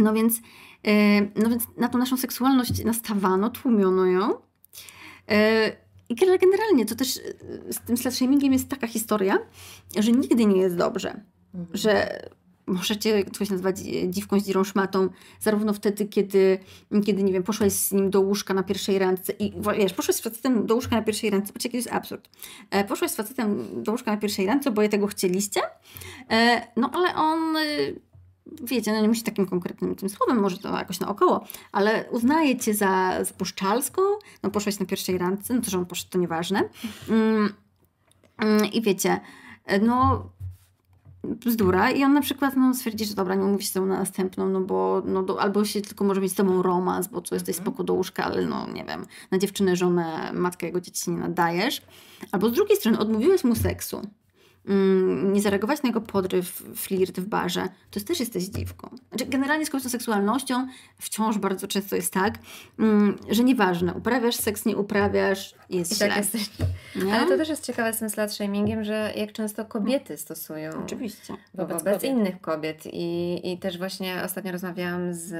No więc, e, no więc na tą naszą seksualność nastawano, tłumiono ją. I generalnie to też z tym slut jest taka historia, że nigdy nie jest dobrze. Mhm. Że możecie coś nazwać dziwką z dzirą szmatą, zarówno wtedy, kiedy, kiedy nie wiem, poszłaś z nim do łóżka na pierwszej randce i wiesz, poszłaś z facetem do łóżka na pierwszej randce, patrzcie, jaki jest absurd. E, poszłaś z facetem do łóżka na pierwszej randce, bo je tego chcieliście, e, no ale on... E, wiecie, no nie musi takim konkretnym tym słowem, może to jakoś naokoło, ale uznaje cię za, za puszczalską, no poszłaś na pierwszej randce, no to, że on poszedł, to nieważne. Mm, mm i wiecie, e, no bzdura i on na przykład no, stwierdzi, że dobra, nie umówi się z tobą na następną, no bo no, do, albo się tylko może mieć z tobą romans, bo co jesteś mm. spoko do łóżka, ale no nie wiem, na dziewczynę, żonę, matkę jego dzieci nie nadajesz. Albo z drugiej strony odmówiłeś mu seksu mm, nie zareagować na jego podryw, flirt w barze, to też jesteś dziwką. Znaczy, generalnie z seksualnością wciąż bardzo często jest tak, mm, że nieważne, uprawiasz seks, nie uprawiasz, jest I tak źle. tak jesteś. Ale to też jest ciekawe z tym slut shamingiem, że jak często kobiety stosują Oczywiście. wobec, wobec kobiet. innych kobiet. I, I też właśnie ostatnio rozmawiałam z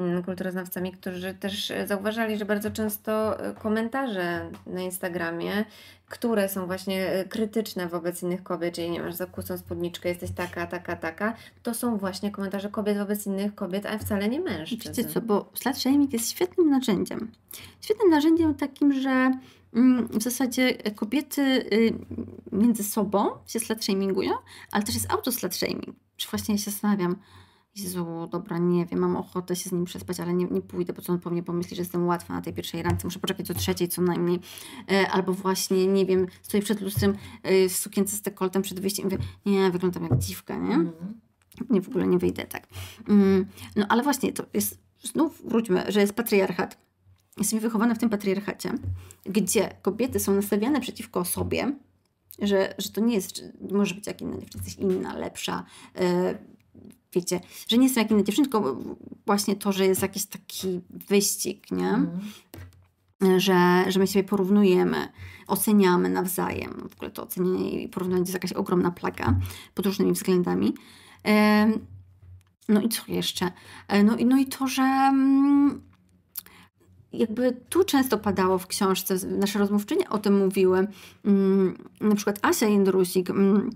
Mm, kulturoznawcami, którzy też e, zauważali, że bardzo często e, komentarze na Instagramie, które są właśnie e, krytyczne wobec innych kobiet, czyli nie masz za kusą spódniczkę, jesteś taka, taka, taka, to są właśnie komentarze kobiet wobec innych kobiet, a wcale nie mężczyzn. Wiecie co, bo slut shaming jest świetnym narzędziem. Świetnym narzędziem takim, że mm, w zasadzie kobiety y, między sobą się slut shamingują, ale też jest auto slut shaming. Czy właśnie się zastanawiam, Jezu, dobra, nie wiem, mam ochotę się z nim przespać, ale nie, nie pójdę, bo co on po mnie pomyśli, że jestem łatwa na tej pierwszej randce, muszę poczekać do trzeciej co najmniej. E, albo właśnie, nie wiem, stoję przed lustrem e, w sukience z dekoltem przed wyjściem i mówię, nie, wyglądam jak dziwka, nie? Mhm. Nie, w ogóle nie wyjdę tak. Mm, no ale właśnie, to jest, znów wróćmy, że jest patriarchat. jestem wychowana w tym patriarchacie, gdzie kobiety są nastawiane przeciwko sobie, że, że to nie jest, może być jak inna dziewczyna, jesteś inna, lepsza, e, wiecie, że nie są jak inne dziewczyny, tylko właśnie to, że jest jakiś taki wyścig, nie? Mm. Że, że my siebie porównujemy, oceniamy nawzajem. W ogóle to ocenianie i porównanie jest jakaś ogromna plaga pod różnymi względami. No i co jeszcze? E, no, no i to, że mm, jakby tu często padało w książce, nasze rozmówczynie o tym mówiły, mm, na przykład Asia Jędrusik, mm,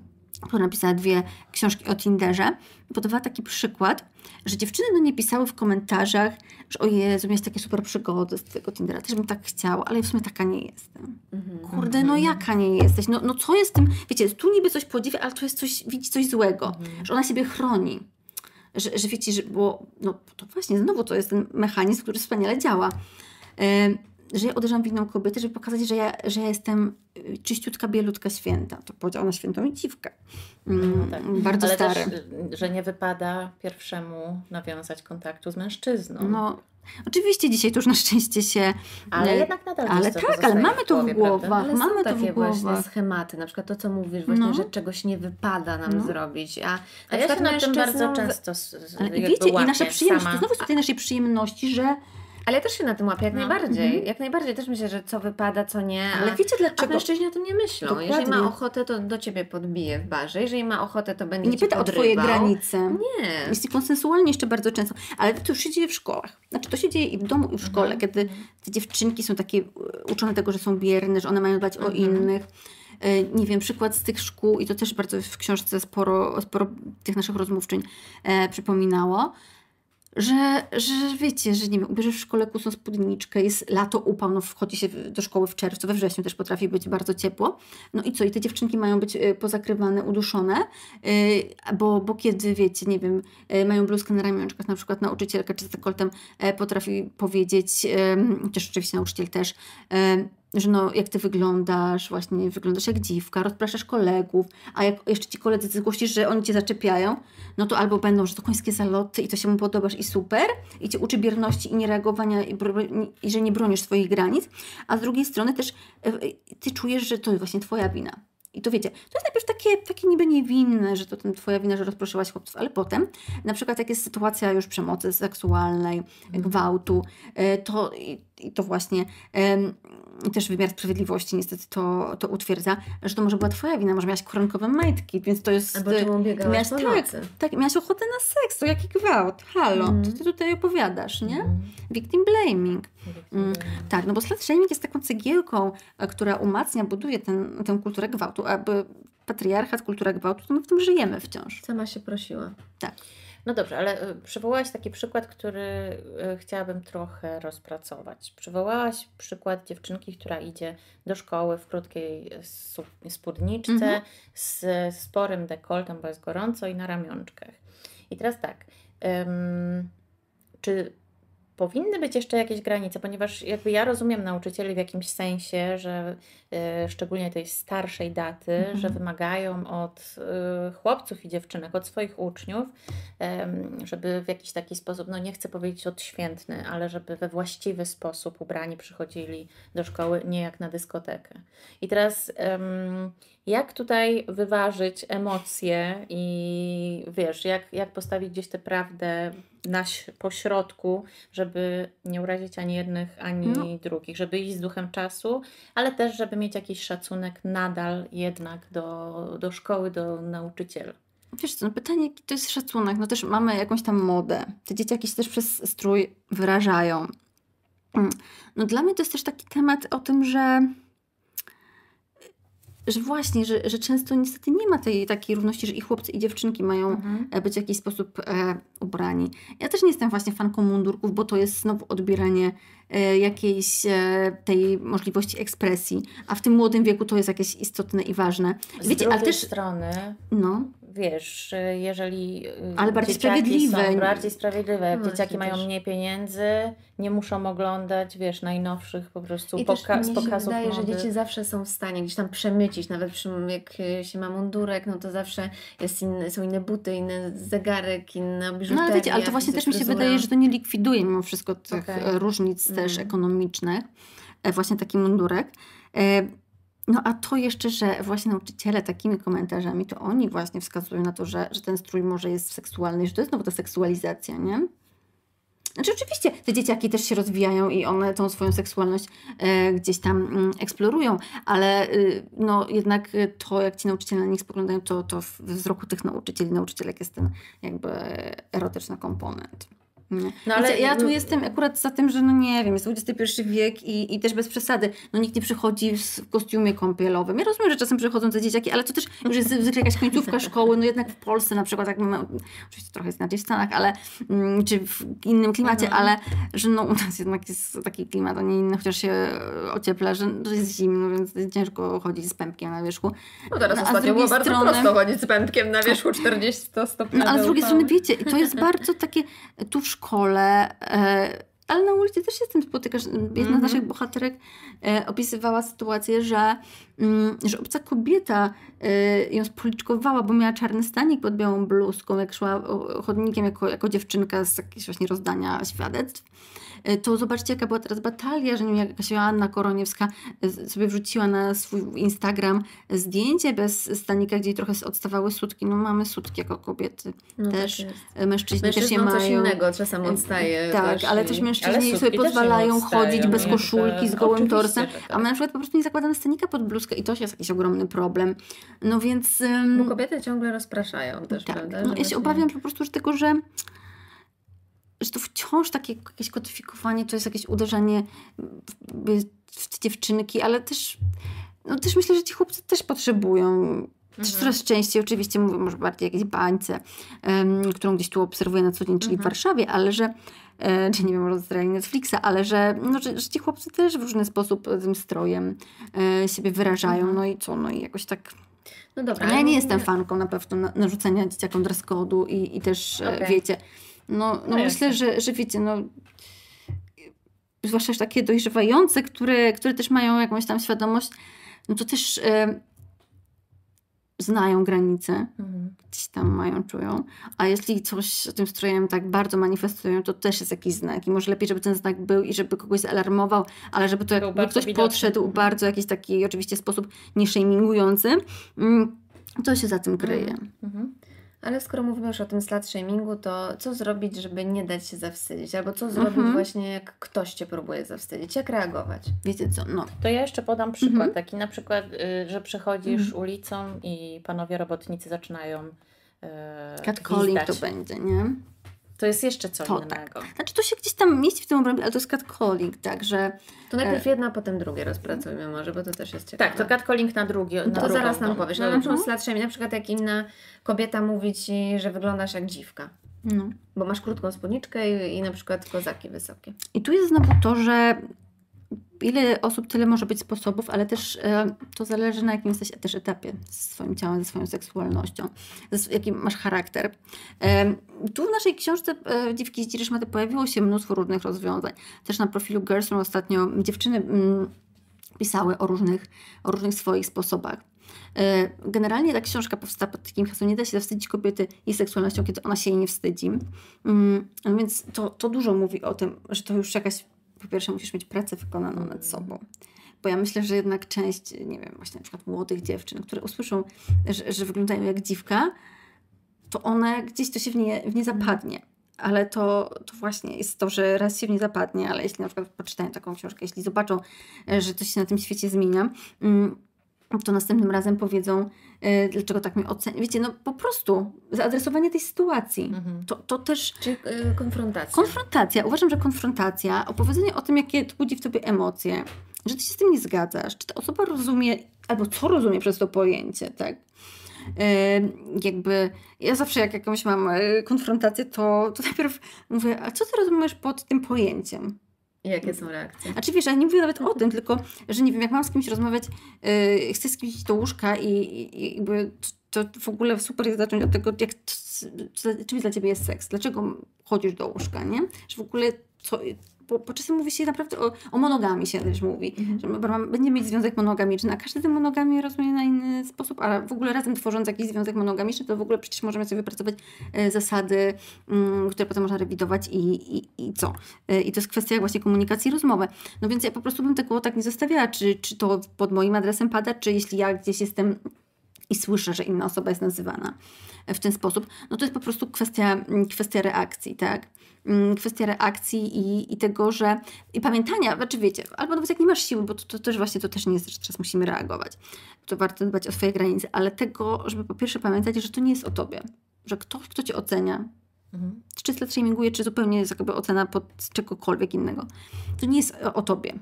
która napisała dwie książki o Tinderze, podawała taki przykład, że dziewczyny do no, niej pisały w komentarzach, że o Jezu, miałeś takie super przygody z tego Tindera, też bym tak chciała, ale w sumie taka nie jestem. Mhm, Kurde, mhm, no mhm. jaka nie jesteś? No, no co jest tym? Wiecie, tu niby coś podziwia, ale tu jest coś, widzi coś złego, że ona siebie chroni. Że, że wiecie, że, bo no to właśnie znowu to jest ten mechanizm, który wspaniale działa. Yy, że ja uderzam w inną kobietę, żeby pokazać, że ja, że ja jestem y, czyściutka, bielutka, święta. To powiedziała ona świętą i dziwkę. Mm, no tak. Bardzo Ale stary. Też, y, że nie wypada pierwszemu nawiązać kontaktu z mężczyzną. No, Oczywiście dzisiaj to już na szczęście się. Ale y, jednak nadal Ale tak, ale mamy to w, w mamy to w głowach. właśnie schematy, na przykład to, co mówisz, właśnie, no. że czegoś nie wypada nam no. zrobić. A, a ja się na tym bardzo często. Ale wiecie, i nasza przyjemność, sama, to znowu jest tutaj naszej przyjemności, że ale ja też się na tym łapię, jak no. najbardziej. Mhm. Jak najbardziej też myślę, że co wypada, co nie. Tak. Ale wiecie dlaczego? A mężczyźni o tym nie myślą. Dokładnie. Jeżeli ma ochotę, to do ciebie podbije w barze. Jeżeli ma ochotę, to będzie Nie pyta o twoje granice. Nie. Jest konsensualnie jeszcze bardzo często. Ale to już się dzieje w szkołach. Znaczy to się dzieje i w domu, i w mhm. szkole, mhm. kiedy te dziewczynki są takie e, uczone tego, że są bierne, że one mają dbać mhm. o innych e, nie wiem, przykład z tych szkół, i to też bardzo w książce sporo, sporo tych naszych rozmówczyń e, przypominało, że, że wiecie, że nie wiem, ubierzesz w szkole kusą spódniczkę, jest lato, upał, no wchodzi się do szkoły w czerwcu, we wrześniu też potrafi być bardzo ciepło. No i co? I te dziewczynki mają być e, pozakrywane, uduszone, e, bo, bo kiedy, wiecie, nie wiem, e, mają bluzkę na ramionczkach, na przykład nauczycielka czy z dekoltem potrafi powiedzieć, chociaż oczywiście nauczyciel też, że no, jak ty wyglądasz, właśnie wyglądasz jak dziwka, rozpraszasz kolegów, a jak jeszcze ci koledzy zgłosisz, że oni cię zaczepiają, no to albo będą, że to końskie zaloty i to się mu podobasz i super, i cię uczy bierności i niereagowania i, i że nie bronisz swoich granic, a z drugiej strony też e, e, ty czujesz, że to właśnie twoja wina. I to wiecie, to jest najpierw takie, takie niby niewinne, że to ten twoja wina, że rozproszyłaś chłopców, ale potem, na przykład jak jest sytuacja już przemocy seksualnej, mhm. gwałtu, e, to i to właśnie y, też wymiar sprawiedliwości niestety to, to utwierdza, że to może była twoja wina, może miałaś koronkowe majtki, więc to jest... Albo czemu biegałaś miałaś, po tak, tak, miałaś ochotę na seks, to jaki gwałt, halo, mm. to ty mhm. tutaj opowiadasz, nie? Mm. Victim blaming. Mm. Tak, no bo slut shaming jest taką cegiełką, e, która umacnia, buduje ten, tę kulturę gwałtu, aby patriarchat, kultura gwałtu, to my w tym żyjemy wciąż. Sama się prosiła. Tak. No dobrze, ale y, przywołałaś taki przykład, który y, chciałabym trochę rozpracować. Przywołałaś przykład dziewczynki, która idzie do szkoły w krótkiej y, spódniczce mhm. z sporym dekoltem, bo jest gorąco i na ramionczkach. I teraz tak, um, czy powinny być jeszcze jakieś granice, ponieważ jakby ja rozumiem nauczycieli w jakimś sensie, że y, szczególnie tej starszej daty, mhm. że wymagają od y, chłopców i dziewczynek, od swoich uczniów, y, żeby w jakiś taki sposób, no nie chcę powiedzieć odświętny, ale żeby we właściwy sposób ubrani przychodzili do szkoły, nie jak na dyskotekę. I teraz... Y, jak tutaj wyważyć emocje i wiesz, jak, jak postawić gdzieś tę prawdę na pośrodku, żeby nie urazić ani jednych, ani no. drugich, żeby iść z duchem czasu, ale też, żeby mieć jakiś szacunek nadal jednak do, do szkoły, do nauczyciela. Wiesz co, no pytanie, jaki to jest szacunek? No też mamy jakąś tam modę. Te dzieciaki się też przez strój wyrażają. Mm. No dla mnie to jest też taki temat o tym, że że właśnie, że, że często niestety nie ma tej takiej równości, że i chłopcy, i dziewczynki mają mhm. E, być w jakiś sposób e, ubrani. Ja też nie jestem właśnie fanką mundurków, bo to jest znowu odbieranie e, jakiejś e, tej możliwości ekspresji, a w tym młodym wieku to jest jakieś istotne i ważne. Z Wiecie, drugiej ale też, strony no wiesz, y, jeżeli. Y, ale bardziej sprawiedliwe. Są bardziej sprawiedliwe. no, dzieciaki mają też. mniej pieniędzy, nie muszą oglądać, wiesz, najnowszych po prostu I poka- też mi pokazów. Się wydaje, mody. że dzieci zawsze są w stanie gdzieś tam przemycić, nawet przy, jak y, się ma mundurek, no to zawsze jest inne, są inne buty, inny zegarek, inna biżuteria. No ale wiecie, ale to właśnie też mi się wydaje, że to nie likwiduje mimo wszystko tych okay. E, różnic mm. też ekonomicznych, e, właśnie taki mundurek. E, no a to jeszcze, że właśnie nauczyciele takimi komentarzami, to oni właśnie wskazują na to, że, że ten strój może jest seksualny, że to jest znowu ta seksualizacja, nie? Znaczy oczywiście te dzieciaki też się rozwijają i one tą swoją seksualność e, gdzieś tam m, mm, eksplorują, ale y, no jednak to, jak ci nauczyciele na nich spoglądają, to, to w wzroku tych nauczycieli, nauczycielek jest ten jakby erotyczny komponent. Nie. No ale ja tu jestem akurat za tym, że no nie wiem, jest XXI wiek i, i też bez przesady, no nikt nie przychodzi w kostiumie kąpielowym. Ja rozumiem, że czasem przychodzą te dzieciaki, ale to też już jest zwykle jakaś końcówka szkoły, no jednak w Polsce na przykład, jak mamy, oczywiście trochę jest inaczej w Stanach, ale, mm, czy w innym klimacie, mhm. ale że no u nas jednak jest taki klimat, a nie inny, chociaż się ociepla, że, że jest zimno, więc ciężko chodzić z pępkiem na wierzchu. No teraz no, ostatnio było bardzo strony... prosto chodzić z pępkiem na wierzchu 40 stopni. No a z drugiej strony wiecie, to jest bardzo takie, tu w szkole, e, ale na ulicy też się z tym spotykasz. Jedna z mhm. naszych bohaterek e, opisywała sytuację, że, mm, że obca kobieta Y, ją spoliczkowała, bo miała czarny stanik pod białą bluzką, jak szła chodnikiem jako, jako dziewczynka z jakiegoś właśnie rozdania świadectw. Y, to zobaczcie, jaka była teraz batalia, że nie jakaś Joanna Koroniewska y, sobie wrzuciła na swój Instagram zdjęcie bez stanika, gdzie trochę odstawały sutki. No mamy sutki jako kobiety. No tak też tak mężczyźni też je mają. coś innego czasem odstaje. Tak, też, ale też mężczyźni ale sobie pozwalają odstają, chodzić bez koszulki, z gołym torsem, tak. a my na przykład po prostu nie zakładamy stanika pod bluzkę i to jest jakiś ogromny problem. No więc... Um, Bo kobiety ciągle rozpraszają też, tak, prawda? No, ja się obawiam po prostu że tego, że że to wciąż takie jakieś kodyfikowanie, to jest jakieś uderzenie w, w dziewczynki, ale też, no też myślę, że ci chłopcy też potrzebują też mhm. coraz częściej, oczywiście mówię może bardziej jakieś bańce, um, którą gdzieś tu obserwuję na co dzień, czyli mhm. w Warszawie, ale że, e, czy nie wiem, może z Netflixa, ale że, no, że, że, ci chłopcy też w różny sposób tym strojem e, siebie wyrażają, mhm. no i co, no i jakoś tak no dobra. ja no nie jestem fanką na pewno narzucenia dzieciakom dress code'u i, i też e, okay. wiecie. No, no, no myślę, że, że wiecie, no zwłaszcza takie dojrzewające, które, które też mają jakąś tam świadomość, no to też e, znają granice, mhm. gdzieś tam mają, czują. A jeśli coś tym strojem tak bardzo manifestują, to też jest jakiś znak. I może lepiej, żeby ten znak był i żeby kogoś zalarmował, ale żeby to jak, ktoś widoczny. podszedł mhm. bardzo jakiś taki oczywiście sposób nie shamingujący, mm, to się za tym kryje. Mhm. mhm. Ale skoro mówimy już o tym slut shamingu, to co zrobić, żeby nie dać się zawstydzić? Albo co zrobić mhm. właśnie, jak ktoś Cię próbuje zawstydzić? Jak reagować? Wiecie co, no. To ja jeszcze podam mhm. przykład taki, na przykład, y, że przechodzisz mhm. ulicą i panowie robotnicy zaczynają y, Catcalling to będzie, nie? To jest jeszcze co to, innego. Tak. Znaczy to się gdzieś tam mieści w tym obrębie, ale to jest catcalling, także... To najpierw e, jedna, potem drugie rozpracujmy może, bo to też jest ciekawe. Tak, to catcalling na drugi. Na to zaraz nam powiesz. No, mhm. na przykład na przykład jak inna kobieta mówi Ci, że wyglądasz jak dziwka. No. Bo masz krótką spódniczkę i, i na przykład kozaki wysokie. I tu jest znowu to, że ile osób, tyle może być sposobów, ale też e, to zależy na jakim jesteś też etapie ze swoim ciałem, ze swoją seksualnością, ze, masz charakter. E, tu w naszej książce e, Dziwki z Dziryszmaty pojawiło się mnóstwo różnych rozwiązań. Też na profilu Girls ostatnio dziewczyny mm, pisały o różnych, o różnych swoich sposobach. E, generalnie ta książka powstała pod takim hasłem nie da się zawstydzić kobiety jej seksualnością, kiedy ona się jej nie wstydzi. Mm, więc to, to dużo mówi o tym, że to już jakaś po pierwsze musisz mieć pracę wykonaną nad mhm. sobą. Bo ja myślę, że jednak część, nie wiem, właśnie na przykład młodych dziewczyn, które usłyszą, że, że wyglądają jak dziwka, to one gdzieś to się w nie, w nie mhm. zapadnie. Ale to, to właśnie jest to, że raz się w nie zapadnie, ale jeśli na przykład poczytają taką książkę, jeśli zobaczą, e, że coś się na tym świecie zmienia, mm, to następnym razem powiedzą, y, dlaczego tak mnie ocenia. Wiecie, no po prostu zaadresowanie tej sytuacji. Mhm. To, to też... Czy y, konfrontacja. Konfrontacja. Uważam, że konfrontacja, opowiedzenie o tym, jakie budzi w tobie emocje, że ty się z tym nie zgadzasz, czy ta osoba rozumie, albo co rozumie przez to pojęcie, tak? Y, jakby ja zawsze jak jakąś mam konfrontację, to, to najpierw mówię, a co ty rozumiesz pod tym pojęciem? jakie są reakcje? A czy wiesz, ja nie mówię nawet o tym, tylko, że nie wiem, jak mam z kimś rozmawiać, yy, chcę z kimś iść do łóżka i, i, i to w ogóle super jest zacząć od tego, jak, czym dla ciebie jest seks, dlaczego chodzisz do łóżka, nie? Że w ogóle co, bo, bo czasem mówi się naprawdę o, o monogamii się też mhm. mówi, mhm. że będziemy mieć związek monogamiczny, a każdy ten monogamię rozumie na inny sposób, a w ogóle razem tworząc jakiś związek monogamiczny, to w ogóle przecież możemy sobie wypracować e, zasady, mm, które potem można rewidować i, i, i co. E, I to jest kwestia właśnie komunikacji i rozmowy. No więc ja po prostu bym tego tak nie zostawiała, czy, czy to pod moim adresem pada, czy jeśli ja gdzieś jestem i słyszę, że inna osoba jest nazywana w ten sposób, no to jest po prostu kwestia, mm, kwestia reakcji, tak? Mm, kwestia reakcji i, i tego, że i pamiętania, znaczy wiecie, albo nawet jak nie masz siły, bo to, to też właśnie to też nie jest, że czas musimy reagować. To warto dbać o swoje granice, ale tego, żeby po pierwsze pamiętać, że to nie jest o tobie, że ktoś, kto cię ocenia, Mhm. Czy slut czy zupełnie jest jakby ocena pod czegokolwiek innego. To nie jest o tobie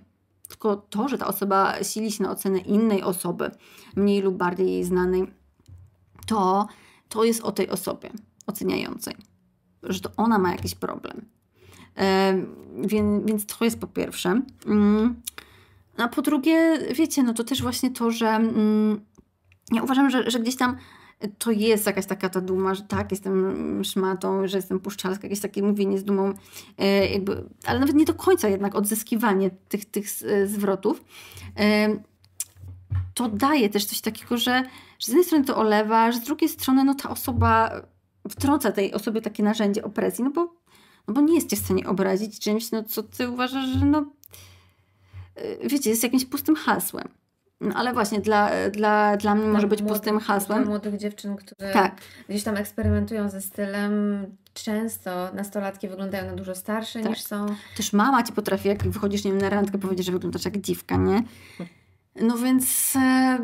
tylko to, że ta osoba sili się na ocenę innej osoby, mniej lub bardziej jej znanej, to, to jest o tej osobie oceniającej, że to ona ma jakiś problem. więc, więc to jest po pierwsze. Yy. A po drugie, wiecie, no to też właśnie to, że mm, ja uważam, że, że gdzieś tam to jest jakaś taka ta duma, że tak, jestem szmatą, że jestem puszczalska, jakieś takie mówienie z dumą, e, jakby, ale nawet nie do końca jednak odzyskiwanie tych, tych e, zwrotów. E, to daje też coś takiego, że, że z jednej strony to olewa, że z drugiej strony no, ta osoba wtrąca tej osobie takie narzędzie opresji, no bo, no bo nie jesteś w stanie obrazić czymś, no co ty uważasz, że no wiecie, jest jakimś pustym hasłem. No, ale właśnie dla, dla, dla mnie dla może być młodych, pustym hasłem. młodych dziewczyn, które tak. gdzieś tam eksperymentują ze stylem, często nastolatki wyglądają na dużo starsze tak. niż są. Też mama ci potrafi, jak wychodzisz nie wiem, na randkę, powiedzieć, że wyglądasz jak dziwka, nie? No więc... E,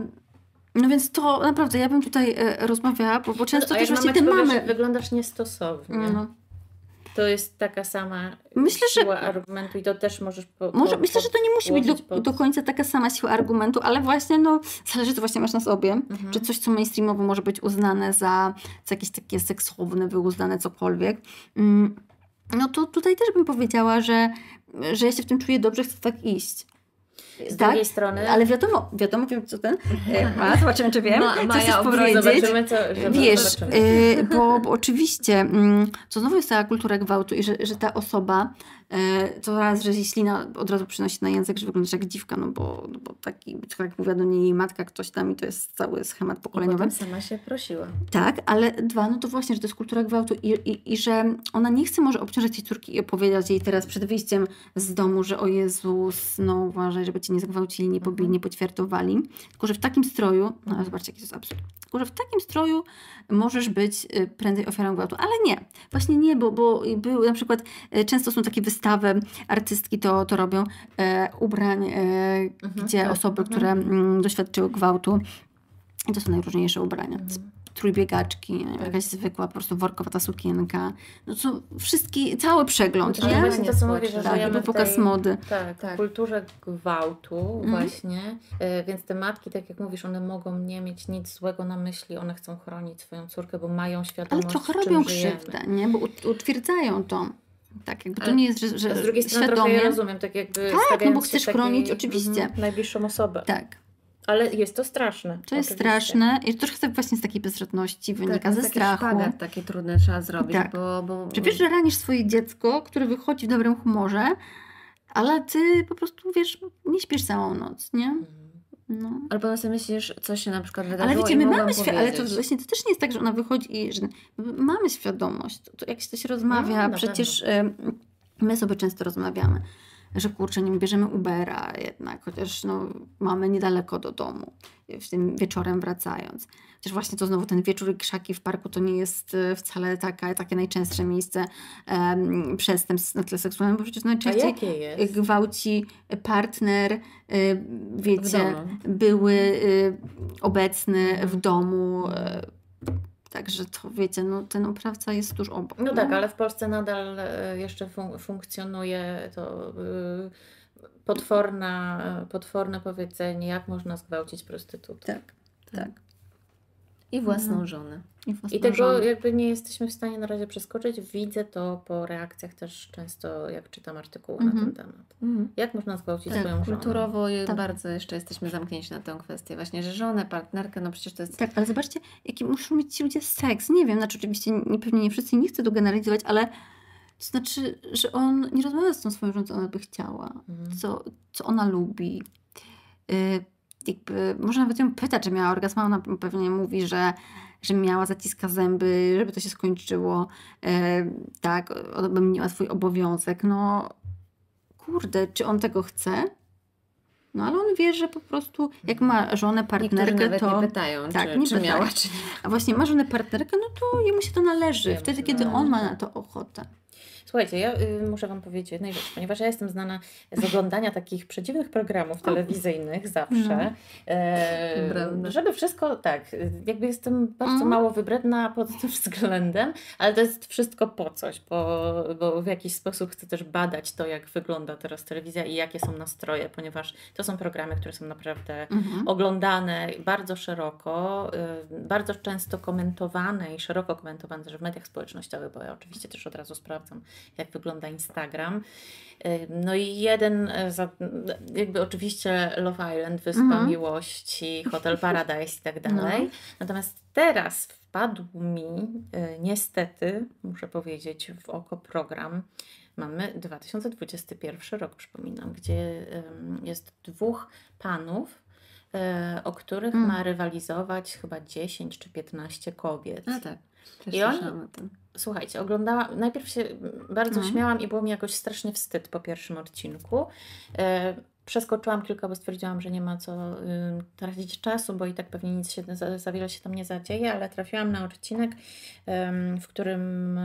no więc to naprawdę, ja bym tutaj e, rozmawiała, bo, bo no, często no, też właśnie te mamy... Powie, że wyglądasz niestosownie. No to jest taka sama myślę, siła że... argumentu i to też możesz po, Może, po, Myślę, że to nie musi być do, do, końca taka sama siła argumentu, ale właśnie no, zależy, co właśnie masz na sobie. Mhm. Czy coś, co mainstreamowo może być uznane za, za jakieś takie seksowne, wyuznane cokolwiek. Mm, no to tutaj też bym powiedziała, że, że ja się w tym czuję dobrze, chcę tak iść z tak, drugiej strony. Ale wiadomo, wiadomo, wiem co ten e, mhm. ma, zobaczymy czy wiem, ma, co powiedzieć. Zobaczymy, co, Wiesz, zobaczymy. E, bo, bo, oczywiście, to mm, znowu jest ta kultura gwałtu i że, że ta osoba E, to raz, że ślina od razu przynosi na język, że wyglądasz jak dziwka, no bo, no bo taki, tak jak mówiła do niej jej matka, ktoś tam i to jest cały schemat pokoleniowy. Potem sama się prosiła. Tak, ale dwa, no to właśnie, że to jest kultura gwałtu i, i, i że ona nie chce może obciążać tej córki i opowiedzieć jej teraz przed wyjściem z domu, że o Jezus, no uważaj, żeby cię nie zgwałcili, nie pobili, mhm. nie poćwiartowali. Tylko, że w takim stroju, no zobaczcie, jaki to jest absurd. Tylko, że w takim stroju możesz być y, prędzej ofiarą gwałtu. Ale nie, właśnie nie, bo, bo były na przykład, y, często są takie wystawy, artystki to, to robią, e, ubrań, e, mhm, gdzie tak, osoby, tak, które mm, doświadczyły gwałtu, to są najróżniejsze ubrania. Mhm trójbiegaczki, nie jakaś zwykła, po prostu workowata sukienka. No co, wszystkie, cały przegląd, no, nie? Właśnie to, co mówię, że tak, pokaz tej, mody. Tak, tak, kulturze gwałtu mhm. właśnie, y, więc te matki, tak jak mówisz, one mogą nie mieć nic złego na myśli, one chcą chronić swoją córkę, bo mają świadomość, Ale trochę robią krzywdę, nie? Bo utwierdzają to. Tak, jakby to nie jest, że, że Z drugiej strony świadomie. trochę ja rozumiem, tak jakby Tak, no bo chcesz chronić oczywiście. Mm, najbliższą osobę. Tak ale jest to straszne. To jest oczywiście. straszne i to trochę właśnie z takiej bezradności tak, wynika, tak, ze taki strachu. Szpagat takie trudne trzeba zrobić, tak. bo, bo... Czy wiesz, że ranisz swoje dziecko, które wychodzi w dobrym humorze, ale ty po prostu, wiesz, nie śpisz całą noc, nie? Mhm. No. Albo sobie myślisz, co się na przykład wydarzyło Ale wiecie, my mamy świadomość, ale to właśnie to też nie jest tak, że ona wychodzi i... Że mamy świadomość, to, to jak się coś no, rozmawia, no, przecież... My sobie często rozmawiamy że kurczę, nie bierzemy Ubera jednak, chociaż no, mamy niedaleko do domu, w tym wieczorem wracając. Chociaż właśnie to znowu ten wieczór i krzaki w parku to nie jest e, wcale taka, takie najczęstsze miejsce um, przestępstw na tle seksualnym, bo przecież najczęściej gwałci partner, y, wiecie, były y, obecny w domu. Y, Także to wiecie, no, ten oprawca jest tuż obok. No, no tak, ale w Polsce nadal e, jeszcze fun funkcjonuje to yy, potworna, potworne powiedzenie, jak można zgwałcić prostytutkę. Tak, tak. Mhm. i własną mhm. żonę. I, własną I tego żonę. jakby nie jesteśmy w stanie na razie przeskoczyć. Widzę to po reakcjach też często, jak czytam artykuły mhm. na ten mhm. temat. Mhm. Jak można zgwałcić tak, swoją żonę? Kulturowo tak. bardzo jeszcze jesteśmy zamknięci na tę kwestię. Właśnie, że żonę, partnerkę, no przecież to jest... Tak, ale zobaczcie, jaki muszą mieć ci ludzie seks. Nie wiem, znaczy oczywiście pewnie nie wszyscy, nie chcę tu generalizować, ale... To znaczy, że on nie rozmawia z tą swoją żoną, co ona by chciała, mhm. co, co ona lubi. Yy, jakby, może nawet ją pyta, czy miała orgazm, ona pewnie mówi, że, że miała, zaciska zęby, żeby to się skończyło, e, tak, odpełniła swój obowiązek, no kurde, czy on tego chce? No ale on wie, że po prostu jak ma żonę, partnerkę, Niektórych to... nie pytają, tak, czy, nie czy pytają. miała, czy nie. A właśnie ma żonę, partnerkę, no to jemu się to należy, wtedy, kiedy no. on ma na to ochotę. Słuchajcie, ja y, muszę Wam powiedzieć jednej rzeczy, ponieważ ja jestem znana z oglądania takich przedziwnych programów telewizyjnych zawsze. No. E, żeby wszystko, tak, jakby jestem bardzo mało wybredna pod tym względem, ale to jest wszystko po coś, bo, bo w jakiś sposób chcę też badać to, jak wygląda teraz telewizja i jakie są nastroje, ponieważ to są programy, które są naprawdę mhm. oglądane bardzo szeroko, y, bardzo często komentowane i szeroko komentowane, że w mediach społecznościowych, bo ja oczywiście też od razu sprawdzam, jak wygląda Instagram. No i jeden, e, jakby oczywiście Love Island, Wyspa mhm. Miłości, Hotel Paradise i tak no. dalej. Natomiast teraz wpadł mi, y, niestety, muszę powiedzieć, w oko program. Mamy 2021 rok, przypominam, gdzie jest dwóch panów, y, o których mm. ma rywalizować chyba 10 czy 15 kobiet. A tak. Też I oni, o tym słuchajcie, oglądałam, najpierw się bardzo no. śmiałam i było mi jakoś strasznie wstyd po pierwszym odcinku. E, przeskoczyłam kilka, bo stwierdziłam, że nie ma co y, tracić czasu, bo i tak pewnie nic się za, za wiele się tam nie zadzieje, ale trafiłam na odcinek, w którym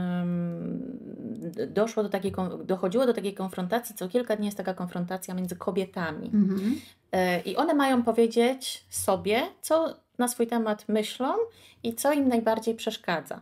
doszło do takiej, dochodziło do takiej konfrontacji. Co kilka dni jest taka konfrontacja między kobietami. Mhm. E, I one mają powiedzieć sobie, co na swój temat myślą i co im najbardziej przeszkadza.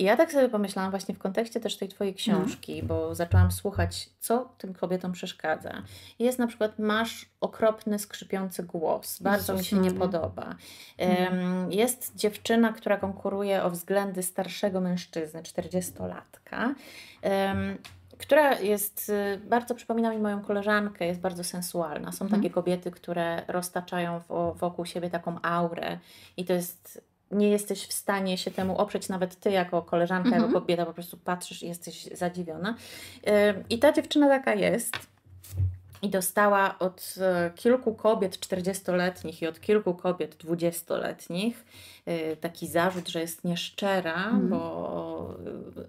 I ja tak sobie pomyślałam właśnie w kontekście też tej Twojej mhm. książki, bo zaczęłam słuchać, co tym kobietom przeszkadza. Jest na przykład, masz okropny, skrzypiący głos, bardzo mi się nie podoba. Um, jest dziewczyna, która konkuruje o względy starszego mężczyzny, 40-latka. Um, która jest, y, bardzo przypomina mi moją koleżankę, jest bardzo sensualna. Są mhm. takie kobiety, które roztaczają wokół siebie taką aurę i to jest nie jesteś w stanie się temu oprzeć, nawet ty jako koleżanka, mhm. jako kobieta po prostu patrzysz i jesteś zadziwiona. I ta dziewczyna taka jest. I dostała od e, kilku kobiet 40-letnich i od kilku kobiet 20-letnich y, taki zarzut, że jest nieszczera, mm. bo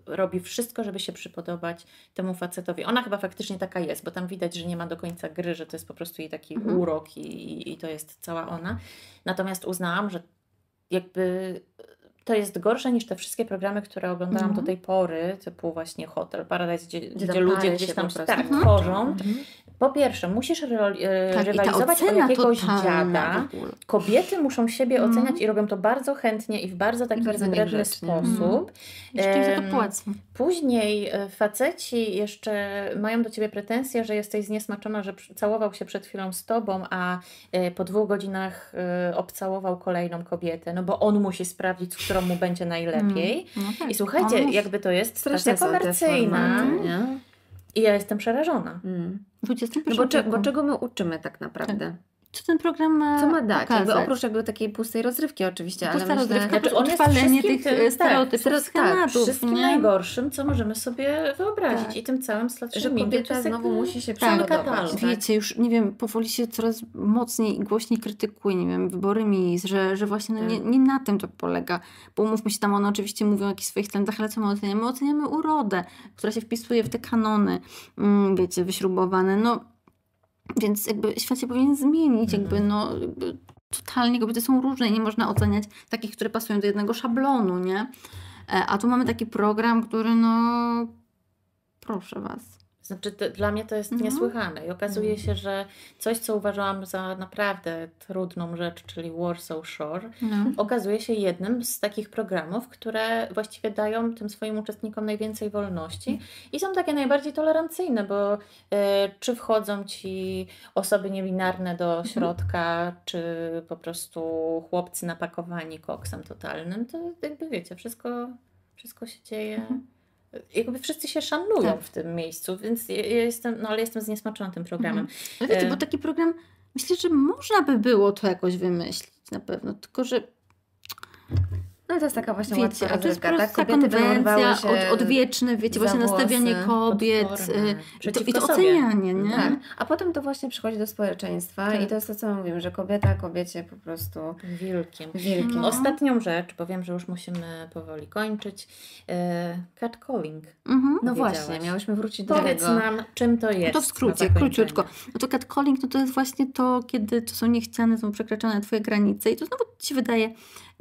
y, robi wszystko, żeby się przypodobać temu facetowi. Ona chyba faktycznie taka jest, bo tam widać, że nie ma do końca gry, że to jest po prostu jej taki mm. urok i, i to jest cała ona. Natomiast uznałam, że jakby e, to jest gorsze niż te wszystkie programy, które oglądałam do mhm. tej pory, typu właśnie Hotel Paradise, gdzie, gdzie ludzie gdzieś tam tak, tworzą. Mhm. Po pierwsze, musisz e, tak, rywalizować o jakiegoś dziada. Kobiety muszą siebie mm. oceniać i robią to bardzo chętnie i w bardzo taki bardzo wredny sposób. Mm. Um, później e, faceci jeszcze mają do ciebie pretensje, że jesteś zniesmaczona, że całował się przed chwilą z tobą, a e, po dwóch godzinach obcałował kolejną kobietę, no bo on musi sprawdzić, z którą mu będzie najlepiej. Mm. No tak. I słuchajcie, jakby to jest strasznie komercyjna. Formaty, nie? I ja jestem przerażona. Mm. No bo, cze- bo czego my uczymy tak naprawdę? Tak co ten program ma Co ma dać? Jakby oprócz jakby takiej pustej rozrywki oczywiście, Pusta ale myślę, rozrywka, znaczy on jest wszystkim tych tym, e, stereotypów, tak, schematów, tak, wszystkim nie? najgorszym, co możemy sobie wyobrazić tak. i tym całym slasherem. Że kobieta znowu musi się tak, tak. Wiecie, już nie wiem, powoli się coraz mocniej i głośniej krytykuje, nie wiem, wybory miejsc, że, że właśnie no, tak. nie, nie na tym to polega, bo mówmy się tam, one oczywiście mówią o jakichś swoich trendach, ale co my oceniamy? My oceniamy urodę, która się wpisuje w te kanony, mm, wiecie, wyśrubowane, no więc jakby świat się powinien zmienić, mhm. jakby no jakby totalnie kobiety są różne i nie można oceniać takich, które pasują do jednego szablonu, nie? E, a tu mamy taki program, który no proszę was. Znaczy, to, dla mnie to jest mhm. niesłychane i okazuje mhm. się, że coś, co uważałam za naprawdę trudną rzecz, czyli Warsaw Shore, mhm. okazuje się jednym z takich programów, które właściwie dają tym swoim uczestnikom najwięcej wolności i są takie najbardziej tolerancyjne, bo y, czy wchodzą ci osoby niebinarne do mhm. środka, mhm. czy po prostu chłopcy napakowani koksem totalnym, to jakby wiecie, wszystko, wszystko się dzieje. Mhm jakby wszyscy się szanują tak. w tym miejscu, więc ja jestem, no ale jestem zniesmaczona tym programem. Mhm. Ale no wiecie, e, bo taki program, myślę, że można by było to jakoś wymyślić na pewno, tylko że no to jest taka właśnie wiecie, łatwa rozrywka, tak? Kobiety konwencja, się od, odwieczne, wiecie, właśnie włosy, nastawianie kobiet y, potworne, i to, i to ocenianie, nie? Tak. A potem to właśnie przychodzi do społeczeństwa tak. i to jest to, co mówimy, że kobieta kobiecie po prostu... Wilkiem. Wilkiem. No, no. Ostatnią rzecz, bo wiem, że już musimy powoli kończyć. Y, catcalling. Mhm. No właśnie, miałyśmy wrócić do Powiedz tego. nam, czym to jest. No to w skrócie, króciutko. No to catcalling no to jest właśnie to, kiedy to są niechciane, są przekraczane twoje granice i to znowu ci wydaje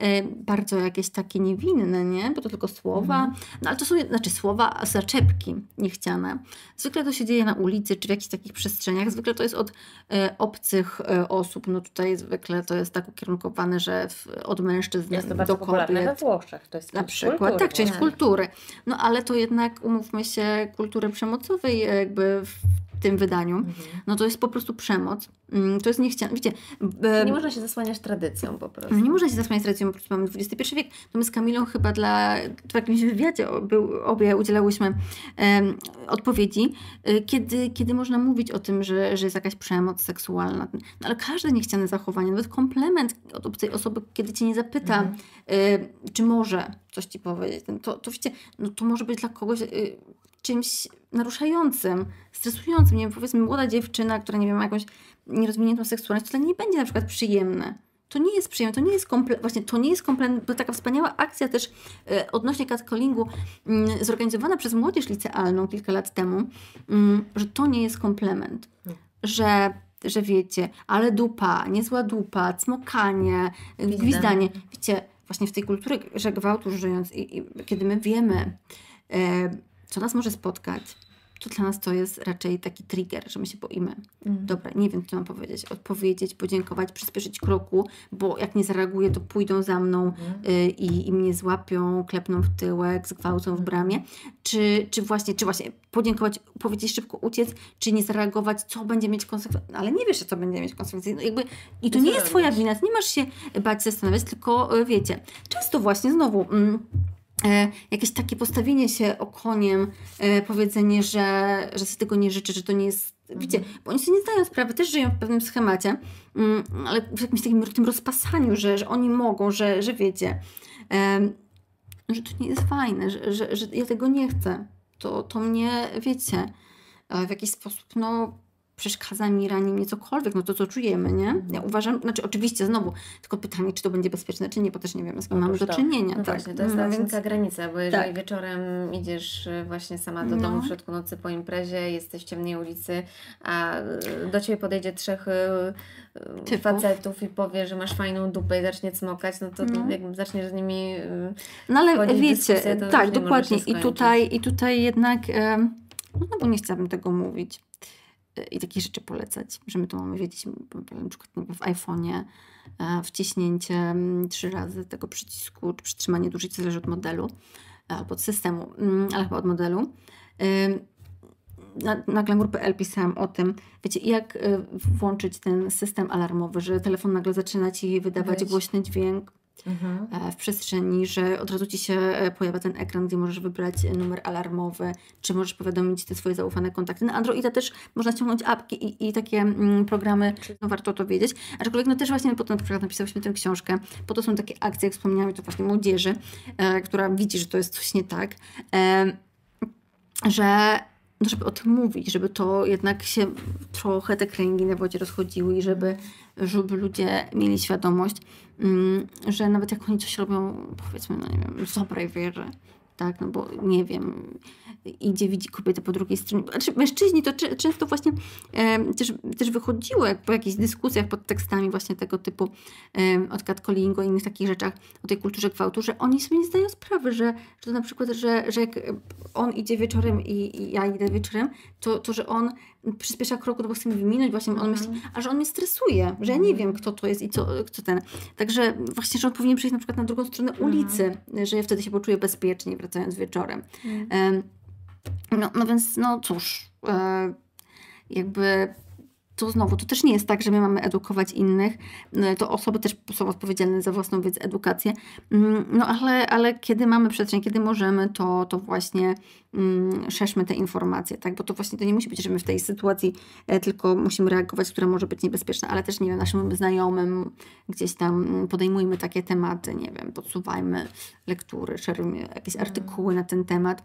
Y, bardzo jakieś takie niewinne, nie? Bo to tylko słowa, mhm. no ale to są, znaczy słowa, zaczepki niechciane. Zwykle to się dzieje na ulicy czy w jakichś takich przestrzeniach. Zwykle to jest od e, obcych e, osób. No tutaj zwykle to jest tak ukierunkowane, że w, od mężczyzn jest to do kobiet. we Włoszech. To jest na przykład, kultury, tak, część kultury. No ale to jednak, umówmy się, kultury przemocowej jakby w tym wydaniu, mhm. no to jest po prostu przemoc. Mm, to jest niechciane. Wiecie, e, nie można się zasłaniać tradycją po prostu. No nie można się zasłaniać tradycją, po prostu mamy XXI wiek. To no my z Kamilą chyba dla, w jakimś wywiadzie był, obie udzielałyśmy e, odpowiedzi, e, kiedy, kiedy można mówić o tym, że, że jest jakaś przemoc seksualna. No, ale każde niechciane zachowanie, nawet komplement od obcej osoby, kiedy cię nie zapyta, mhm. Y, czy może coś ci powiedzieć, no to, to wiecie, no, to może być dla kogoś y, czymś naruszającym, stresującym. Nie wiem, powiedzmy, młoda dziewczyna, która nie wiem, ma jakąś nierozwiniętą seksualność, to dla niej nie będzie na przykład przyjemne. To nie jest przyjemne, to nie jest komple- właśnie to nie jest kompletnie, bo taka wspaniała akcja też e, odnośnie catcallingu y, zorganizowana przez młodzież licealną kilka lat temu, mm, że to nie jest komplement, że że wiecie, ale dupa, niezła dupa, cmokanie, Gwizdanie. gwizdanie. Wiecie, właśnie w tej kulturze że gwałtu żyjąc i, i kiedy my wiemy, e, co nas może spotkać, to dla nas to jest raczej taki trigger, że my się boimy. Mm. Dobra, nie wiem, co mam powiedzieć. Odpowiedzieć, podziękować, przyspieszyć kroku, bo jak nie zareaguję, to pójdą za mną mhm. y, i, i mnie złapią, klepną w tyłek, zgwałcą w mhm. bramie. Czy, czy, właśnie, czy właśnie podziękować, powiedzieć szybko uciec, czy nie zareagować, co będzie mieć konsekwencje. No, ale nie wiesz, co będzie mieć konsekwencje. No jakby, I to nie jest twoja wina, nie masz się bać zastanawiać, tylko y, wiecie, często właśnie znowu... Mm, E, jakieś takie postawienie się okoniem, e, powiedzenie, że, że sobie tego nie życzę, że to nie jest Widzicie, mhm. bo oni sobie nie zdają sprawy, też żyją w pewnym schemacie, mm, ale w jakimś takim tym rozpasaniu, że, że oni mogą, że, że wiecie, e, że to nie jest fajne, że, że, że ja tego nie chcę. To, to mnie, wiecie, w jakiś sposób, no, przeszkadza mi, rani mnie cokolwiek, no to co czujemy, nie? Ja uważam, znaczy oczywiście znowu, tylko pytanie, czy to będzie bezpieczne, czy nie, bo też nie wiemy, z kim no mamy to. do tak. czynienia. No tak, właśnie, to jest no, ta więc... granica, bo jeżeli tak. wieczorem idziesz e, właśnie sama do no. domu w środku nocy po imprezie, jesteś w ciemnej ulicy, a e, do Ciebie podejdzie trzech e, Typów. facetów i powie, że masz fajną dupę i zacznie cmokać, no to no. jak zaczniesz z nimi No ale wiecie, tak, dokładnie. I tutaj, I tutaj jednak, no bo nie chciałabym tego mówić. Y, i takie rzeczy polecać, że my to mamy wiedzieć, na przykład w iPhone'ie e, wciśnięcie trzy razy tego przycisku, czy przytrzymanie dużej to zależy od modelu, e, albo od systemu, mm, ale chyba od modelu. Na, na glamour.pl pisałam o tym, wiecie, jak y, włączyć ten system alarmowy, że telefon nagle zaczyna ci wydawać głośny dźwięk, mhm. E, w przestrzeni, że od razu ci się e, pojawia ten ekran, gdzie możesz wybrać e, numer alarmowy, czy możesz powiadomić te swoje zaufane kontakty. Na Androida też można ściągnąć apki i, i takie mm, programy, no warto to wiedzieć. Aczkolwiek no też właśnie po tym, na przykład napisałyśmy tę książkę, po to są takie akcje, jak wspomniałam, to właśnie młodzieży, e, która widzi, że to jest coś nie tak. E, że no żeby o tym mówić, żeby to jednak się trochę te kręgi na wodzie rozchodziły i żeby, żeby ludzie mieli świadomość, mm, że nawet jak oni coś robią, powiedzmy, no nie wiem, z dobrej wiery, tak, no bo nie wiem, idzie, widzi kobietę po drugiej stronie. Znaczy, mężczyźni to często właśnie e, też, też wychodziło jak po jakichś dyskusjach pod tekstami właśnie tego typu e, od Kat i innych takich rzeczach o tej kulturze gwałtu, że oni sobie nie zdają sprawy, że, że to na przykład, że, że jak on idzie wieczorem i, i ja idę wieczorem, to, to że on przyspiesza kroku, no bo chce mi wyminąć, właśnie on myśli, a że on mnie stresuje, że ja nie mhm. wiem, kto to jest i co, kto ten. Także właśnie, że on powinien przejść na przykład na drugą stronę mhm. ulicy, że ja wtedy się poczuję bezpiecznie wracając wieczorem. Mhm. No, no więc, no cóż, e, jakby to znowu, to też nie jest tak, że my mamy edukować innych, no, to osoby też są odpowiedzialne za własną wiedzę, edukację, mm, no ale, ale kiedy mamy przestrzeń, kiedy możemy, to, to właśnie mm, szerzmy te informacje, tak, bo to właśnie to nie musi być, że my w tej sytuacji e, tylko musimy reagować, która może być niebezpieczna, ale też, nie wiem, naszym znajomym gdzieś tam mm, podejmujmy takie tematy, nie wiem, podsuwajmy lektury, szerujmy jakieś mm. artykuły na ten temat,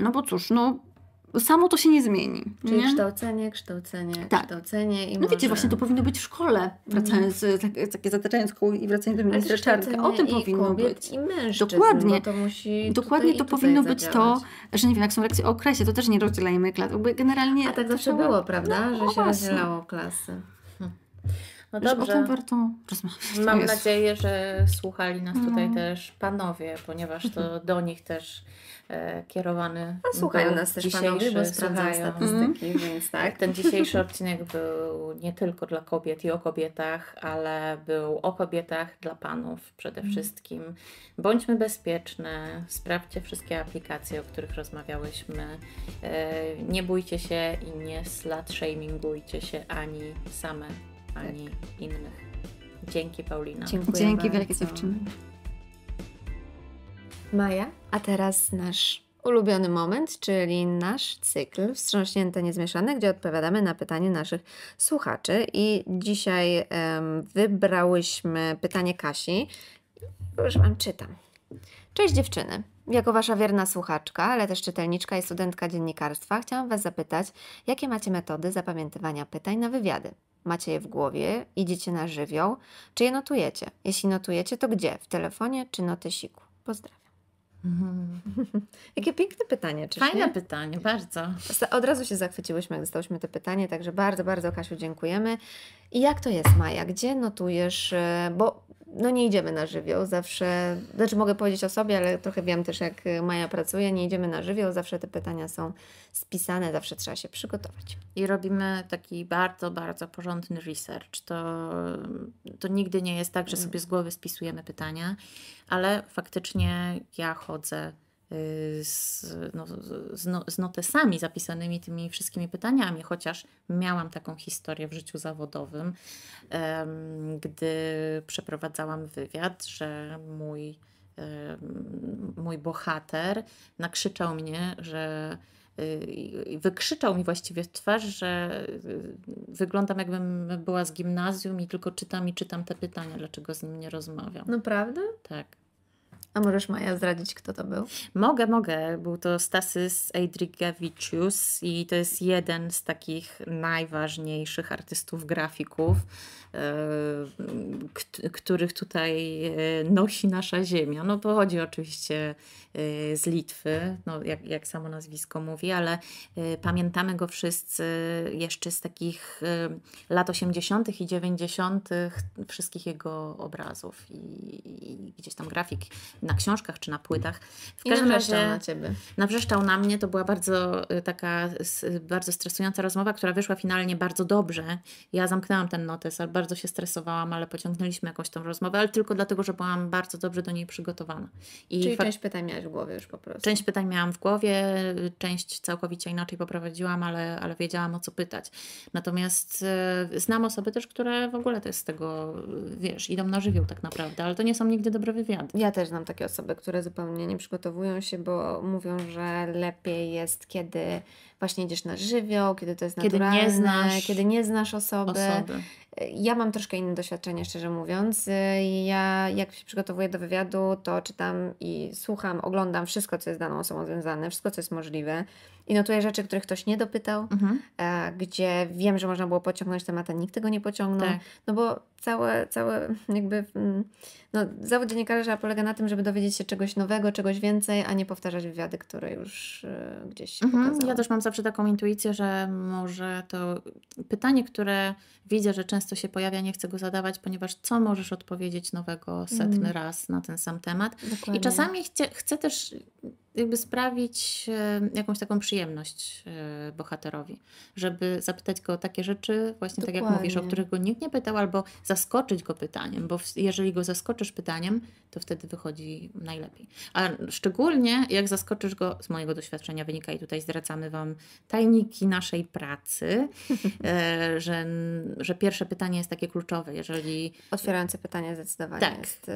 no bo cóż, no samo to się nie zmieni. Czyli nie? kształcenie, kształcenie, tak. kształcenie i No może... wiecie, właśnie to powinno być w szkole, wracając, mm. takie zataczając kół i wracając do ministra Czarnka. O tym i powinno być. I mężczyzn, dokładnie. No to musi dokładnie to powinno być to, że nie wiem, jak są lekcje o okresie, to też nie rozdzielajmy klas. Generalnie A tak zawsze było, prawda? No, że się właśnie. rozdzielało klasy. Hm. No dobrze. o tym warto rozmawiać. Mam nadzieję, że słuchali nas tutaj no. też panowie, ponieważ to mhm. do nich też e, kierowany. A słuchają nas też panowie, bo sprawdzają statystyki, mm. więc tak. tak. Ten dzisiejszy odcinek był nie tylko dla kobiet i o kobietach, ale był o kobietach dla panów przede mhm. wszystkim. Bądźmy bezpieczne, sprawdźcie wszystkie aplikacje, o których rozmawiałyśmy. E, nie bójcie się i nie slut shamingujcie się ani same tak. ani tak. innych. Dzięki Paulina. Dziękuję Dzięki wielkie dziewczyny. Maja, a teraz nasz ulubiony moment, czyli nasz cykl Wstrząśnięte Niezmieszane, gdzie odpowiadamy na pytanie naszych słuchaczy. I dzisiaj um, wybrałyśmy pytanie Kasi. Już Wam czytam. Cześć dziewczyny. Jako Wasza wierna słuchaczka, ale też czytelniczka i studentka dziennikarstwa, chciałam Was zapytać, jakie macie metody zapamiętywania pytań na wywiady? macie je w głowie, idziecie na żywioł, czy je notujecie? Jeśli notujecie, to gdzie? W telefonie czy notesiku? Pozdrawiam. Jakie piękne pytanie, czy Fajne nie? pytanie, bardzo. Od razu się zachwyciłyśmy, jak dostałyśmy to pytanie, także bardzo, bardzo Kasiu dziękujemy. I jak to jest, Maja? Gdzie notujesz? E, bo no nie idziemy na żywioł, zawsze, znaczy mogę powiedzieć o sobie, ale trochę wiem też jak y, Maja pracuje, nie idziemy na żywioł, zawsze te pytania są spisane, zawsze trzeba się przygotować. I robimy taki bardzo, bardzo porządny research. To, to nigdy nie jest tak, że mm. sobie z głowy spisujemy pytania, ale faktycznie ja chodzę Y, z, no, z, no, z notesami zapisanymi tymi wszystkimi pytaniami, chociaż miałam taką historię w życiu zawodowym, gdy przeprowadzałam wywiad, że mój, mój bohater nakrzyczał mnie, że y, wykrzyczał mi właściwie w twarz, że y, wyglądam jakbym była z gimnazjum i tylko czytam i czytam te pytania, dlaczego z nim nie rozmawiam. Naprawdę? Tak. A możesz Maja zdradzić, kto to był? Mogę, mogę. Był to Stasys Eidrigavicius i to jest jeden z takich najważniejszych artystów grafików. E, których tutaj e, nosi nasza ziemia. No pochodzi oczywiście e, z Litwy, no, jak, jak samo nazwisko mówi, ale pamiętamy go wszyscy jeszcze z takich lat 80. i 90. wszystkich jego obrazów i, i, gdzieś tam grafik na książkach czy na płytach. W I każdym razie na ciebie. Nawrzeszczał na mnie, to była bardzo taka bardzo stresująca rozmowa, która wyszła finalnie bardzo dobrze. Ja zamknęłam ten notes albo bardzo się stresowałam, ale pociągnęliśmy jakąś tą rozmowę, ale tylko dlatego, że byłam bardzo dobrze do niej przygotowana. I Czyli część pytań miałaś w głowie już po prostu. Część pytań miałam w głowie, część całkowicie inaczej poprowadziłam, ale, ale wiedziałam o co pytać. Natomiast e, znam osoby też, które w ogóle to jest z tego, e, wiesz, idą na żywioł tak naprawdę, ale to nie są nigdy dobre wywiady. Ja też znam takie osoby, które zupełnie nie przygotowują się, bo mówią, że lepiej jest, kiedy właśnie idziesz na żywioł, kiedy to jest kiedy naturalne, nie znasz kiedy nie znasz osoby. osoby. Y, ja mam troszkę inne doświadczenie, szczerze mówiąc. Y, ja, jak się przygotowuję do wywiadu, to czytam i słucham, oglądam wszystko, co jest z daną osobą związane, wszystko, co jest możliwe i notuję rzeczy, których ktoś nie dopytał, mhm. E, gdzie wiem, że można było pociągnąć temat, a nikt tego nie pociągnął. Tak. No bo całe, całe jakby mm, no, zawód dziennikarza polega na tym, żeby dowiedzieć się czegoś nowego, czegoś więcej, a nie powtarzać wywiady, które już e, gdzieś się mhm. Ja też mam zawsze taką intuicję, że może to pytanie, które Widzę, że często się pojawia, nie chcę go zadawać, ponieważ co możesz odpowiedzieć nowego setny mm. raz na ten sam temat. Dokładnie. I czasami chcę, chcę też jakby sprawić e, jakąś taką przyjemność e, bohaterowi, żeby zapytać go o takie rzeczy, właśnie Dokładnie. tak jak mówisz, o których go nikt nie pytał, albo zaskoczyć go pytaniem, bo jeżeli go zaskoczysz pytaniem, to wtedy wychodzi najlepiej. A szczególnie jak zaskoczysz go, z mojego doświadczenia wynika i tutaj zdradzamy Wam tajniki naszej pracy, e, że że pierwsze pytanie jest takie kluczowe, jeżeli... Otwierające pytanie zdecydowanie tak. jest, y,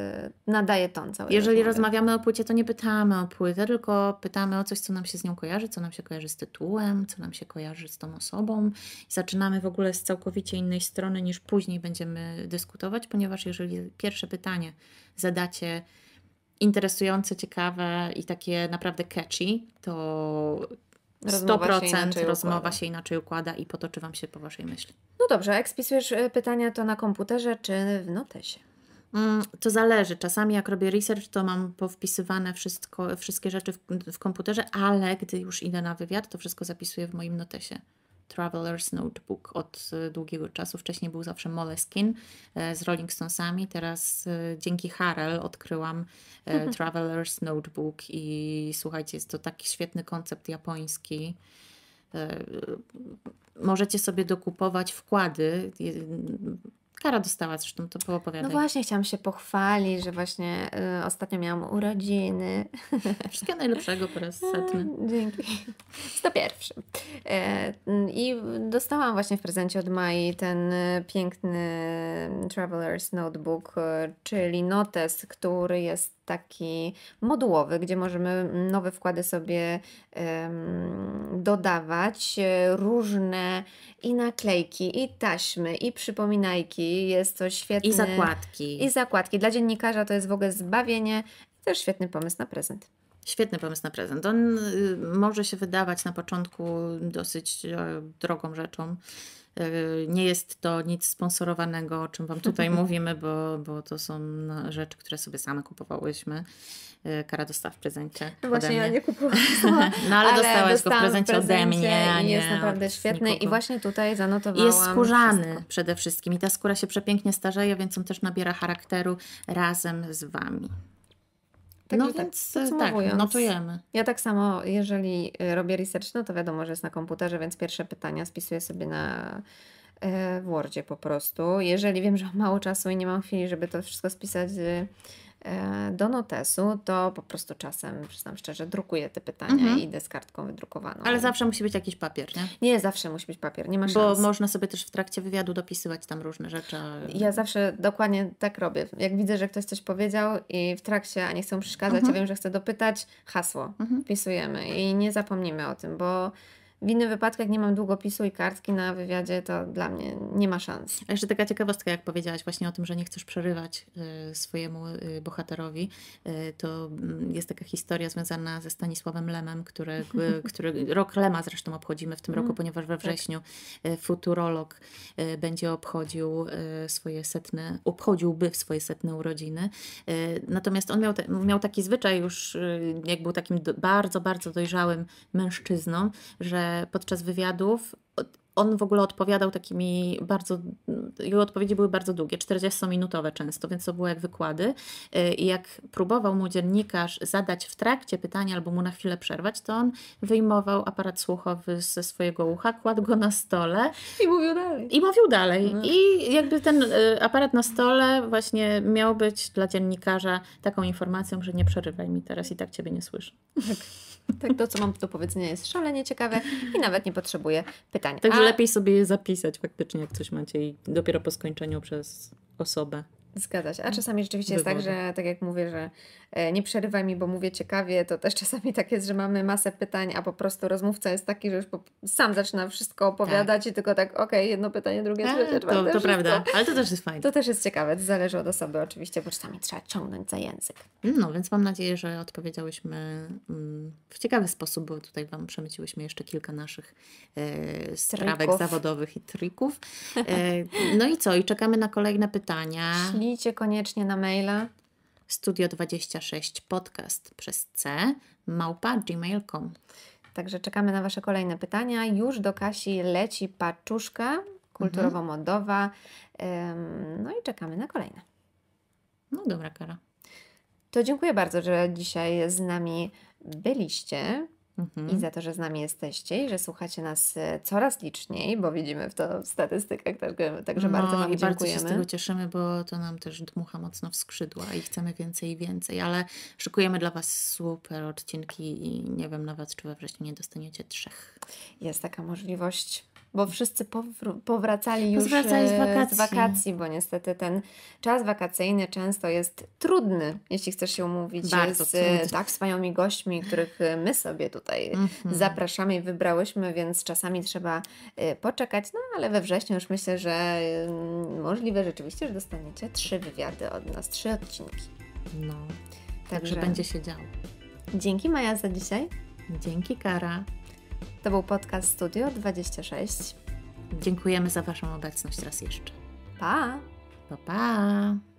nadaje ton cały. Jeżeli rozmawiamy o płycie, to nie pytamy o płytę, tylko pytamy o coś, co nam się z nią kojarzy, co nam się kojarzy z tytułem, co nam się kojarzy z tą osobą. I zaczynamy w ogóle z całkowicie innej strony niż później będziemy dyskutować, ponieważ jeżeli pierwsze pytanie zadacie interesujące, ciekawe i takie naprawdę catchy, to Rozmowa 100% się rozmowa układa. się inaczej układa i potoczy Wam się po Waszej myśli. No dobrze, jak spisujesz e, pytania to na komputerze czy w notesie? Mm, to zależy. Czasami jak robię research, to mam powpisywane wszystko, wszystkie rzeczy w, w komputerze, ale gdy już idę na wywiad, to wszystko zapisuję w moim notesie. Traveler's Notebook od e, długiego czasu. Wcześniej był zawsze Moleskin e, z Rolling Stonesami. Teraz e, dzięki Harel odkryłam mhm. Traveler's Notebook i słuchajcie, jest to taki świetny koncept japoński możecie sobie dokupować wkłady. Oscara dostała, zresztą to było opowiadać. No właśnie, chciałam się pochwalić, że właśnie y, ostatnio miałam urodziny. Wszystkiego najlepszego po raz setny. Dzięki. To pierwszy. E, I dostałam właśnie w prezencie od Mai ten y, piękny Traveler's Notebook, y, czyli notes, który jest taki modułowy, gdzie możemy nowe wkłady sobie um, dodawać, y, różne i naklejki, i taśmy, i przypominajki, i jest to świetne. I zakładki. I zakładki. Dla dziennikarza to jest w ogóle zbawienie i też świetny pomysł na prezent. Świetny pomysł na prezent. On y, może się wydawać na początku dosyć e, drogą rzeczą. E, nie jest to nic sponsorowanego, o czym Wam tutaj mówimy, bo, bo to są no, rzeczy, które sobie same kupowałyśmy. E, kara dostała w prezencie. No właśnie, ja nie kupowałam. no ale, ale dostałaś go w prezencie ode mnie. I jest nie, naprawdę świetny i właśnie tutaj zanotowałam. Jest skórzany wszystko. przede wszystkim i ta skóra się przepięknie starzeje, więc on też nabiera charakteru razem z Wami. Tak, no tak więc tak, tak, notujemy. Ja tak samo, jeżeli e, robię research, no to wiadomo, że jest na komputerze, więc pierwsze pytania spisuję sobie na e, Wordzie po prostu. Jeżeli wiem, że mam mało czasu i nie mam chwili, żeby to wszystko spisać E, do notesu, to po prostu czasem, przyznam szczerze, drukuję te pytania mhm. i idę z kartką wydrukowaną. Ale zawsze musi być jakiś papier, nie? Nie, zawsze musi być papier, nie ma szans. Bo można sobie też w trakcie wywiadu dopisywać tam różne rzeczy. Ja zawsze dokładnie tak robię. Jak widzę, że ktoś coś powiedział i w trakcie, a nie chcę przeszkadzać, mhm. ja wiem, że chcę dopytać, hasło mhm. wpisujemy i nie zapomnimy o tym, bo w innych wypadkach nie mam długopisu i kartki na wywiadzie, to dla mnie nie ma szans. A jeszcze taka ciekawostka, jak powiedziałaś właśnie o tym, że nie chcesz przerywać y, swojemu y, bohaterowi, y, to mm, jest taka historia związana ze Stanisławem Lemem, który, który rok Lema zresztą obchodzimy w tym roku, mm, ponieważ we tak. wrześniu y, futurolog y, będzie obchodził y, swoje setne, obchodziłby swoje setne urodziny. Natomiast on miał, te, miał taki zwyczaj już, jak był takim do, bardzo, bardzo dojrzałym mężczyzną, że podczas wywiadów on w ogóle odpowiadał takimi bardzo, jego odpowiedzi były bardzo długie, 40-minutowe często, więc to było jak wykłady. Y, I jak próbował mu dziennikarz zadać w trakcie pytania albo mu na chwilę przerwać, to on wyjmował aparat słuchowy ze swojego ucha, kładł go na stole. I mówił dalej. I mówił dalej. No. I jakby ten y, aparat na stole właśnie miał być dla dziennikarza taką informacją, że nie przerywaj mi teraz i tak Ciebie nie słyszę. Tak. tak to, co mam do powiedzenia jest szalenie ciekawe i nawet nie potrzebuję pytania. Także lepiej sobie je zapisać faktycznie, jak coś macie i dopiero po skończeniu przez osobę. Zgadza się. A mhm. czasami rzeczywiście Wygląda. jest tak, że tak jak mówię, że e, nie przerywaj mi, bo mówię ciekawie, to też czasami tak jest, że mamy masę pytań, a po prostu rozmówca jest taki, że już sam zaczyna wszystko tak. opowiadać tak. i tylko tak, okej, okay, jedno pytanie, drugie, tak, trzecie, czwarte. To, to prawda, ale to też jest fajne. To też jest ciekawe, to zależy od osoby oczywiście, bo czasami trzeba ciągnąć za język. No, więc mam nadzieję, że odpowiedziałyśmy mm, w ciekawy sposób, bo tutaj Wam przemyciłyśmy jeszcze kilka naszych e, zawodowych i trików. E, no i co? I czekamy na kolejne pytania. Śli Odsłonijcie koniecznie na maila studio26podcast przez c małpa gmail.com. Także czekamy na Wasze kolejne pytania. Już do Kasi leci paczuszka kulturowo-modowa. No i czekamy na kolejne. No dobra, Kara. To dziękuję bardzo, że dzisiaj z nami byliście. Mhm. i za to, że z nami jesteście i że słuchacie nas e, coraz liczniej, bo widzimy w to w statystykach, także, także no, bardzo Wam i dziękujemy. bardzo się z tego cieszymy, bo to nam też dmucha mocno w skrzydła i chcemy więcej i więcej, ale szykujemy dla Was super odcinki i nie wiem nawet, czy we wrześniu nie dostaniecie trzech. Jest taka możliwość bo wszyscy powr- powracali już Powracali e, z wakacji. z wakacji, bo niestety ten czas wakacyjny często jest trudny, jeśli chcesz się umówić Bardzo z trudny. tak wspaniałymi gośćmi, których e, my sobie tutaj mm-hmm. zapraszamy i wybrałyśmy, więc czasami trzeba e, poczekać, no ale we wrześniu już myślę, że mm, możliwe rzeczywiście, że dostaniecie trzy wywiady od nas, trzy odcinki. No, także, także będzie się działo. Dzięki Maja za dzisiaj. Dzięki Kara. To był podcast Studio 26. Dziękujemy za Waszą obecność raz jeszcze. Pa! Pa, pa!